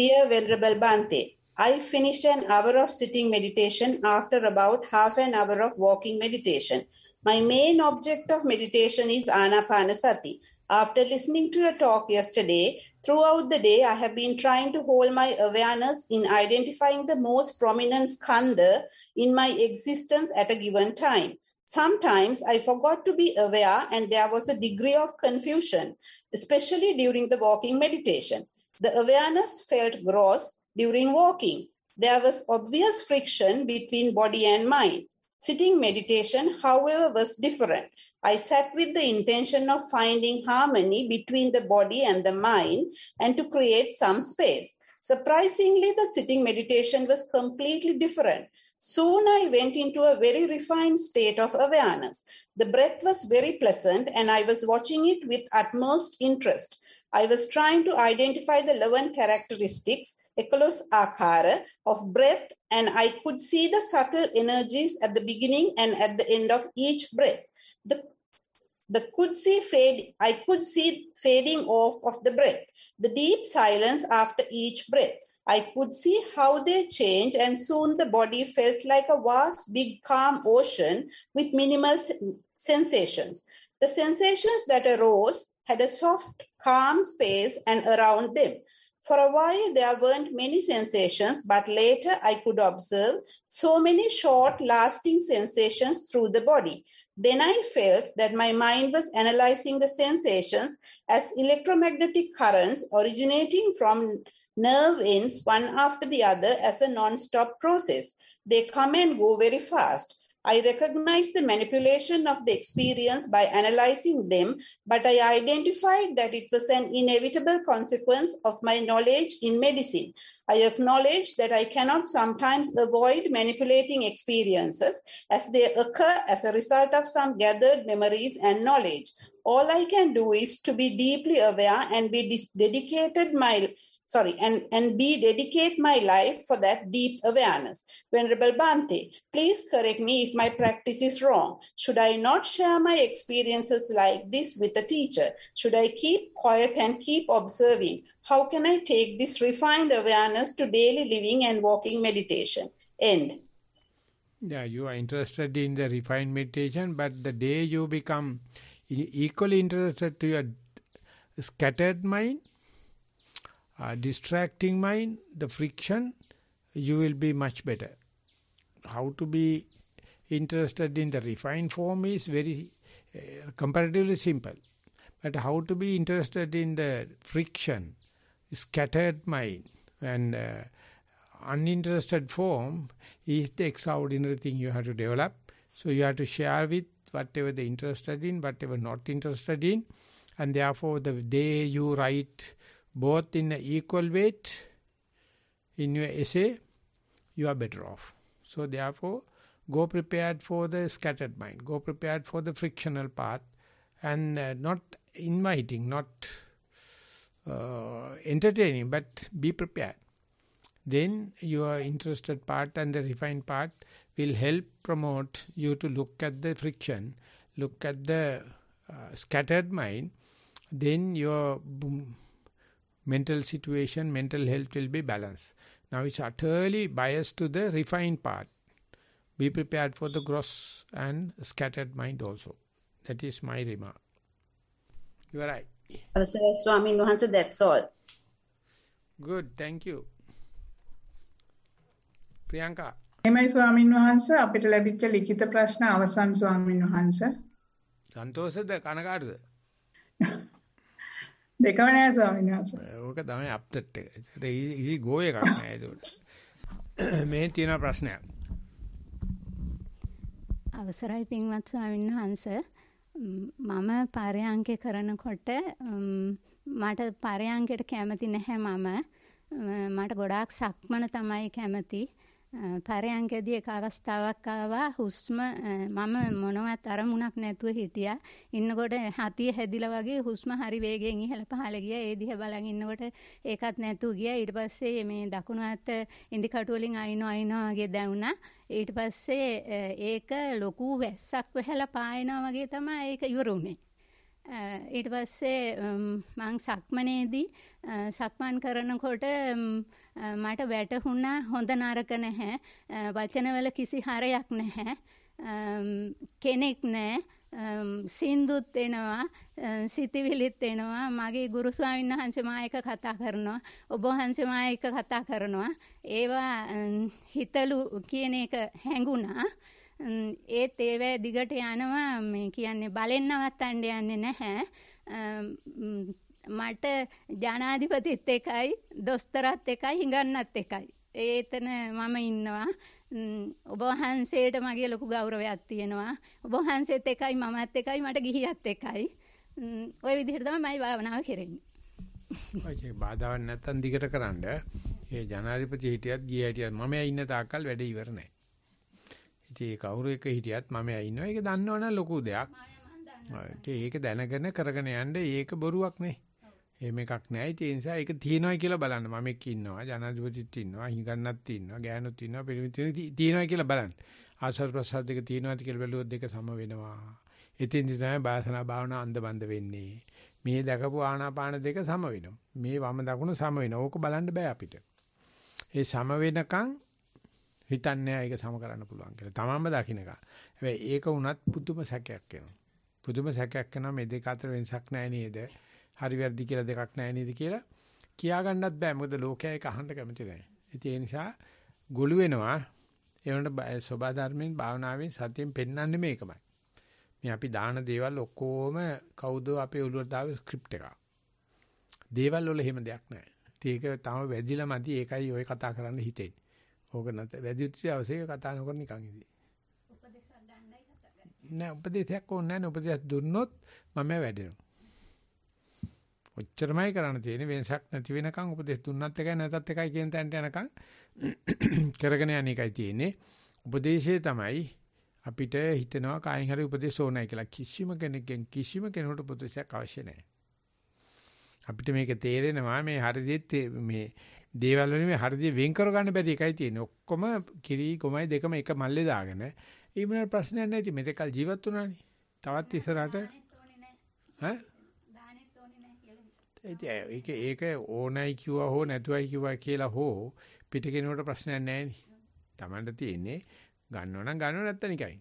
dear venerable bante i finished an hour of sitting meditation after about half an hour of walking meditation my main object of meditation is anapanasati after listening to your talk yesterday, throughout the day, I have been trying to hold my awareness in identifying the most prominent skanda in my existence at a given time. Sometimes I forgot to be aware, and there was a degree of confusion, especially during the walking meditation. The awareness felt gross during walking. There was obvious friction between body and mind. Sitting meditation, however, was different. I sat with the intention of finding harmony between the body and the mind and to create some space. Surprisingly, the sitting meditation was completely different. Soon I went into a very refined state of awareness. The breath was very pleasant, and I was watching it with utmost interest. I was trying to identify the 11 characteristics, ekalos akara, of breath, and I could see the subtle energies at the beginning and at the end of each breath. The the could see fade i could see fading off of the breath the deep silence after each breath i could see how they change and soon the body felt like a vast big calm ocean with minimal sensations the sensations that arose had a soft calm space and around them for a while, there weren't many sensations, but later I could observe so many short, lasting sensations through the body. Then I felt that my mind was analyzing the sensations as electromagnetic currents originating from nerve ends one after the other as a non stop process. They come and go very fast. I recognize the manipulation of the experience by analyzing them, but I identified that it was an inevitable consequence of my knowledge in medicine. I acknowledge that I cannot sometimes avoid manipulating experiences as they occur as a result of some gathered memories and knowledge. All I can do is to be deeply aware and be dedicated my sorry, and, and B, dedicate my life for that deep awareness. Venerable Bhante, please correct me if my practice is wrong. Should I not share my experiences like this with a teacher? Should I keep quiet and keep observing? How can I take this refined awareness to daily living and walking meditation? End. Yeah, you are interested in the refined meditation, but the day you become equally interested to your scattered mind, uh, distracting mind, the friction, you will be much better. How to be interested in the refined form is very uh, comparatively simple. But how to be interested in the friction, scattered mind, and uh, uninterested form is the extraordinary thing you have to develop. So you have to share with whatever they're interested in, whatever not interested in. And therefore, the day you write both in equal weight in your essay, you are better off. So therefore, go prepared for the scattered mind. Go prepared for the frictional path and uh, not inviting, not uh, entertaining, but be prepared. Then your interested part and the refined part will help promote you to look at the friction, look at the uh, scattered mind, then your boom, mental situation, mental health will be balanced. Now it's utterly biased to the refined part. Be prepared for the gross and scattered mind also. That is my remark. You are right. Swami Nuhansa, that's all. Good, thank you. Priyanka එමයි ස්වාමින් වහන්ස අපිට ලැබිච්ච ලිඛිත ප්‍රශ්න අවසන් ස්වාමින් වහන්ස සන්තෝෂද කනකාටද දෙකම නෑ ස්වාමීන් වහන්සේ. ඕක තමයි අප්ඩේට් එක. ඒකට ඉසි ගෝ එකක් නෑ ඒකට. මේ තියෙන ප්‍රශ්නයක්. අවසරයි පින්වත් ස්වාමීන් වහන්සේ. මම පරයන්ක කරනකොට මට පරයන්කට කැමති නැහැ මම. මට ගොඩාක් සක්මන තමයි කැමති. පරයන්කදී එක අවස්ථාවක් ආවා හුස්ම මම මොනවත් අරමුණක් නැතුව හිටියා. ඉන්නකොට හතිය හැදිලා වගේ හුස්ම හරි වේගෙන් ඉහළ පහළ ගියා. ඒ දිහා බලන් ඉන්නකොට ඒකත් නැතුව ගියා. ඊට පස්සේ මේ දකුණු අත ඉන්දි කටු වලින් අයිනෝ අයිනෝ වගේ දැවුණා. ඊට පස්සේ ඒක ලොකු වැස්සක් වෙහැලා පායනවා වගේ තමයි ඒක ඉවරුනේ. ඊට පස්සේ මං සක්මනේදී සක්මන් කරනකොට මට වැටහුණා හොඳ නරක නැහැ. වචනවල කිසි හරයක් නැහැ. කෙනෙක් නැහැ. සින්දුත් එනවා සිතිවිලිත් එනවා මගේ ගුරු ස්වාමීන් වහන්සේ මා එක කතා කරනවා ඔබ වහන්සේ මා එක කතා කරනවා ඒවා හිතලු කියන එක හැඟුණා ඒත් ඒවැ දිගට යනවා මේ කියන්නේ බලෙන් නවත්තන්න යන්නේ නැහැ. මට ජනාධිපතිත් එකයි, දොස්තරත් එකයි, හිඟන්නත් එකයි. ඒතන මම ඉන්නවා. ඔබ වහන්සේට මගේ ලොකු ගෞරවයක් තියෙනවා. ඔබ වහන්සේත් එකයි, මමත් එකයි, මට ගිහියත් එකයි. ওই විදිහට තමයි මම භාවනාව කරන්නේ. ඔය බාධාවක් නැත්තම් දිගට කරන්න. ඒ ජනාධිපති හිටියත් ගිය හිටියත් මම ඉන්න තාක්කල් වැඩේ ඉවර නැහැ. ඉතින් ඒ කවුරු එක හිටියත් මම ඇයි ඉන්නවා. ඒක දන්නවනම් ලොකු දෙයක්. ඒක දැනගෙන කරගෙන යන්න ඒක බොරුවක් නේ. එහෙම එකක් නෑ. ඒ නිසා ඒක තියෙනවා කියලා බලන්න. මම එක්ක ඉන්නවා. ජනාධිපතිත් ඉන්නවා. හිඟන්නත් ඉන්නවා. ගෑනුත් ඉන්නවා. පිරිමිත් ඉන්නවා. තියෙනවා කියලා බලන්න. ආසර් ප්‍රසාද දෙක තියෙනවාද කියලා බැලුවොත් දෙක සම වෙනවා. ඉතින් තමයි භාසනා භාවනා අන්දබන්ද වෙන්නේ. මේ දැකපු ආනාපාන දෙක සම වෙනවා. මේ වම දකුණ සම වෙනවා. ඕක බලන්න බෑ අපිට. ඒ සම වෙනකන් හිතන්නේ ඒක සම කරන්න පුළුවන් කියලා. තමන්ම දකින්නකම්. හැබැයි ඒක වුණත් පුදුම සැකයක් එනවා. පුදුම සැකයක් එනවා මේ දෙක අතර වෙනසක් නැහැ නේද? හරි වැරදි කියලා දෙකක් නැහැ නේද කියලා කියාගන්නත් බෑ. මොකද ලෝකයා ඒක අහන්න කැමති නැහැ. ඉතින් ඒ නිසා ගොළු වෙනවා. ඒ වුණාට සෝබා ධර්මයෙන් භාවනාවෙන් සතියෙන් පෙන්වන්නේ මේකමයි. මේ අපි දාන දේවල් ඔක්කොම කවුද අපේ උළුවට දාවේ ස්ක්‍රිප්ට් එක. දේවල් වල එහෙම දෙයක් නැහැ. ඉතින් ඒක තම වැදිලා මදි ඒකයි ඔය කතා කරන්න හිතෙන්නේ. ඕක නැත වැඩිචි අවශ්‍ය කතා නොකර නිකන් ඉදී. උපදේශයක් ගන්නයි කතා කරන්නේ. නෑ උපදේශයක් ඕනේ නෑ උපදේශයක් දුන්නොත් මම වැඩෙනවා. ඔච්චරමයි කරන්න තියෙන්නේ වෙනසක් නැති වෙනකන් උපදේශ දුන්නත් එකයි නැතත් එකයි කියන තැනට යනකන් කරගෙන යන එකයි තියෙන්නේ උපදේශයේ තමයි අපිට හිතනවා කායින් හරි උපදේශ ඕනයි කියලා කිසිම කෙනෙක්ගෙන් කිසිම කෙනෙකුට උපදේශයක් අවශ්‍ය නැහැ අපිට මේක තේරෙනවා මේ හරිදෙත් මේ දේවල් වලින් මේ හරියට වෙන් කරගන්න බැරි එකයි තියෙන්නේ. ඔක්කොම කිරි ගොමයි දෙකම එක මල්ලේ දාගෙන. ඒ වුණාට ප්‍රශ්නයක් නැහැ. ඉතින් මෙතකල් ජීවත් වුණානේ. තවත් ඉස්සරහට ඈ ඒක ඒක ඕනයි කිව්වා හෝ නැතුවයි කිව්වා කියලා හෝ පිටකෙනුවට ප්‍රශ්නයක් නැහැ නේ. Tamanට තියෙන්නේ ගන්නව නම් ගන්නව නැත්තන එකයි.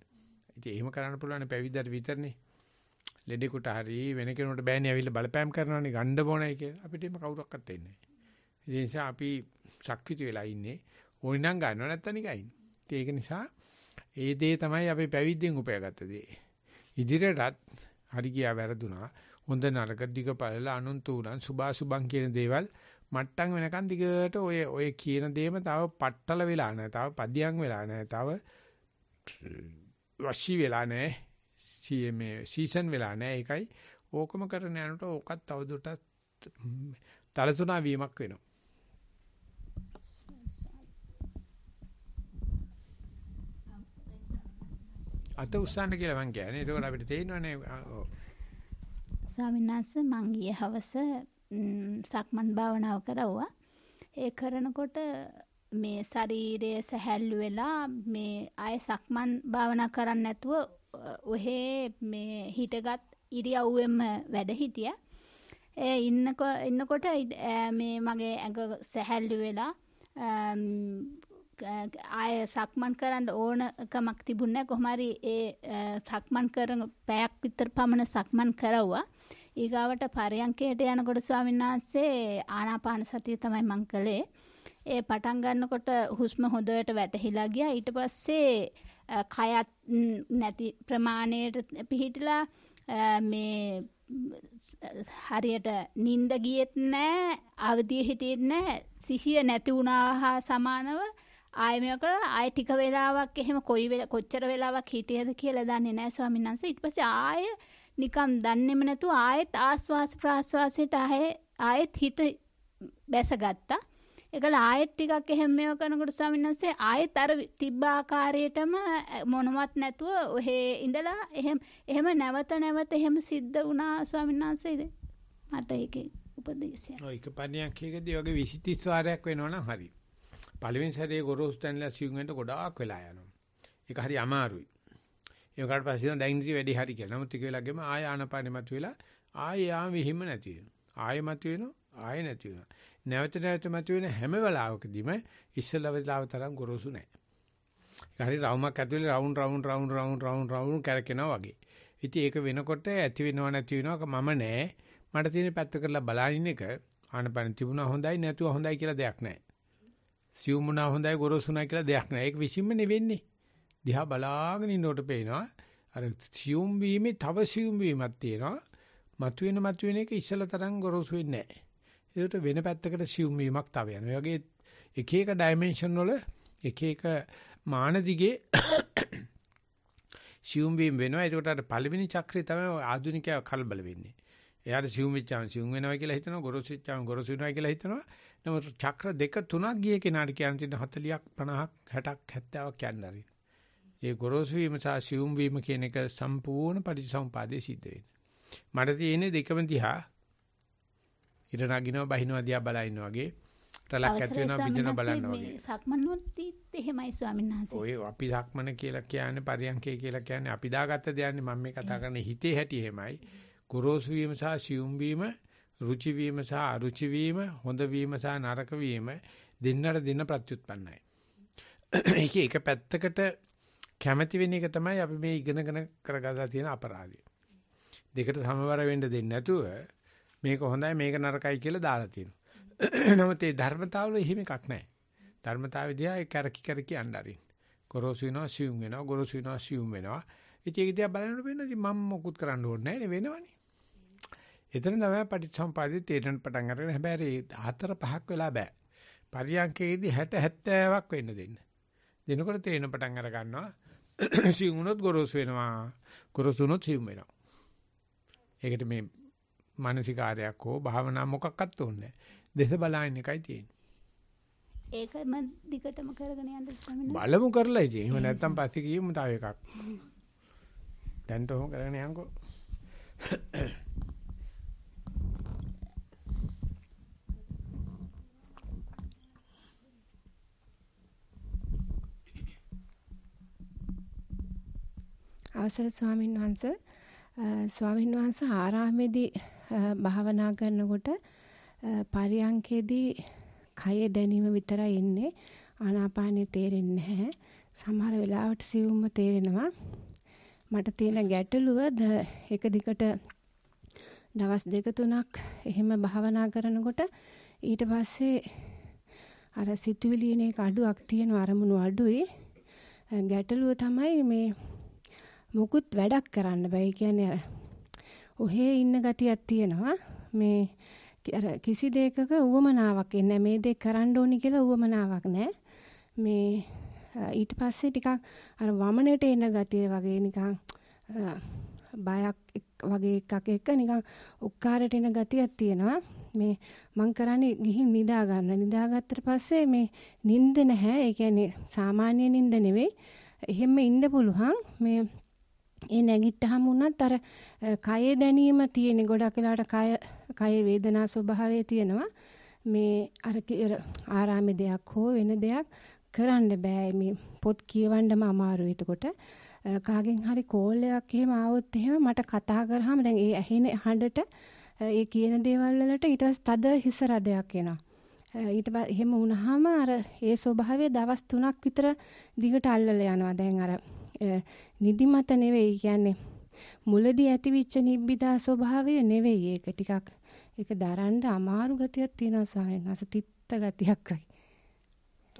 ඉතින් එහෙම කරන්න පුළුවන් පැවිද්දට විතරනේ. ලෙඩෙකුට හරි වෙන කෙනෙකුට බෑනේ ඇවිල්ලා බලපෑම් කරනවානේ ගන්න බොනයි කියලා. අපිට එහෙම කවුරක්වත් දෙන්නේ නැහැ. ඒ නිසා අපි ශක්විත වෙලා ඉන්නේ. ඕනිනම් ගන්නව නැත්තම් නිකන්. ඒක නිසා ඒ දේ තමයි අපි පැවිද්දෙන් උපයාගත්ත දේ. ඉදිරියටත් හරි ගියා වැරදුනා. හොඳ නරක දිග පළල අනුන්තුණන් සුභාසුභම් කියන දේවල් මට්ටම් වෙනකන් දිගට ඔය ඔය කියන දේම තව පට්ටල වෙලා නැහැ. තව පදියම් වෙලා නැහැ. තව වශී වෙලා නැහැ. සීමේ සීසන් වෙලා නැහැ. ඒකයි ඕකම කරන යනකොට ඕකත් තවදුරටත් තලතුණා වීමක් වෙනවා. අත උස්සන්න කියලා මං කියන්නේ. ඒකෝර අපිට තේිනවනේ. ස්වාමීන් වහන්සේ මං ගිය හවස සක්මන් භාවනාව කරවුවා. ඒ කරනකොට මේ ශරීරය සැහැල්ලු වෙලා මේ ආය සක්මන් භාවනා කරන්න නැතුව ඔහේ මේ හිටගත් ඉරියව්වෙම වැඩ හිටියා. ඒ ඉන්නකොට මේ මගේ ඇඟ සැහැල්ලු වෙලා ආය සක්මන් කරන්න ඕනකමක් තිබුණෑ කොහමරි ඒ සක්මන් කරන පැයක් විතර පමණ සක්මන් කරව්වා. ඊගාවට පරයන්කයට යනකොට ස්වාමීන් වහන්සේ ආනාපාන සතිය තමයි මං කළේ. ඒ පටන් ගන්නකොට හුස්ම හොඳට වැටහිලා ගියා. ඊට පස්සේ කයත් නැති ප්‍රමාණයට පිහිටලා මේ හරියට නිින්ද ගියෙත් නෑ අවදිය හිටියෙත් නෑ සිහිය නැති වුණා හා සමානව ආයමය කරලා ආය ටික වෙලාවක් එහෙම කොයි වෙලා කොච්චර වෙලාවක් හිටියද කියලා දන්නේ නැහැ ස්වාමීන් වහන්සේ. ඊට පස්සේ ආය නිකම් දන්නේම නැතුව ආයෙත් ආස්වාස් ප්‍රාස්වාසයට ආයෙ ආයෙත් හිත බැසගත්තා. ඒකල ආයෙත් ටිකක් එහෙම මේව කරනකොට ස්වාමීන් වහන්සේ ආයෙත් අර තිබ්බ ආකාරයටම මොනවත් නැතුව ඔහෙ ඉඳලා එහෙම එහෙම නැවත නැවත එහෙම සිද්ධ වුණා ස්වාමීන් වහන්සේද? මට ඒකේ උපදේශයක්. ඔය එක පණියක් එකදී වගේ 20 30 වාරයක් වෙනවනම් හරියි. පළවෙනි සැරේ ගොරෝසු තැන්ලා සිවුම් වෙන්න ගොඩාක් වෙලා යනවා. ඒක හරි අමාරුයි. ඒකට පස්සේ නම් දැන් ඉඳි වැඩි හරි කියලා. නමුත් ඒක වෙලගෙම ආය ආනපානෙ මතුවෙලා ආය යාම විහිම නැති වෙනවා. ආය මතුවෙනවා ආය නැති වෙනවා. නැවත නැවත මතුවෙන හැම වෙලාවකදීම ඉස්සලා වෙලාව තරම් ගොරෝසු නැහැ. ඒක හරි රවුමක් ඇතුලේ round round round round round round කරකිනවා වගේ. ඉතින් ඒක වෙනකොට ඇති වෙනව නැති වෙනවක මම නෑ. මට තියෙන පැත්ත කරලා බලනින් එක ආනපන තිබුණා හොඳයි නැතුව හොඳයි කියලා දෙයක් නැහැ. සියුමුණා හොඳයි ගොරෝසුණා කියලා දෙයක් නෑ. ඒක විසින්ම නෙවෙන්නේ. දිහා බලාගෙන ඉන්නකොට පේනවා අර සියුම් වීමේ තව සියුම් වීමක් තියෙනවා. මතුවෙන මතුවෙන එක ඉස්සල තරම් ගොරෝසු වෙන්නේ නෑ. ඒකට වෙන පැත්තකට සියුම් වීමක් තව යනවා. ඒ වගේ එක එක ඩයිමන්ෂන් වල එක එක මාන දිගේ සියුම් වීම වෙනවා. ඒකට අර පළවෙනි චක්‍රය තමයි ආධුනිකයා කලබල වෙන්නේ. එයාට සියුම් වෙච්චාම සියුම් වෙනවා කියලා හිතනවා, ගොරෝසු වෙච්චාම ගොරෝසු වෙනවා කියලා හිතනවා. නමුත් චක්‍ර දෙක තුනක් ගිය කෙනාට කියන්න තියෙන 40ක් 50ක් 60ක් 70ක් යන්න හරි. ඒ ගොරෝසු වීම සහ සියුම් වීම කියන එක සම්පූර්ණ පරිසම්පාදේ සිද්ධ වෙනවා. මට තියෙන්නේ දෙකම දිහා ඉර නගිනවා බහිනවා දිහා බලන වගේ රලක් ඇති වෙනවා බිඳිනවා බලන වගේ. සක්මන්වත්තිත් එහෙමයි ස්වාමීන් වහන්සේ. ඔය අපි සක්මන කියලා කියන්නේ පරියන්කේ කියලා කියන්නේ අපි දාගත්ත දෙයන්නේ මම මේ කතා කරන්නේ හිතේ හැටි එහෙමයි. ගොරෝසු වීම සහ සියුම් වීම රුචි වීම සහ අරුචි වීම, හොඳ වීම සහ නරක වීම දෙන්නට දෙන ප්‍රත්‍යুৎපන්නයි. ඒක එක පැත්තකට කැමැති වෙන එක තමයි අපි මේ ඉගෙනගෙන කරගලා තියෙන අපරාධය. දෙකට සමවර වෙන්න දෙන්නේ නැතුව මේක හොඳයි මේක නරකයි කියලා දාලා තියෙනවා. නමුත් ඒ ධර්මතාවල එහෙම එකක් නැහැ. ධර්මතාවේදී ආයේ කරකි කරකි යන්නරින්. ගොරෝසු වෙනවා, සියුම් වෙනවා, ගොරෝසු වෙනවා, සියුම් වෙනවා. ඉතින් ඒක දිහා බලනකොට වෙනවා ඉතින් මම මොකුත් කරන්න ඕනේ නැහැ නේ වෙනවනේ. එතන තමයි පටිච්චසම්පාදේ තේරෙන පටන් ගන්න. හැබැයි 14 5ක් වෙලා බෑ. පරියන්කේදී 60 70ක් වෙන්න දෙන්න. දෙනකොට තේරෙන පටන් අර ගන්නවා. සිවුනොත් ගොරෝසු වෙනවා. ගොරෝසුනොත් සිවුම් වෙනවා. ඒකට මේ මානසිකාරයක් හෝ භාවනා මොකක්වත් ඕනේ දෙස බලන එකයි තියෙන්නේ. ඒක මම දිගටම කරගෙන යන්න ස්වාමීන් බලමු කරලා ඉතින්. එහෙම නැත්තම් පස්සේ ගියමු තව එකක්. දැන් තෝ කරගෙන යන්කෝ. අවසර ස්වාමින් වහන්සේ ස්වාමින් වහන්සේ ආරාමේදී භාවනා කරනකොට පරියංකේදී කය දැනීම විතරයි එන්නේ ආනාපානෙ තේරෙන්නේ නැහැ සමහර වෙලාවට සියුම්ම තේරෙනවා මට තියෙන ගැටලුව එක දිගට දවස් දෙක තුනක් එහෙම භාවනා කරනකොට ඊට පස්සේ අර සිතුවිලි එන එක අඩුවක් තියෙන අරමුණු අඩුයි ගැටලුව තමයි මේ මොකුත් වැඩක් කරන්න බෑ. කියන්නේ ඔහේ ඉන්න ගතියක් තියෙනවා. මේ කිසි දෙයකක උවමනාවක් එන්නේ මේ දේ කරන්න ඕනි කියලා උවමනාවක් නැහැ. මේ ඊට පස්සේ ටිකක් අර වමනට එන ගතිය වගේ නිකන් බයක් වගේ එකක් එක්ක නිකන් උක්කාරට එන ගතියක් තියෙනවා. මේ මං කරන්නේ ගිහින් නිදා ගන්න. නිදාගත්තට පස්සේ මේ නිින්ද නැහැ. ඒ කියන්නේ සාමාන්‍ය නිින්ද නෙවෙයි. එහෙම ඉන්න පුළුවන්. මේ ඒ නැගිට්ටහම වුණත් අර කයේ දැනීම තියෙන ගොඩක් වෙලාට කය කයේ වේදනා ස්වභාවය තියෙනවා මේ අර ආරාමේ දෙයක් හෝ වෙන දෙයක් කරන්න බෑ මේ පොත් කියවන්නම අමාරුයි එතකොට කාගෙන් හරි කෝල් එකක් එහෙම ආවොත් එහෙම මට කතා කරාම දැන් ඒ ඇහෙන හඬට ඒ කියන දේවල් වලට ඊට පස්සේ තද හිස රදයක් එනවා ඊට එහෙම වුණාම අර ඒ ස්වභාවය දවස් 3ක් විතර දිගට අල්ලලා යනවා දැන් අර නිදිමත නෙවෙයි කියන්නේ මුලදී ඇතිවිච්ච නිබ්බිදා ස්වභාවය නෙවෙයි ඒක ටිකක් ඒක දරන්න අමාරු ගතියක් තියෙනවා ස්වාමීන් වහන්සේ තිත්ත ගතියක් වගේ.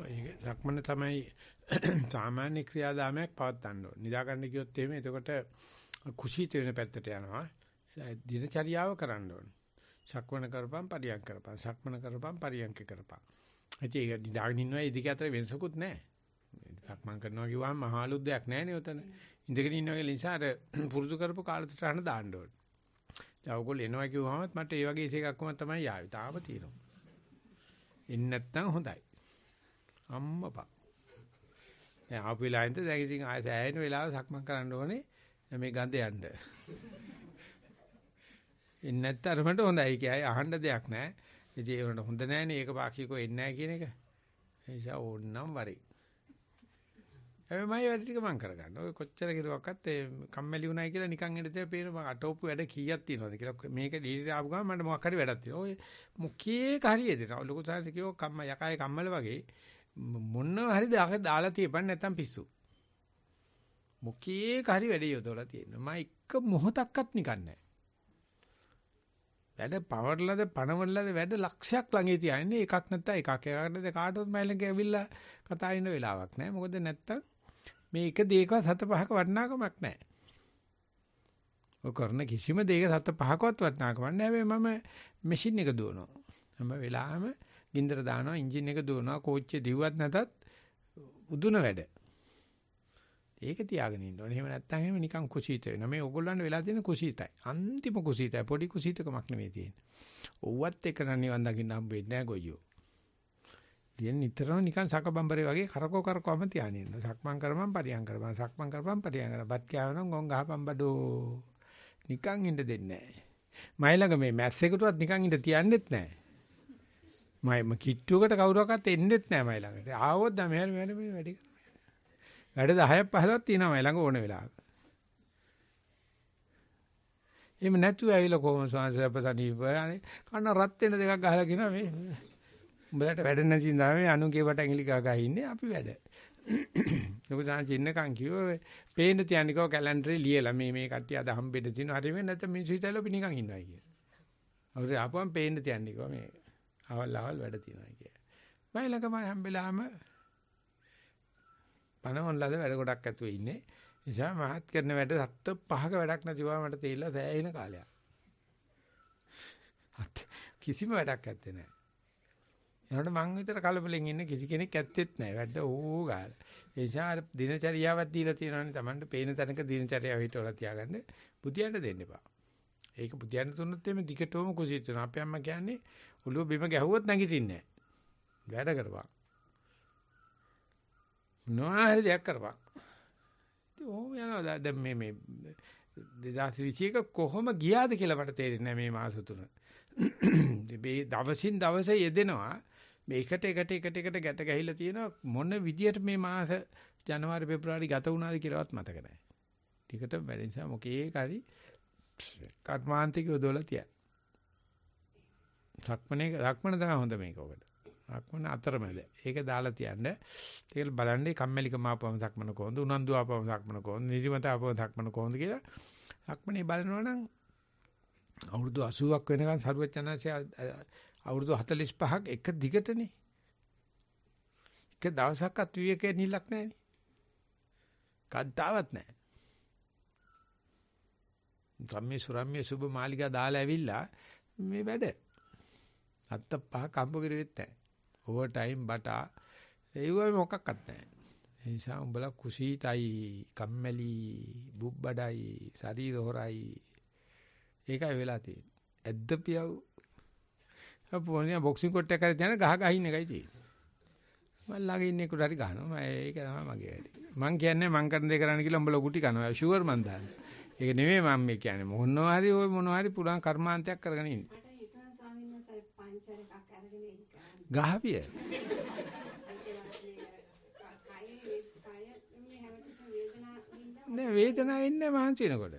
ඒක ලක්මන තමයි සාමාන්‍ය ක්‍රියාදාමයක් පවත්වන්න ඕනේ. නිදා ගන්න කියොත් එහෙම එතකොට කුසීත වෙන පැත්තට යනවා. දිනචරියාව කරන්න ඕනේ. සක්මන කරපම් පරියන්ක කරපම් සක්මන කරපම් පරියන්ක කරපම්. ඉතින් ඒක නිදාගෙන ඉන්නවා ඉදික අතර වෙනසකුත් නැහැ. සක්මන් කරනවා කිව්වම මහා අලුත් දෙයක් නැහැ නේ උතන. ඉඳගෙන ඉන්න වගේ නිසා අර පුරුදු කරපු කාලසටහන දාන්න ඕනේ. දැන් ඔයගොල්ලෝ එනවා කිව්වමත් මට ඒ වගේ ඉසේකක් කොහොමද තමයි ආවේ. තාම තියෙනවා. එන්නේ නැත්තම් හොඳයි. අම්මපා. දැන් ආපු වෙලාවෙන්ද දැන් ඉතින් ආය සෑහෙන වෙලාව සක්මන් කරන්න ඕනේ මේ ගඳ යන්න. එන්නේ නැත්තරම හොඳයි කියයි අහන්න දෙයක් නැහැ. ඉතින් ඒ වුණාට හොඳ නැහැ නේ ඒක පාකියකෝ එන්නේ නැහැ කියන එක. ඒ නිසා ඕන්නම් වරේ. හැබැයි මම වැඩ ටික මම කරගන්න. ඔය කොච්චර කෙරුවක්වත් ඒ කම්මැලි වුණයි කියලා නිකන් හිටියේ පේන මම අටෝපු වැඩ කීයක් තියෙනවද කියලා. මේක ඩීලි ආපු ගමන් මට මොකක් හරි වැඩක් තියෙනවා. ඔය මුඛයේක හරියද? ලොකු සාංශ කියෝ කම්ම යකායේ කම්මල වගේ මොන්නව හරි දාලා තියපන් නැත්තම් පිස්සු. මුඛයේක හරි වැඩ යොදවලා තියෙනවා. මම එක මොහොතක්වත් නිකන් නැහැ. වැඩ පවර්ලද පණවලද වැඩ ලක්ෂයක් ළඟේ තියන්නේ එකක් නැත්නම් එකක් එකකට කාටවත් මයිලෙන් ගෑවිලා කතා වෙන වෙලාවක් නැහැ මොකද නැත්තම් මේ එක දෙයකවත් හත පහක වටිනාකමක් නැහැ. ඔය කරන කිසිම දෙයක හත පහකවත් වටිනාකමක් නැහැ. හැබැයි මම මැෂින් එක දුවනවා. හැම වෙලාවෙම ගින්දර දානවා, එන්ජින් එක දුවනවා, කෝච්චිය දිව්වත් නැතත් උදුන වැඩ. ඒක තියාගෙන ඉන්න ඕනේ. එහෙම නැත්නම් එහෙම නිකන් කුසීත වෙනවා. මේ ඕගොල්ලන්ට වෙලා තියෙන කුසීතයි. අන්තිම කුසීතයි. පොඩි කුසීතකමක් නෙමෙයි තියෙන්නේ. ඔව්වත් එක නම් නිවන් දකින්න හම්බ වෙන්නේ නැහැ ගොයියෝ. තියෙන නිතරම නිකන් සකබම්බරේ වගේ කරකෝ කරකවම තියාගෙන ඉන්න. සක්මන් කරපම් පරියන් කරපම් සක්මන් කරපම් පරියන් කරපම් බත් කෑවනම් ගොන් ගහපම් බඩෝ. නිකන් ඉඳ දෙන්නේ නැහැ. මයි ළඟ මේ මැස් එකටවත් නිකන් ඉඳ තියන්නෙත් නැහැ. මම කිට්ටුවකට කවුරක්වත් එන්නෙත් නැහැ මයි ළඟට. ආවොත් දැන් මෙහෙම මෙහෙම මේ වැඩි කරනවා. වැඩ 10ක් 15ක් තියෙනවා මයි ළඟ ඕන වෙලාවක. එහෙම නැතුව ඇවිල්ලා කොහොම සංසයපතනීප අනේ කන්න රත් වෙන දෙකක් ගහලා කියනවා මේ උඹලට වැඩ නැති ඉඳාම අනුගේ වට ඇඟිලි ගා ගා ඉන්නේ අපි වැඩ. ලොකු සාංචින්නකම් කිව්ව පේන්න තියන්නකෝ කැලෙන්ඩරේ ලියලා මේ මේ කට්ටිය අද හම්බෙන්න තියෙනවා. හරි වෙන්නේ නැත්නම් මිනිස්සු හිතලා අපි නිකන් ඉන්නවා කියලා. අවුරුදු ආපුවම පේන්න තියන්නකෝ මේ අවල් අවල් වැඩ තියෙනවා කියලා. මම ළඟම හම්බෙලාම පණවන්ලද වැඩ ගොඩක් ඇතුවේ ඉන්නේ. නිසා මහත් කරන වැඩ සත්ත පහක වැඩක් නැතිව මට තේරිලා සෑහෙන කාලයක්. කිසිම වැඩක් ඇත්තේ නැහැ. එනකොට මං විතර කලබලෙන් ඉන්න කිසි කෙනෙක් ඇත්තෙත් නැහැ. වැඩ ඕ ගාලා. ඒ නිසා අර දිනචරියාවක් දීලා තියෙනවනේ Tamanට පේන තැනක දිනචරියාව හිටවලා තියාගන්න. බුදියන්ට දෙන්න එපා. ඒක බුදියන්ට දුන්නොත් එimhe දිගටම කුසීත වෙනවා. අපේ අම්මා කියන්නේ ඔළුව බිම ගැහුවොත් නැගිටින්නේ නැහැ. වැඩ කරපන්. මොනවාරි දෙයක් කරපන්. ඉතින් ඕම යනවා දැන් මේ මේ 2021 කොහොම ගියාද කියලා මට තේරෙන්නේ නැහැ මේ මාස තුන. මේ දවසින් දවස යෙදෙනවා. මේකට එකට එකට එකට ගැට ගැහිලා තියෙනවා මොන විදියට මේ මාස ජනවාරි පෙබ්‍රුවරි ගත වුණාද කියලාවත් මතක නැහැ. ටිකට වැඩි නිසා මොකේක හරි කර්මාන්තික යොදවලා තියන. සක්මනේ සක්මන තමයි හොඳ මේක ඔකට. සක්මන අතරමැද. ඒක දාලා තියන්න. ඒක බලන්නේ කම්මැලිකම ආපම සක්මන කොහොඳ උනන්දු ආපම සක්මන කොහොඳ නිදිමත ආපම සක්මන කොහොඳ කියලා සක්මනේ බලනවා නම් අවුරුදු 80ක් වෙනකන් සරුවචනාංශය අවුරුදු 45ක් එක දිගටනේ. එක දවසක්වත් විවේකේ නිලක් නැහැනේ. කද්දාවත් නැහැ. ධම්මේ සුරම්මේ සුබ මාලිකා දාලා ඇවිල්ලා මේ වැඩ. අත්ත පහ කම්බු කිරෙත් නැහැ. ඕවර් ටයිම් බටා ඒවයි මොකක්වත් නැහැ. ඒ නිසා උඹලා කුසීතයි, කම්මැලි, බුබ්බඩයි, ශරීර හොරයි. ඒකයි වෙලා තියෙන්නේ. ඇද්ද පියව් පොණිය බොක්සින් කොට් එකක් කරලා යන ගහ ගහින් එකයි තියෙන්නේ. මල් ළඟ ඉන්නේ කුට හරි ගහනවා. ඒක තමයි මගේ වැඩි. මං කියන්නේ මං කරන දේ කරන්න කියලා උඹලා ගුටි කනවා. ෂුවර් මං දාන්නේ. ඒක නෙමෙයි මම මේ කියන්නේ. මොනවා හරි ඔය මොනවා හරි පුලුවන් කර්මාන්තයක් කරගෙන ඉන්නේ. ගහවිය. නේ වේදනාව එන්නේ මහන්සි වෙනකොට.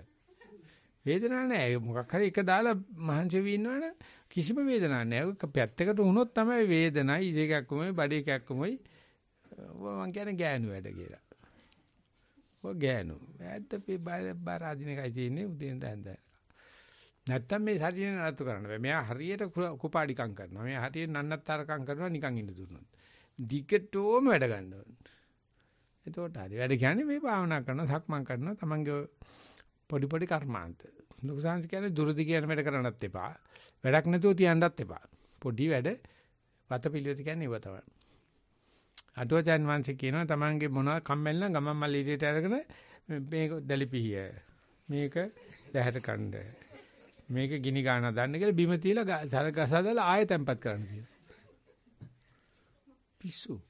වේදනාවක් නැහැ. මොකක් හරි එක දාලා මහන්සි වෙවි ඉන්නවනම් කිසිම වේදනාවක් නැහැ. ඔක පැත්තකට වුණොත් තමයි වේදනයි, ඉජේකක්මයි, බඩේකක්මයි. මම කියන්නේ ගෑනු වැඩ කියලා. ඔය ගෑනු. ඇත්ත බාරාදින එකයි තියෙන්නේ උදේන් දැන්ද. නැත්තම් මේ ශරීරය නරතු කරන්න බෑ. මෙයා හරියට කුපාඩිකම් කරනවා. මෙයා හරියට නන්නත්තරකම් කරනවා නිකන් ඉඳ දුන්නොත්. දිගටම වැඩ ගන්නවා. එතකොට හරි. වැඩ කියන්නේ මේ භාවනා කරනවා, සක්මන් කරනවා, තමන්ගේ පොඩි පොඩි කර්මාන්ත. ලොකු සංස් කියන්නේ දුරදි කියන වැඩ කරන්නත් එපා. වැඩක් නැතුව තියන්නත් එපා. පොඩි වැඩ වතපිළිවෙත කියන්නේ ඒව තමයි. අටුවචන් වංශේ කියනවා තමන්ගේ මොනවා කම්මැලි නම් ගමන් මල්ල ඉදිරියට අරගෙන මේක දැලිපිහිය. මේක දැහැට කණ්ඩ. මේක ගිනි ගන්න දාන්න කියලා බිම තියලා සර ගසදලා ආයෙ තැම්පත් කරන්න කියලා. පිස්සු.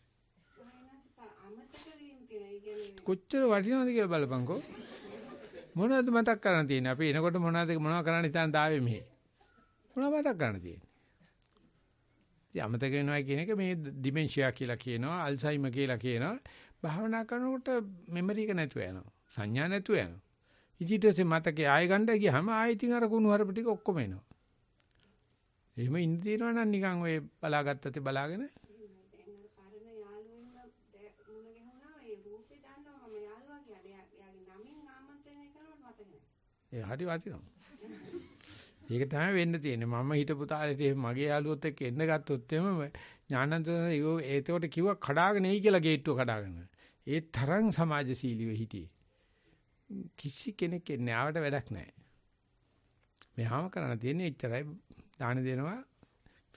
කොච්චර වටිනවද කියලා බලපන්කෝ. මොනවද මතක් කරන්න තියෙන්නේ? අපි එනකොට මොනවද මොනවද කරන්න හිතන් දාවේ මෙහෙ. මොනවද මතක් කරන්න තියෙන්නේ? ඉතින් අමතක වෙනවා කියන එක මේ ඩිමෙන්ෂියා කියලා කියනවා, අල්සයිමර් කියලා කියනවා. භාවනා කරනකොට මෙමරි එක නැතුව යනවා. සංඥා නැතුව යනවා. ඉතිටසේ මතකේ ආය ගන්න ගියාම ආයෙත් ඉතින් අර කුණු හරප ටික ඔක්කොම එනවා. එහෙම ඉඳ තියනවා නම් නිකන් ඔය බලාගත්තත් බලාගෙන ඒ හරි වටිනවා. ඒක තමයි වෙන්න තියෙන්නේ. මම හිටපු තාලෙට මගේ යාළුවොත් එක්ක එන්න ගත්තොත් එම ඥානන්ත ඒකෝ ඒතකොට කිව්වා කඩාගෙන එයි කියලා ගේට්ටුව කඩාගෙන. ඒ තරම් සමාජශීලීව හිටියේ. කිසි කෙනෙක් එන්නේ ආවට වැඩක් නැහැ. මෙහාම කරන්න තියෙන්නේ එච්චරයි දාන දෙනවා.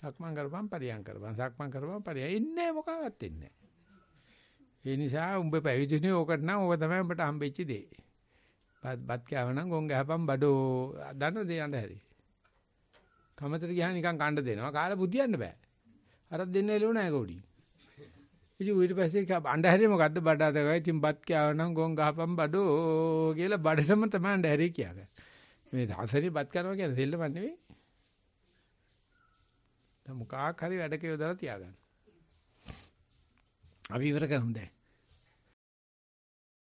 සක්මන් කරපම් පරියන් කරපම් සක්මන් කරපම් පරියන් ඉන්නේ මොකාවත් ඉන්නේ. ඒ නිසා උඹ පැවිදිනේ ඕකට නම් ඕක තමයි උඹට හම්බෙච්ච දේ. බත් කෑවනම් ගොන් ගහපම් බඩෝ දන්න දේ යන්න හැරි. කමතර ගියා නිකන් कांड දෙනවා. කාලා බුදියන්න බෑ. අර දෙන්න එළෝ නෑ ගෝඩි. ඉතින් ඊට පස්සේ අඬහැරේ මොකද්ද බඩ අතගයි. ඉතින් බත් කෑවනම් ගොන් ගහපම් බඩෝ කියලා බඩටම තමයි අඬහැරේ කියාගන්නේ. මේ දහසරි බත් කරනවා කියන්නේ දෙල්ලම නෙවෙයි. දැන් මොකක් හරි වැඩක යොදලා තියාගන්න. අපි ඉවර කරමු දැන්.